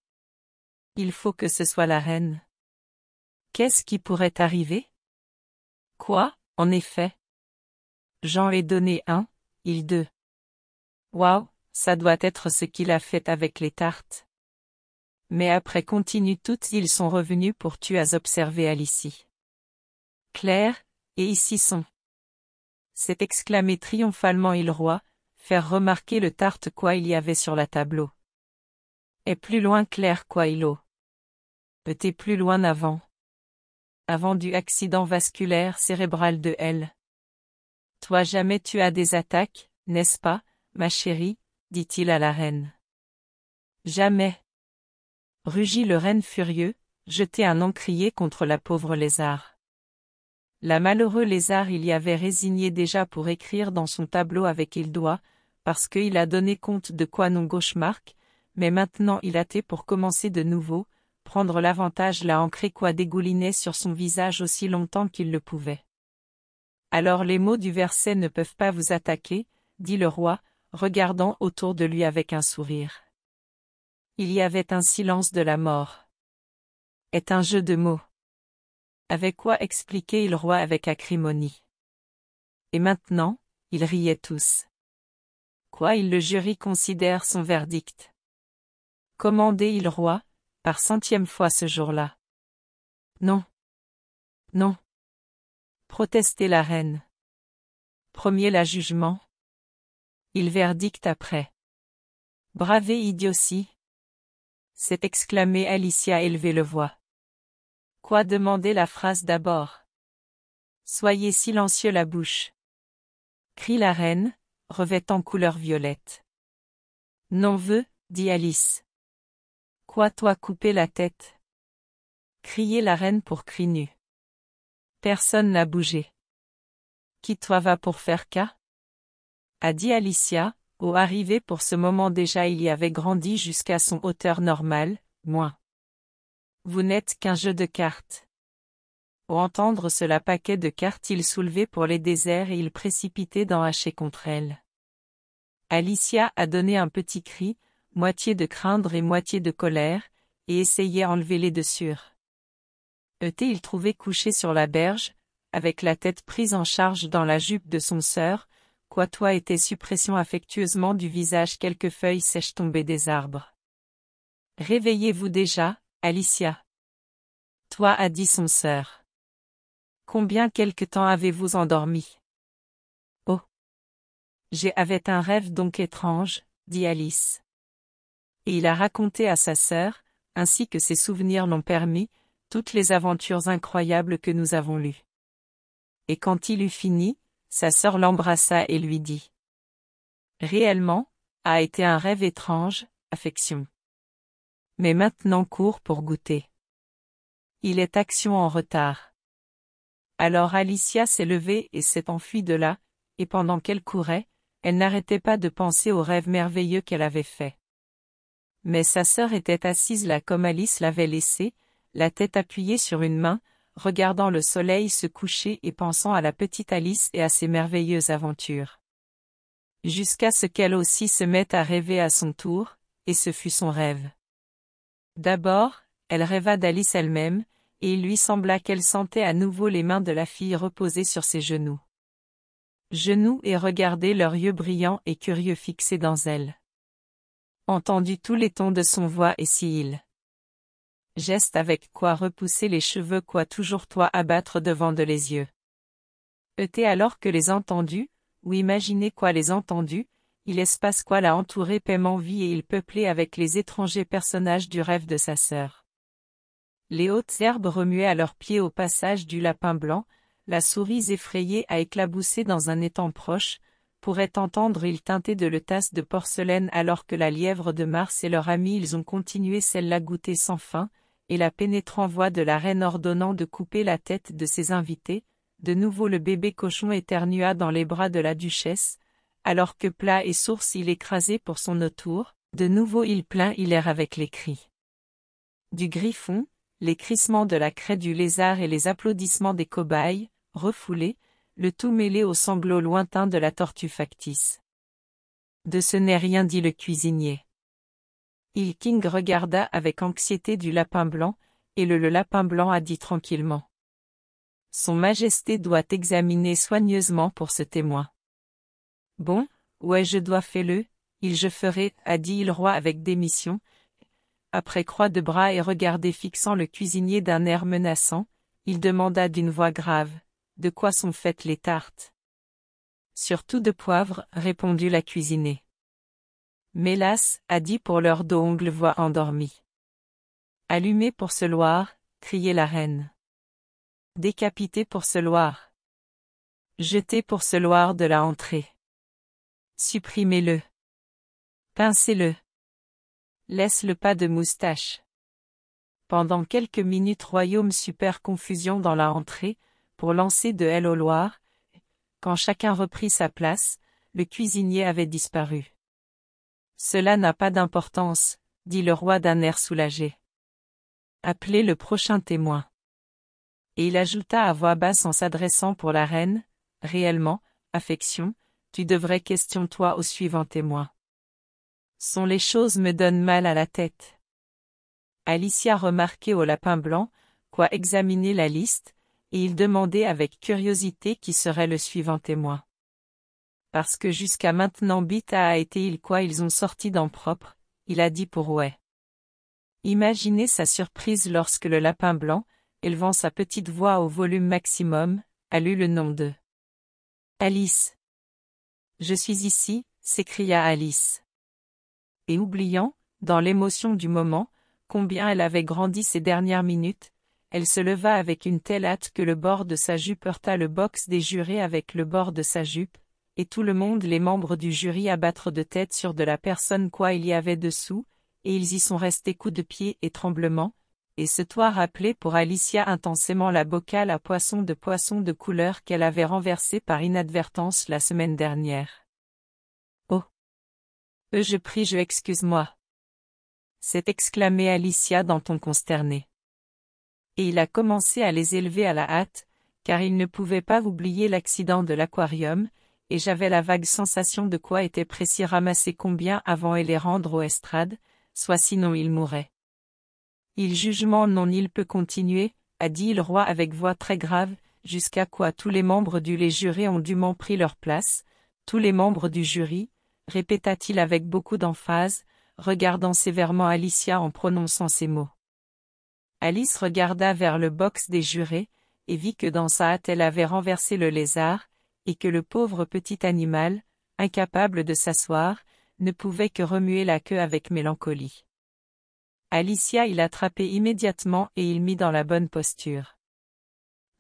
S1: Il faut que ce soit la reine. Qu'est-ce qui pourrait arriver Quoi, en effet J'en ai donné un, il deux. Waouh, ça doit être ce qu'il a fait avec les tartes. Mais après continue toutes ils sont revenus pour tu as observé Alicie. Claire, et ici sont. C'est exclamé triomphalement il roi, faire remarquer le tarte quoi il y avait sur la tableau. Est plus loin quoi, qu'Oilo. Peut-être plus loin avant. Avant du accident vasculaire cérébral de elle. Toi jamais tu as des attaques, n'est-ce pas, ma chérie, dit-il à la reine. Jamais. Rugit le reine furieux, jeté un encrier contre la pauvre lézard. La malheureuse lézard il y avait résigné déjà pour écrire dans son tableau avec il doit, parce qu'il a donné compte de quoi non gauche mais maintenant il hâtait pour commencer de nouveau, prendre l'avantage la ancré quoi dégoulinait sur son visage aussi longtemps qu'il le pouvait. Alors les mots du verset ne peuvent pas vous attaquer, dit le roi, regardant autour de lui avec un sourire. Il y avait un silence de la mort. Est un jeu de mots. Avec quoi expliquer le roi avec acrimonie. Et maintenant, ils riaient tous. Quoi il le jury considère son verdict. Commandez, il roi, par centième fois ce jour-là. Non. Non. Protestez la reine. Premier la jugement. Il verdict après. Brave idiotie. s'est exclamée Alicia élevée le voix. Quoi demander la phrase d'abord Soyez silencieux la bouche. Crie la reine, revêtant couleur violette. Non veut, dit Alice. Quoi toi couper la tête Crier la reine pour cri nu. Personne n'a bougé. Qui toi va pour faire cas a dit Alicia, au arrivé pour ce moment déjà il y avait grandi jusqu'à son hauteur normale, moins. Vous n'êtes qu'un jeu de cartes. Au entendre cela paquet de cartes il soulevait pour les déserts et il précipitait d'en hacher contre elle. Alicia a donné un petit cri, moitié de craindre et moitié de colère, et essayait enlever les dessus. Euté il trouvait couché sur la berge, avec la tête prise en charge dans la jupe de son sœur, quoi Toi était suppression affectueusement du visage quelques feuilles sèches tombées des arbres. Réveillez-vous déjà, Alicia. Toi a dit son sœur. Combien quelque temps avez-vous endormi Oh J'ai un rêve donc étrange, dit Alice et il a raconté à sa sœur, ainsi que ses souvenirs l'ont permis, toutes les aventures incroyables que nous avons lues. Et quand il eut fini, sa sœur l'embrassa et lui dit Réellement, a été un rêve étrange, affection. Mais maintenant cours pour goûter. Il est action en retard. Alors Alicia s'est levée et s'est enfuie de là, et pendant qu'elle courait, elle n'arrêtait pas de penser au rêve merveilleux qu'elle avait fait. Mais sa sœur était assise là comme Alice l'avait laissée, la tête appuyée sur une main, regardant le soleil se coucher et pensant à la petite Alice et à ses merveilleuses aventures. Jusqu'à ce qu'elle aussi se mette à rêver à son tour, et ce fut son rêve. D'abord, elle rêva d'Alice elle-même, et il lui sembla qu'elle sentait à nouveau les mains de la fille reposer sur ses genoux. Genoux et regarder leurs yeux brillants et curieux fixés dans elle entendu tous les tons de son voix et si il geste avec quoi repousser les cheveux quoi toujours toi abattre devant de les yeux. Eût alors que les entendus, ou imaginer quoi les entendus, il espace quoi l'a entouré paiement vie et il peuplait avec les étrangers personnages du rêve de sa sœur. Les hautes herbes remuaient à leurs pieds au passage du lapin blanc, la souris effrayée a éclaboussé dans un étang proche, pourrait entendre ils teinter de le tasse de porcelaine alors que la lièvre de Mars et leur ami ils ont continué celle-là goûter sans fin, et la pénétrant voix de la reine ordonnant de couper la tête de ses invités, de nouveau le bébé cochon éternua dans les bras de la duchesse, alors que plat et source il écrasait pour son autour, de nouveau il plaint il avec les cris. Du griffon, les crissements de la craie du lézard et les applaudissements des cobayes, refoulés, le tout mêlé aux sanglots lointains de la tortue factice. De ce n'est rien dit le cuisinier. Il King regarda avec anxiété du lapin blanc, et le, le lapin blanc a dit tranquillement. Son Majesté doit examiner soigneusement pour ce témoin. Bon, ouais je dois faire le, il je ferai, a dit il roi avec démission, après croix de bras et regardé fixant le cuisinier d'un air menaçant, il demanda d'une voix grave. De quoi sont faites les tartes Surtout de poivre, répondit la cuisinée. Mélas, a dit pour leur dos voix endormie. Allumez pour ce loir, criait la reine. Décapité pour ce loir. Jetez pour ce loir de la entrée. Supprimez-le. Pincez-le. Laisse le pas de moustache. Pendant quelques minutes royaume super confusion dans la entrée, pour lancer de helle au Loir. Quand chacun reprit sa place, le cuisinier avait disparu. Cela n'a pas d'importance, dit le roi d'un air soulagé. Appelez le prochain témoin. Et il ajouta à voix basse en s'adressant pour la reine, réellement, affection, tu devrais question toi au suivant témoin. Sont les choses me donnent mal à la tête. Alicia remarquait au lapin blanc, quoi examiner la liste, et il demandait avec curiosité qui serait le suivant témoin. Parce que jusqu'à maintenant Bita a été il quoi ils ont sorti d'en propre, il a dit pour ouais. Imaginez sa surprise lorsque le lapin blanc, élevant sa petite voix au volume maximum, a lu le nom de Alice. Je suis ici, s'écria Alice. Et oubliant, dans l'émotion du moment, combien elle avait grandi ces dernières minutes, elle se leva avec une telle hâte que le bord de sa jupe heurta le box des jurés avec le bord de sa jupe, et tout le monde les membres du jury battre de tête sur de la personne quoi il y avait dessous, et ils y sont restés coups de pied et tremblements, et ce toit rappelait pour Alicia intensément la bocale à poisson de poisson de couleur qu'elle avait renversée par inadvertance la semaine dernière. Oh euh, Je prie, je excuse-moi s'est exclamé Alicia dans ton consterné et il a commencé à les élever à la hâte, car il ne pouvait pas oublier l'accident de l'aquarium, et j'avais la vague sensation de quoi était précis ramasser combien avant et les rendre aux estrades, soit sinon il mourrait. « Il jugement non il peut continuer, a dit le roi avec voix très grave, jusqu'à quoi tous les membres du les jurés ont dûment pris leur place, tous les membres du jury, répéta-t-il avec beaucoup d'emphase, regardant sévèrement Alicia en prononçant ces mots. Alice regarda vers le box des jurés, et vit que dans sa hâte elle avait renversé le lézard, et que le pauvre petit animal, incapable de s'asseoir, ne pouvait que remuer la queue avec mélancolie. Alicia il l'attrapait immédiatement et il mit dans la bonne posture.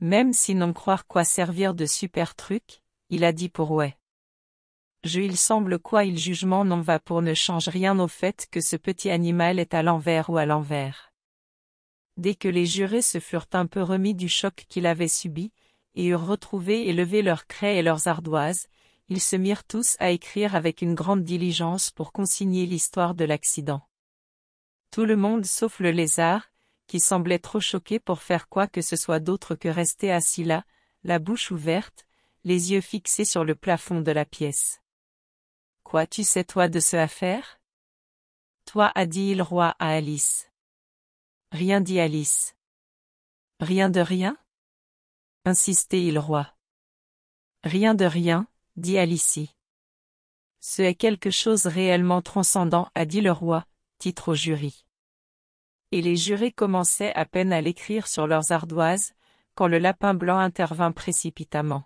S1: Même si non croire quoi servir de super truc, il a dit pour ouais. Je il semble quoi il jugement n'en va pour ne change rien au fait que ce petit animal est à l'envers ou à l'envers dès que les jurés se furent un peu remis du choc qu'ils avaient subi, et eurent retrouvé et levé leurs craies et leurs ardoises, ils se mirent tous à écrire avec une grande diligence pour consigner l'histoire de l'accident. Tout le monde sauf le lézard, qui semblait trop choqué pour faire quoi que ce soit d'autre que rester assis là, la bouche ouverte, les yeux fixés sur le plafond de la pièce. Quoi tu sais toi de ce affaire Toi a dit il roi à Alice. Rien dit Alice. Rien de rien insistait il roi. Rien de rien, dit Alice. »« Ce est quelque chose réellement transcendant, a dit le roi, titre au jury. Et les jurés commençaient à peine à l'écrire sur leurs ardoises, quand le lapin blanc intervint précipitamment.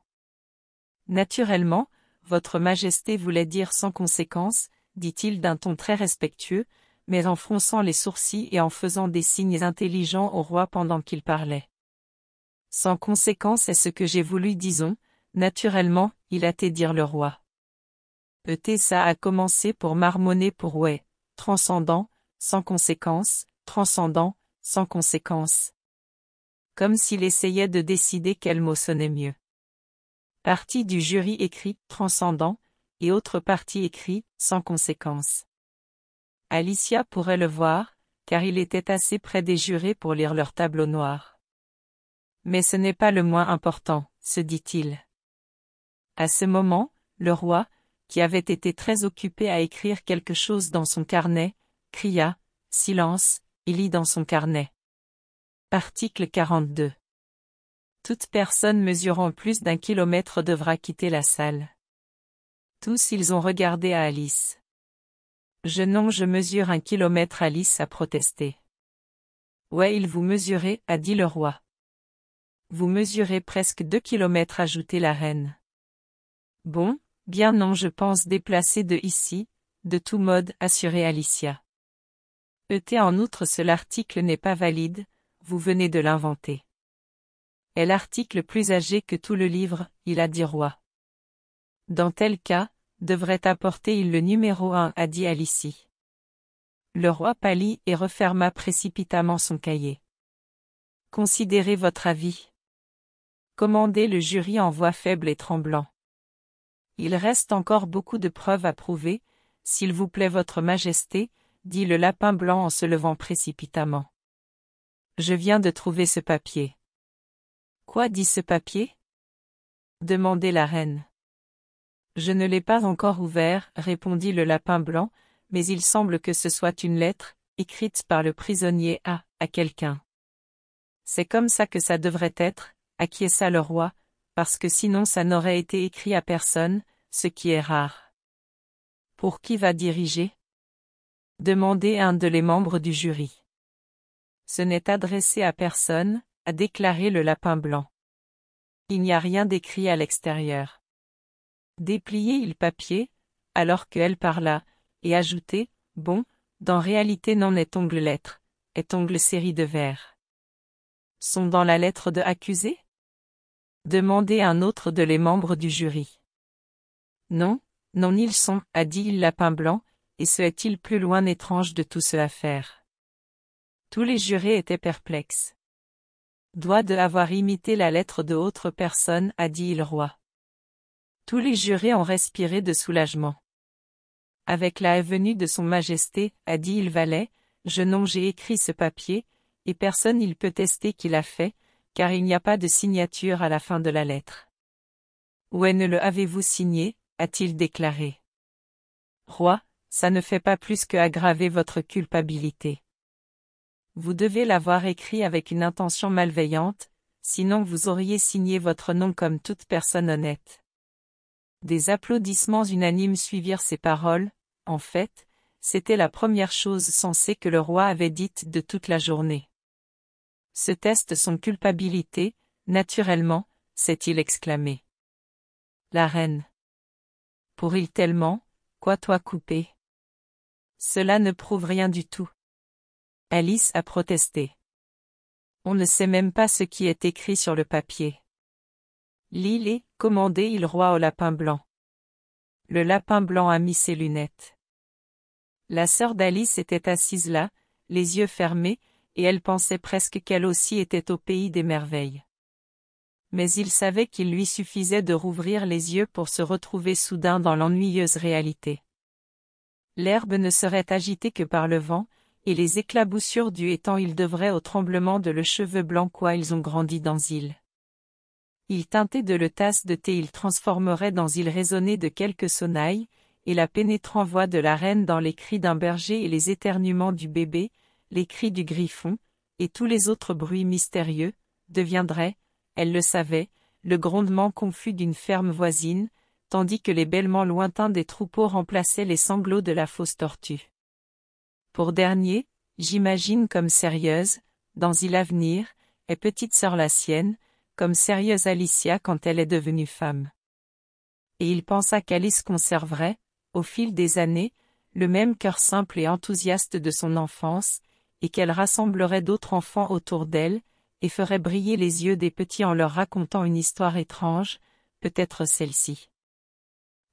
S1: Naturellement, Votre Majesté voulait dire sans conséquence, dit-il d'un ton très respectueux, mais en fronçant les sourcils et en faisant des signes intelligents au roi pendant qu'il parlait. Sans conséquence est ce que j'ai voulu disons, naturellement, il a été dire le roi. Peut-être ça a commencé pour marmonner pour ouais, transcendant, sans conséquence, transcendant, sans conséquence. Comme s'il essayait de décider quel mot sonnait mieux. Partie du jury écrit transcendant, et autre partie écrit sans conséquence. Alicia pourrait le voir, car il était assez près des jurés pour lire leur tableau noir. Mais ce n'est pas le moins important, se dit-il. À ce moment, le roi, qui avait été très occupé à écrire quelque chose dans son carnet, cria, Silence, il lit dans son carnet. Article 42. Toute personne mesurant plus d'un kilomètre devra quitter la salle. Tous ils ont regardé à Alice. Je non je mesure un kilomètre Alice a protesté. Ouais il vous mesurez, a dit le roi. Vous mesurez presque deux kilomètres ajoutait la reine. Bon, bien non je pense déplacer de ici, de tout mode assurait Alicia. Et en outre ce l'article n'est pas valide, vous venez de l'inventer. Est l'article plus âgé que tout le livre, il a dit roi. Dans tel cas, devrait apporter il le numéro un, a dit Alicie. Le roi pâlit et referma précipitamment son cahier. Considérez votre avis. Commandez le jury en voix faible et tremblant. Il reste encore beaucoup de preuves à prouver, s'il vous plaît votre majesté, dit le lapin blanc en se levant précipitamment. Je viens de trouver ce papier. Quoi dit ce papier demandait la reine. Je ne l'ai pas encore ouvert, répondit le lapin blanc, mais il semble que ce soit une lettre, écrite par le prisonnier A, à quelqu'un. C'est comme ça que ça devrait être, acquiesça le roi, parce que sinon ça n'aurait été écrit à personne, ce qui est rare. Pour qui va diriger Demandez un de les membres du jury. Ce n'est adressé à personne, a déclaré le lapin blanc. Il n'y a rien d'écrit à l'extérieur. Déplier il papier, alors qu'elle parla, et ajouter, bon, dans réalité n'en est ongle lettre, est ongle série de vers. Sont dans la lettre de accusé Demandez un autre de les membres du jury. Non, non ils sont, a dit il lapin blanc, et ce est-il plus loin étrange de tout ce affaire. Tous les jurés étaient perplexes. Doit de avoir imité la lettre de autre personne, a dit il roi. Tous les jurés ont respiré de soulagement. Avec la venue de Son Majesté, a dit il valait, je homme j'ai écrit ce papier, et personne il peut tester qu'il a fait, car il n'y a pas de signature à la fin de la lettre. Où ne le avez-vous signé a-t-il déclaré. Roi, ça ne fait pas plus que aggraver votre culpabilité. Vous devez l'avoir écrit avec une intention malveillante, sinon vous auriez signé votre nom comme toute personne honnête. Des applaudissements unanimes suivirent ces paroles, en fait, c'était la première chose sensée que le roi avait dite de toute la journée. Ce teste son culpabilité, naturellement, s'est-il exclamé. La reine. Pour-il tellement, quoi toi couper Cela ne prouve rien du tout. Alice a protesté. On ne sait même pas ce qui est écrit sur le papier. L'île est, commandait il roi au lapin blanc. Le lapin blanc a mis ses lunettes. La sœur d'Alice était assise là, les yeux fermés, et elle pensait presque qu'elle aussi était au pays des merveilles. Mais il savait qu'il lui suffisait de rouvrir les yeux pour se retrouver soudain dans l'ennuyeuse réalité. L'herbe ne serait agitée que par le vent, et les éclaboussures du étang il devraient au tremblement de le cheveu blanc quoi ils ont grandi dans île. Il teintait de le tasse de thé il transformerait dans il résonnait de quelques sonnailles, et la pénétrant voix de la reine dans les cris d'un berger et les éternuements du bébé, les cris du griffon, et tous les autres bruits mystérieux, deviendraient, elle le savait, le grondement confus d'une ferme voisine, tandis que les bêlements lointains des troupeaux remplaçaient les sanglots de la fausse tortue. Pour dernier, j'imagine comme sérieuse, dans il avenir, est petite sœur la sienne, comme sérieuse Alicia quand elle est devenue femme. Et il pensa qu'Alice conserverait, au fil des années, le même cœur simple et enthousiaste de son enfance, et qu'elle rassemblerait d'autres enfants autour d'elle, et ferait briller les yeux des petits en leur racontant une histoire étrange, peut-être celle-ci.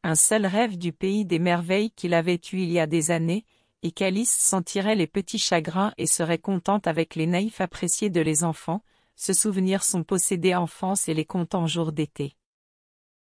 S1: Un seul rêve du pays des merveilles qu'il avait eu il y a des années, et qu'Alice sentirait les petits chagrins et serait contente avec les naïfs appréciés de les enfants, ce souvenir sont possédés enfance et les comptes en jours d'été.